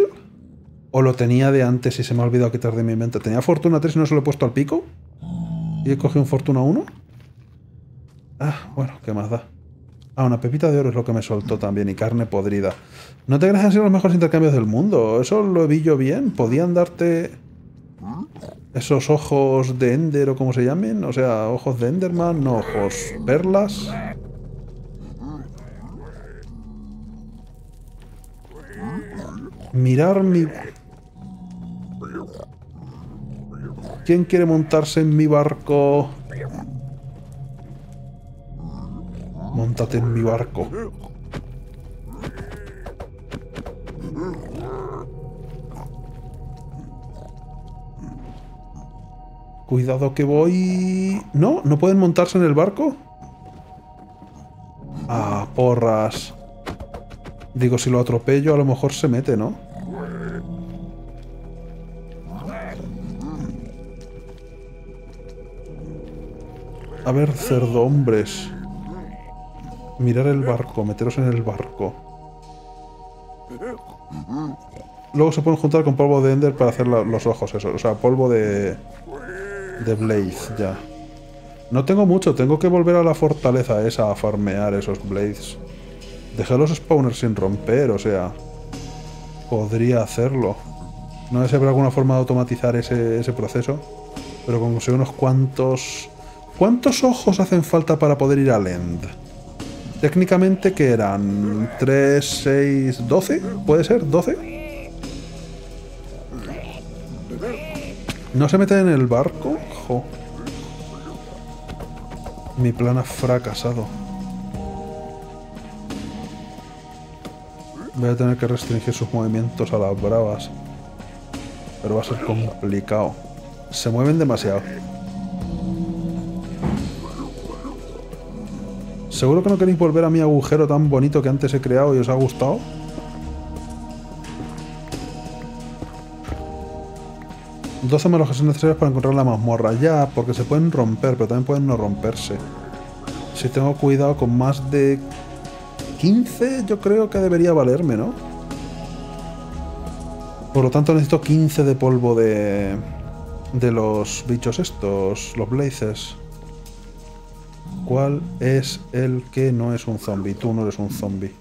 ¿O lo tenía de antes y se me ha olvidado quitar de mi mente? ¿Tenía Fortuna 3 y no se lo he puesto al pico? ¿Y he cogido un Fortuna 1? Ah, bueno, ¿qué más da? Ah, una pepita de oro es lo que me soltó también, y carne podrida. No te creas que han sido los mejores intercambios del mundo. Eso lo vi yo bien. Podían darte esos ojos de Ender o como se llamen. O sea, ojos de Enderman, ojos perlas. Mirar mi... ¿Quién quiere montarse en mi barco? Montate en mi barco. Cuidado que voy... ¿No? ¿No pueden montarse en el barco? Ah, porras. Digo, si lo atropello a lo mejor se mete, ¿no? A ver, cerdombres. hombres. Mirar el barco, meteros en el barco. Luego se pueden juntar con polvo de Ender para hacer los ojos, eso. O sea, polvo de... De Blaze, ya. No tengo mucho, tengo que volver a la fortaleza esa a farmear esos blaze Dejar los spawners sin romper, o sea... Podría hacerlo. No sé habrá alguna forma de automatizar ese, proceso. Pero como sé unos cuantos... ¿Cuántos ojos hacen falta para poder ir al end? Técnicamente que eran 3, 6, 12, puede ser, 12. ¿No se meten en el barco? Jo. Mi plan ha fracasado. Voy a tener que restringir sus movimientos a las bravas. Pero va a ser complicado. Se mueven demasiado. ¿Seguro que no queréis volver a mi agujero tan bonito que antes he creado y os ha gustado? Dos los que son necesarios para encontrar la mazmorra. Ya, porque se pueden romper, pero también pueden no romperse. Si tengo cuidado con más de 15 yo creo que debería valerme, ¿no? Por lo tanto necesito 15 de polvo de, de los bichos estos, los blazes. ¿Cuál es el que no es un zombie? Tú no eres un zombie.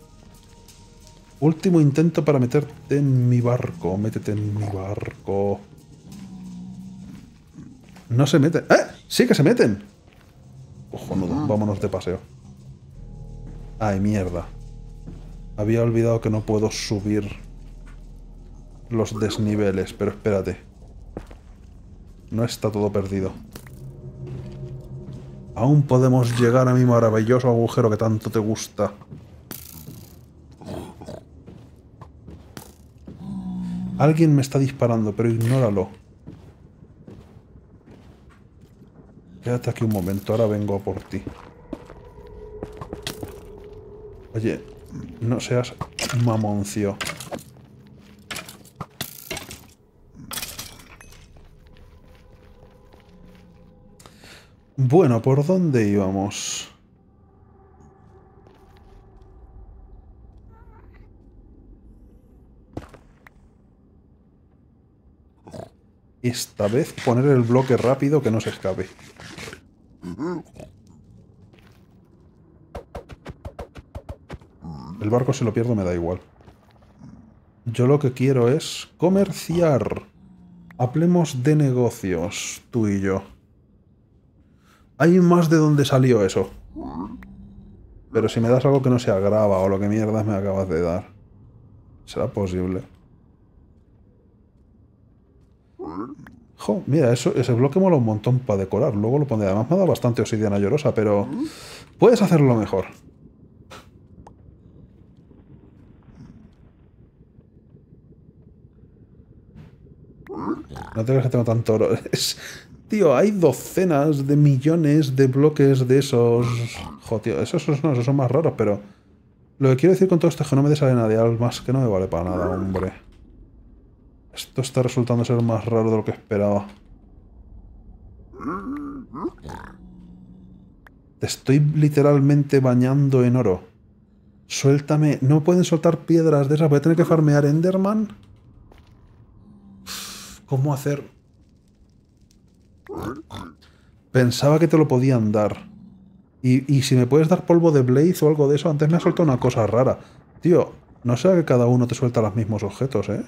Último intento para meterte en mi barco. Métete en mi barco. No se meten. ¡Eh! ¡Sí que se meten! Ojo, ah. vámonos de paseo. Ay, mierda. Había olvidado que no puedo subir los desniveles, pero espérate. No está todo perdido. Aún podemos llegar a mi maravilloso agujero que tanto te gusta. Alguien me está disparando, pero ignóralo. Quédate aquí un momento, ahora vengo por ti. Oye, no seas mamoncio. Bueno, ¿por dónde íbamos? Esta vez poner el bloque rápido que no se escape. El barco se lo pierdo, me da igual. Yo lo que quiero es comerciar. Hablemos de negocios, tú y yo. Hay más de dónde salió eso. Pero si me das algo que no se agrava o lo que mierdas me acabas de dar. ¿Será posible? Jo, mira, eso, ese bloque mola un montón para decorar. Luego lo pondré. Además me ha bastante obsidiana llorosa, pero... Puedes hacerlo mejor. No te que tengo tanto oro. tío, hay docenas de millones de bloques de esos... Joder, esos, no, esos son más raros, pero... Lo que quiero decir con todo esto es que no me desalena de almas, que no me vale para nada, hombre. Esto está resultando ser más raro de lo que esperaba. Te estoy literalmente bañando en oro. Suéltame. No pueden soltar piedras de esas. Voy a tener que farmear Enderman. ¿Cómo hacer...? Pensaba que te lo podían dar. Y, si me puedes dar polvo de Blaze o algo de eso, antes me ha soltado una cosa rara. Tío, no sea que cada uno te suelta los mismos objetos, ¿eh?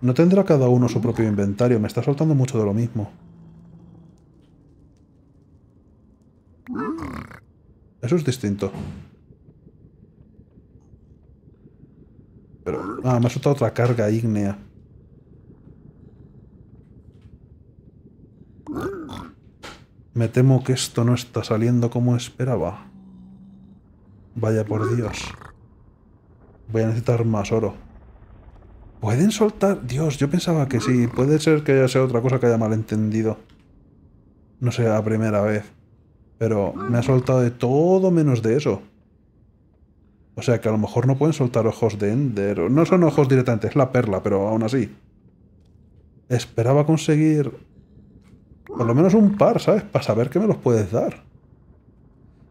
No tendrá cada uno su propio inventario, me está soltando mucho de lo mismo. Eso es distinto. ah, me ha soltado otra carga ígnea. Me temo que esto no está saliendo como esperaba. Vaya por Dios. Voy a necesitar más oro. ¿Pueden soltar? Dios, yo pensaba que sí. Puede ser que haya sido otra cosa que haya malentendido. No sea la primera vez. Pero me ha soltado de todo menos de eso. O sea que a lo mejor no pueden soltar ojos de Ender. No son ojos directamente, es la perla, pero aún así. Esperaba conseguir por lo menos un par, ¿sabes? Para saber que me los puedes dar.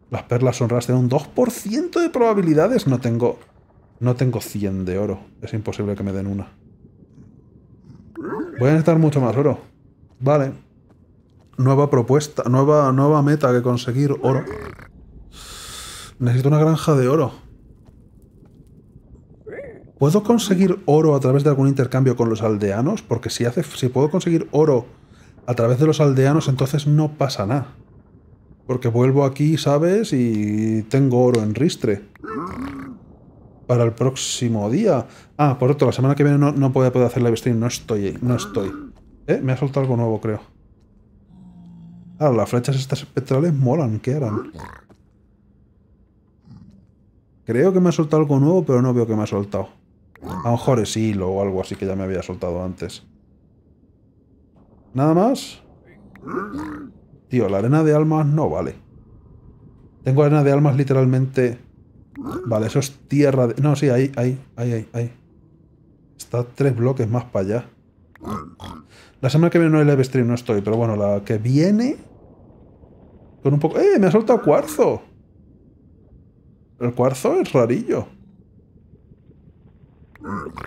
Las perlas sonras de un 2% de probabilidades. No tengo... No tengo 100 de oro. Es imposible que me den una. Voy a necesitar mucho más oro. Vale. Nueva propuesta. Nueva, nueva meta que conseguir oro. Necesito una granja de oro. ¿Puedo conseguir oro a través de algún intercambio con los aldeanos? Porque si, hace, si puedo conseguir oro a través de los aldeanos entonces no pasa nada. Porque vuelvo aquí, ¿sabes? Y tengo oro en ristre. Para el próximo día. Ah, por otro la semana que viene no, no voy poder hacer live stream. No estoy, no estoy. Eh, me ha soltado algo nuevo, creo. Ah, las flechas estas espectrales molan. ¿Qué harán? Creo que me ha soltado algo nuevo, pero no veo que me ha soltado. A lo mejor es hilo o algo así que ya me había soltado antes. ¿Nada más? Tío, la arena de almas no vale. Tengo arena de almas literalmente... Vale, eso es tierra de... No, sí, ahí, ahí, ahí, ahí, Está tres bloques más para allá. La semana que viene no hay live stream, no estoy, pero bueno, la que viene... Con un poco... ¡Eh! ¡Me ha soltado cuarzo! El cuarzo es rarillo.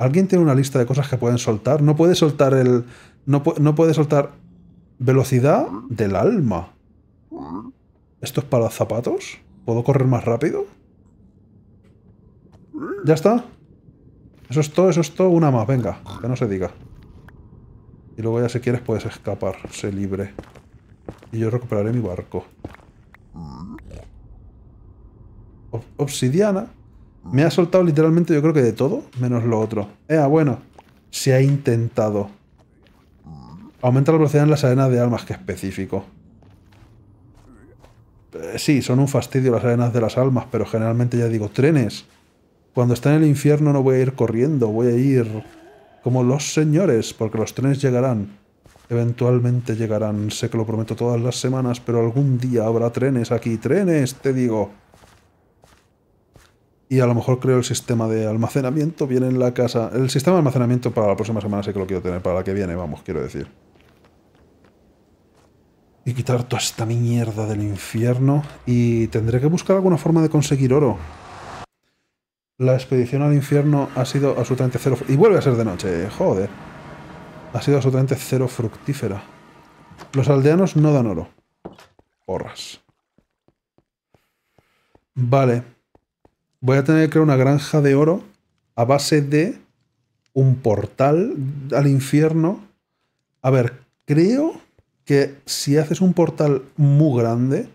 ¿Alguien tiene una lista de cosas que pueden soltar? No puede soltar el. No, puede soltar velocidad del alma. ¿Esto es para zapatos? ¿Puedo correr más rápido? ¿Ya está? Eso es todo, eso es todo. Una más, venga, que no se diga. Y luego ya si quieres puedes escapar, sé libre. Y yo recuperaré mi barco. obsidiana. Me ha soltado literalmente yo creo que de todo, menos lo otro. Eh, ah, bueno, se ha intentado. Aumenta la velocidad en las arenas de almas, que específico. Eh, sí, son un fastidio las arenas de las almas, pero generalmente ya digo, trenes. Cuando está en el infierno no voy a ir corriendo, voy a ir como los señores, porque los trenes llegarán. Eventualmente llegarán, sé que lo prometo todas las semanas, pero algún día habrá trenes aquí, trenes, te digo y a lo mejor creo el sistema de almacenamiento viene en la casa. El sistema de almacenamiento para la próxima semana sé que lo quiero tener, para la que viene, vamos, quiero decir. Y quitar toda esta mierda del infierno. Y tendré que buscar alguna forma de conseguir oro. La expedición al infierno ha sido absolutamente cero... Y vuelve a ser de noche, joder. Ha sido absolutamente cero fructífera. Los aldeanos no dan oro. Horras. Vale voy a tener que crear una granja de oro a base de un portal al infierno. A ver, creo que si haces un portal muy grande,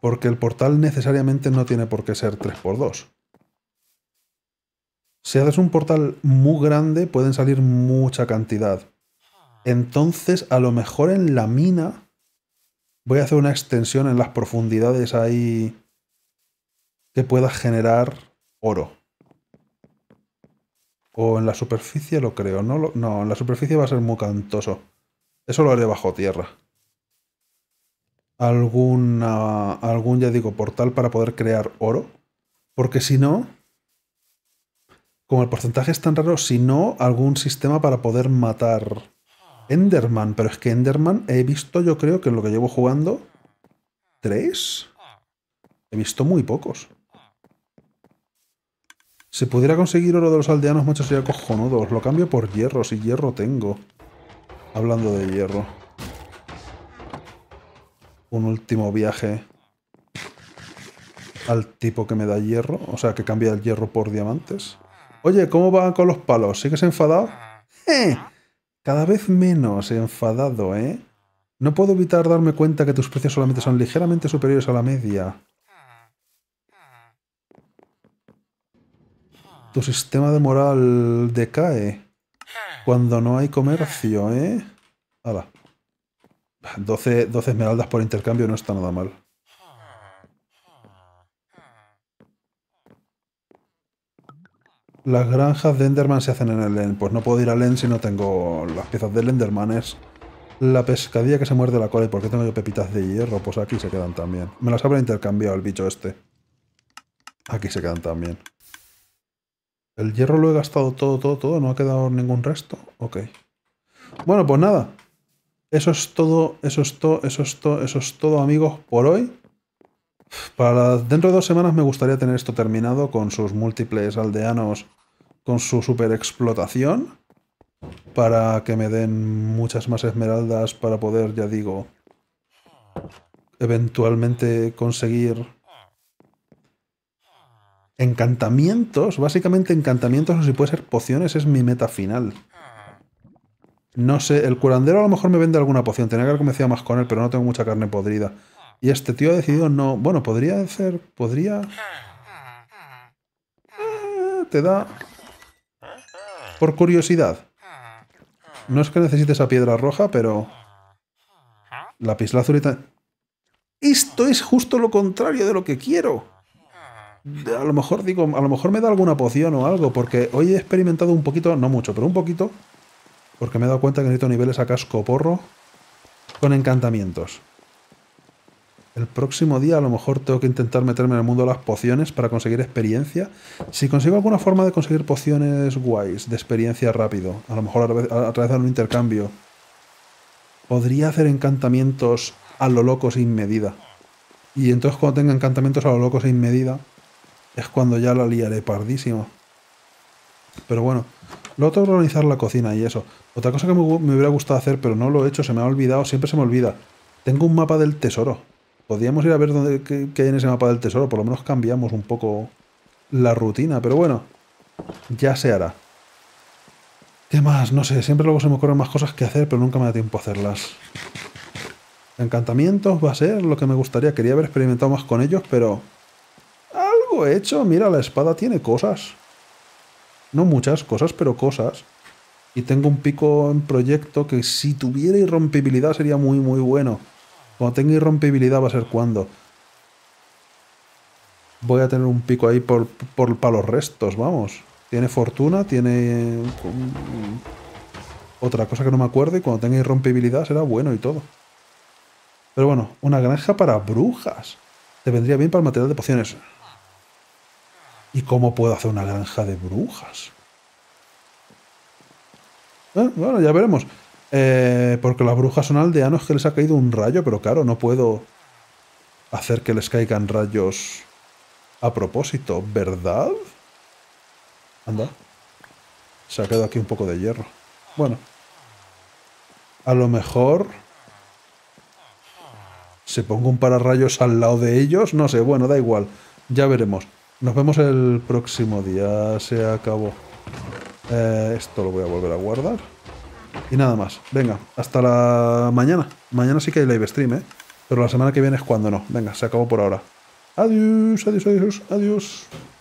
porque el portal necesariamente no tiene por qué ser 3x2. Si haces un portal muy grande, pueden salir mucha cantidad. Entonces, a lo mejor en la mina voy a hacer una extensión en las profundidades ahí que pueda generar oro. O en la superficie lo creo. No, no, en la superficie va a ser muy cantoso. Eso lo haré bajo tierra. algún, ya digo, portal para poder crear oro. Porque si no, como el porcentaje es tan raro, si no, algún sistema para poder matar Enderman. Pero es que Enderman he visto, yo creo que en lo que llevo jugando, tres. He visto muy pocos. Si pudiera conseguir oro de los aldeanos, mucho sería cojonudo. lo cambio por hierro, si hierro tengo. Hablando de hierro. Un último viaje al tipo que me da hierro. O sea, que cambia el hierro por diamantes. Oye, ¿cómo va con los palos? ¿Sigues enfadado? ¡Eh! Cada vez menos enfadado, ¿eh? No puedo evitar darme cuenta que tus precios solamente son ligeramente superiores a la media. Tu sistema de moral decae cuando no hay comercio, ¿eh? Hala. 12, esmeraldas por intercambio no está nada mal. Las granjas de Enderman se hacen en el End. Pues no puedo ir al End si no tengo las piezas del Enderman. la pescadilla que se muerde la cola. ¿Y por qué tengo yo pepitas de hierro? Pues aquí se quedan también. Me las habrá intercambiado el bicho este. Aquí se quedan también. El hierro lo he gastado todo, todo, todo. No ha quedado ningún resto. Ok. Bueno, pues nada. Eso es todo, eso es todo, eso es todo, eso es todo, amigos, por hoy. Para dentro de dos semanas me gustaría tener esto terminado con sus múltiples aldeanos, con su super explotación, para que me den muchas más esmeraldas para poder, ya digo, eventualmente conseguir Encantamientos, básicamente encantamientos, o si puede ser pociones, es mi meta final. No sé, el curandero a lo mejor me vende alguna poción, tenía que haber convencido más con él, pero no tengo mucha carne podrida. Y este tío ha decidido no... Bueno, podría hacer... Podría... Eh, te da... Por curiosidad. No es que necesite esa piedra roja, pero... Lapislázuli... azulita... Esto es justo lo contrario de lo que quiero a lo mejor digo, a lo mejor me da alguna poción o algo, porque hoy he experimentado un poquito, no mucho, pero un poquito, porque me he dado cuenta que necesito niveles a casco porro con encantamientos. El próximo día a lo mejor tengo que intentar meterme en el mundo de las pociones para conseguir experiencia. Si consigo alguna forma de conseguir pociones guays, de experiencia rápido, a lo mejor a través de un intercambio, podría hacer encantamientos a lo loco sin medida. Y entonces cuando tenga encantamientos a lo loco sin medida, es cuando ya la liaré pardísimo. Pero bueno, lo otro organizar la cocina y eso. Otra cosa que me, hubiera gustado hacer, pero no lo he hecho, se me ha olvidado, siempre se me olvida. Tengo un mapa del tesoro. Podríamos ir a ver dónde, qué, hay en ese mapa del tesoro, por lo menos cambiamos un poco la rutina, pero bueno, ya se hará. ¿Qué más? No sé, siempre luego se me ocurren más cosas que hacer, pero nunca me da tiempo a hacerlas. Encantamientos va a ser lo que me gustaría. Quería haber experimentado más con ellos, pero hecho. Mira, la espada tiene cosas. No muchas cosas, pero cosas. Y tengo un pico en proyecto que si tuviera irrompibilidad sería muy, muy bueno. Cuando tenga irrompibilidad va a ser cuando. Voy a tener un pico ahí por, para los restos, vamos. Tiene fortuna, tiene... Um, otra cosa que no me acuerdo y cuando tenga irrompibilidad será bueno y todo. Pero bueno, una granja para brujas. Te vendría bien para el material de pociones. ¿Y cómo puedo hacer una granja de brujas? Ah, bueno, ya veremos. Eh, porque las brujas son aldeanos que les ha caído un rayo, pero claro, no puedo hacer que les caigan rayos a propósito, ¿verdad? Anda. Se ha quedado aquí un poco de hierro. Bueno. A lo mejor... ¿Se pongo un pararrayos al lado de ellos? No sé, bueno, da igual. Ya veremos. Nos vemos el próximo día. Se acabó. Eh, esto lo voy a volver a guardar. Y nada más. Venga, hasta la mañana. Mañana sí que hay live stream, ¿eh? Pero la semana que viene es cuando no. Venga, se acabó por ahora. Adiós, adiós, adiós, adiós.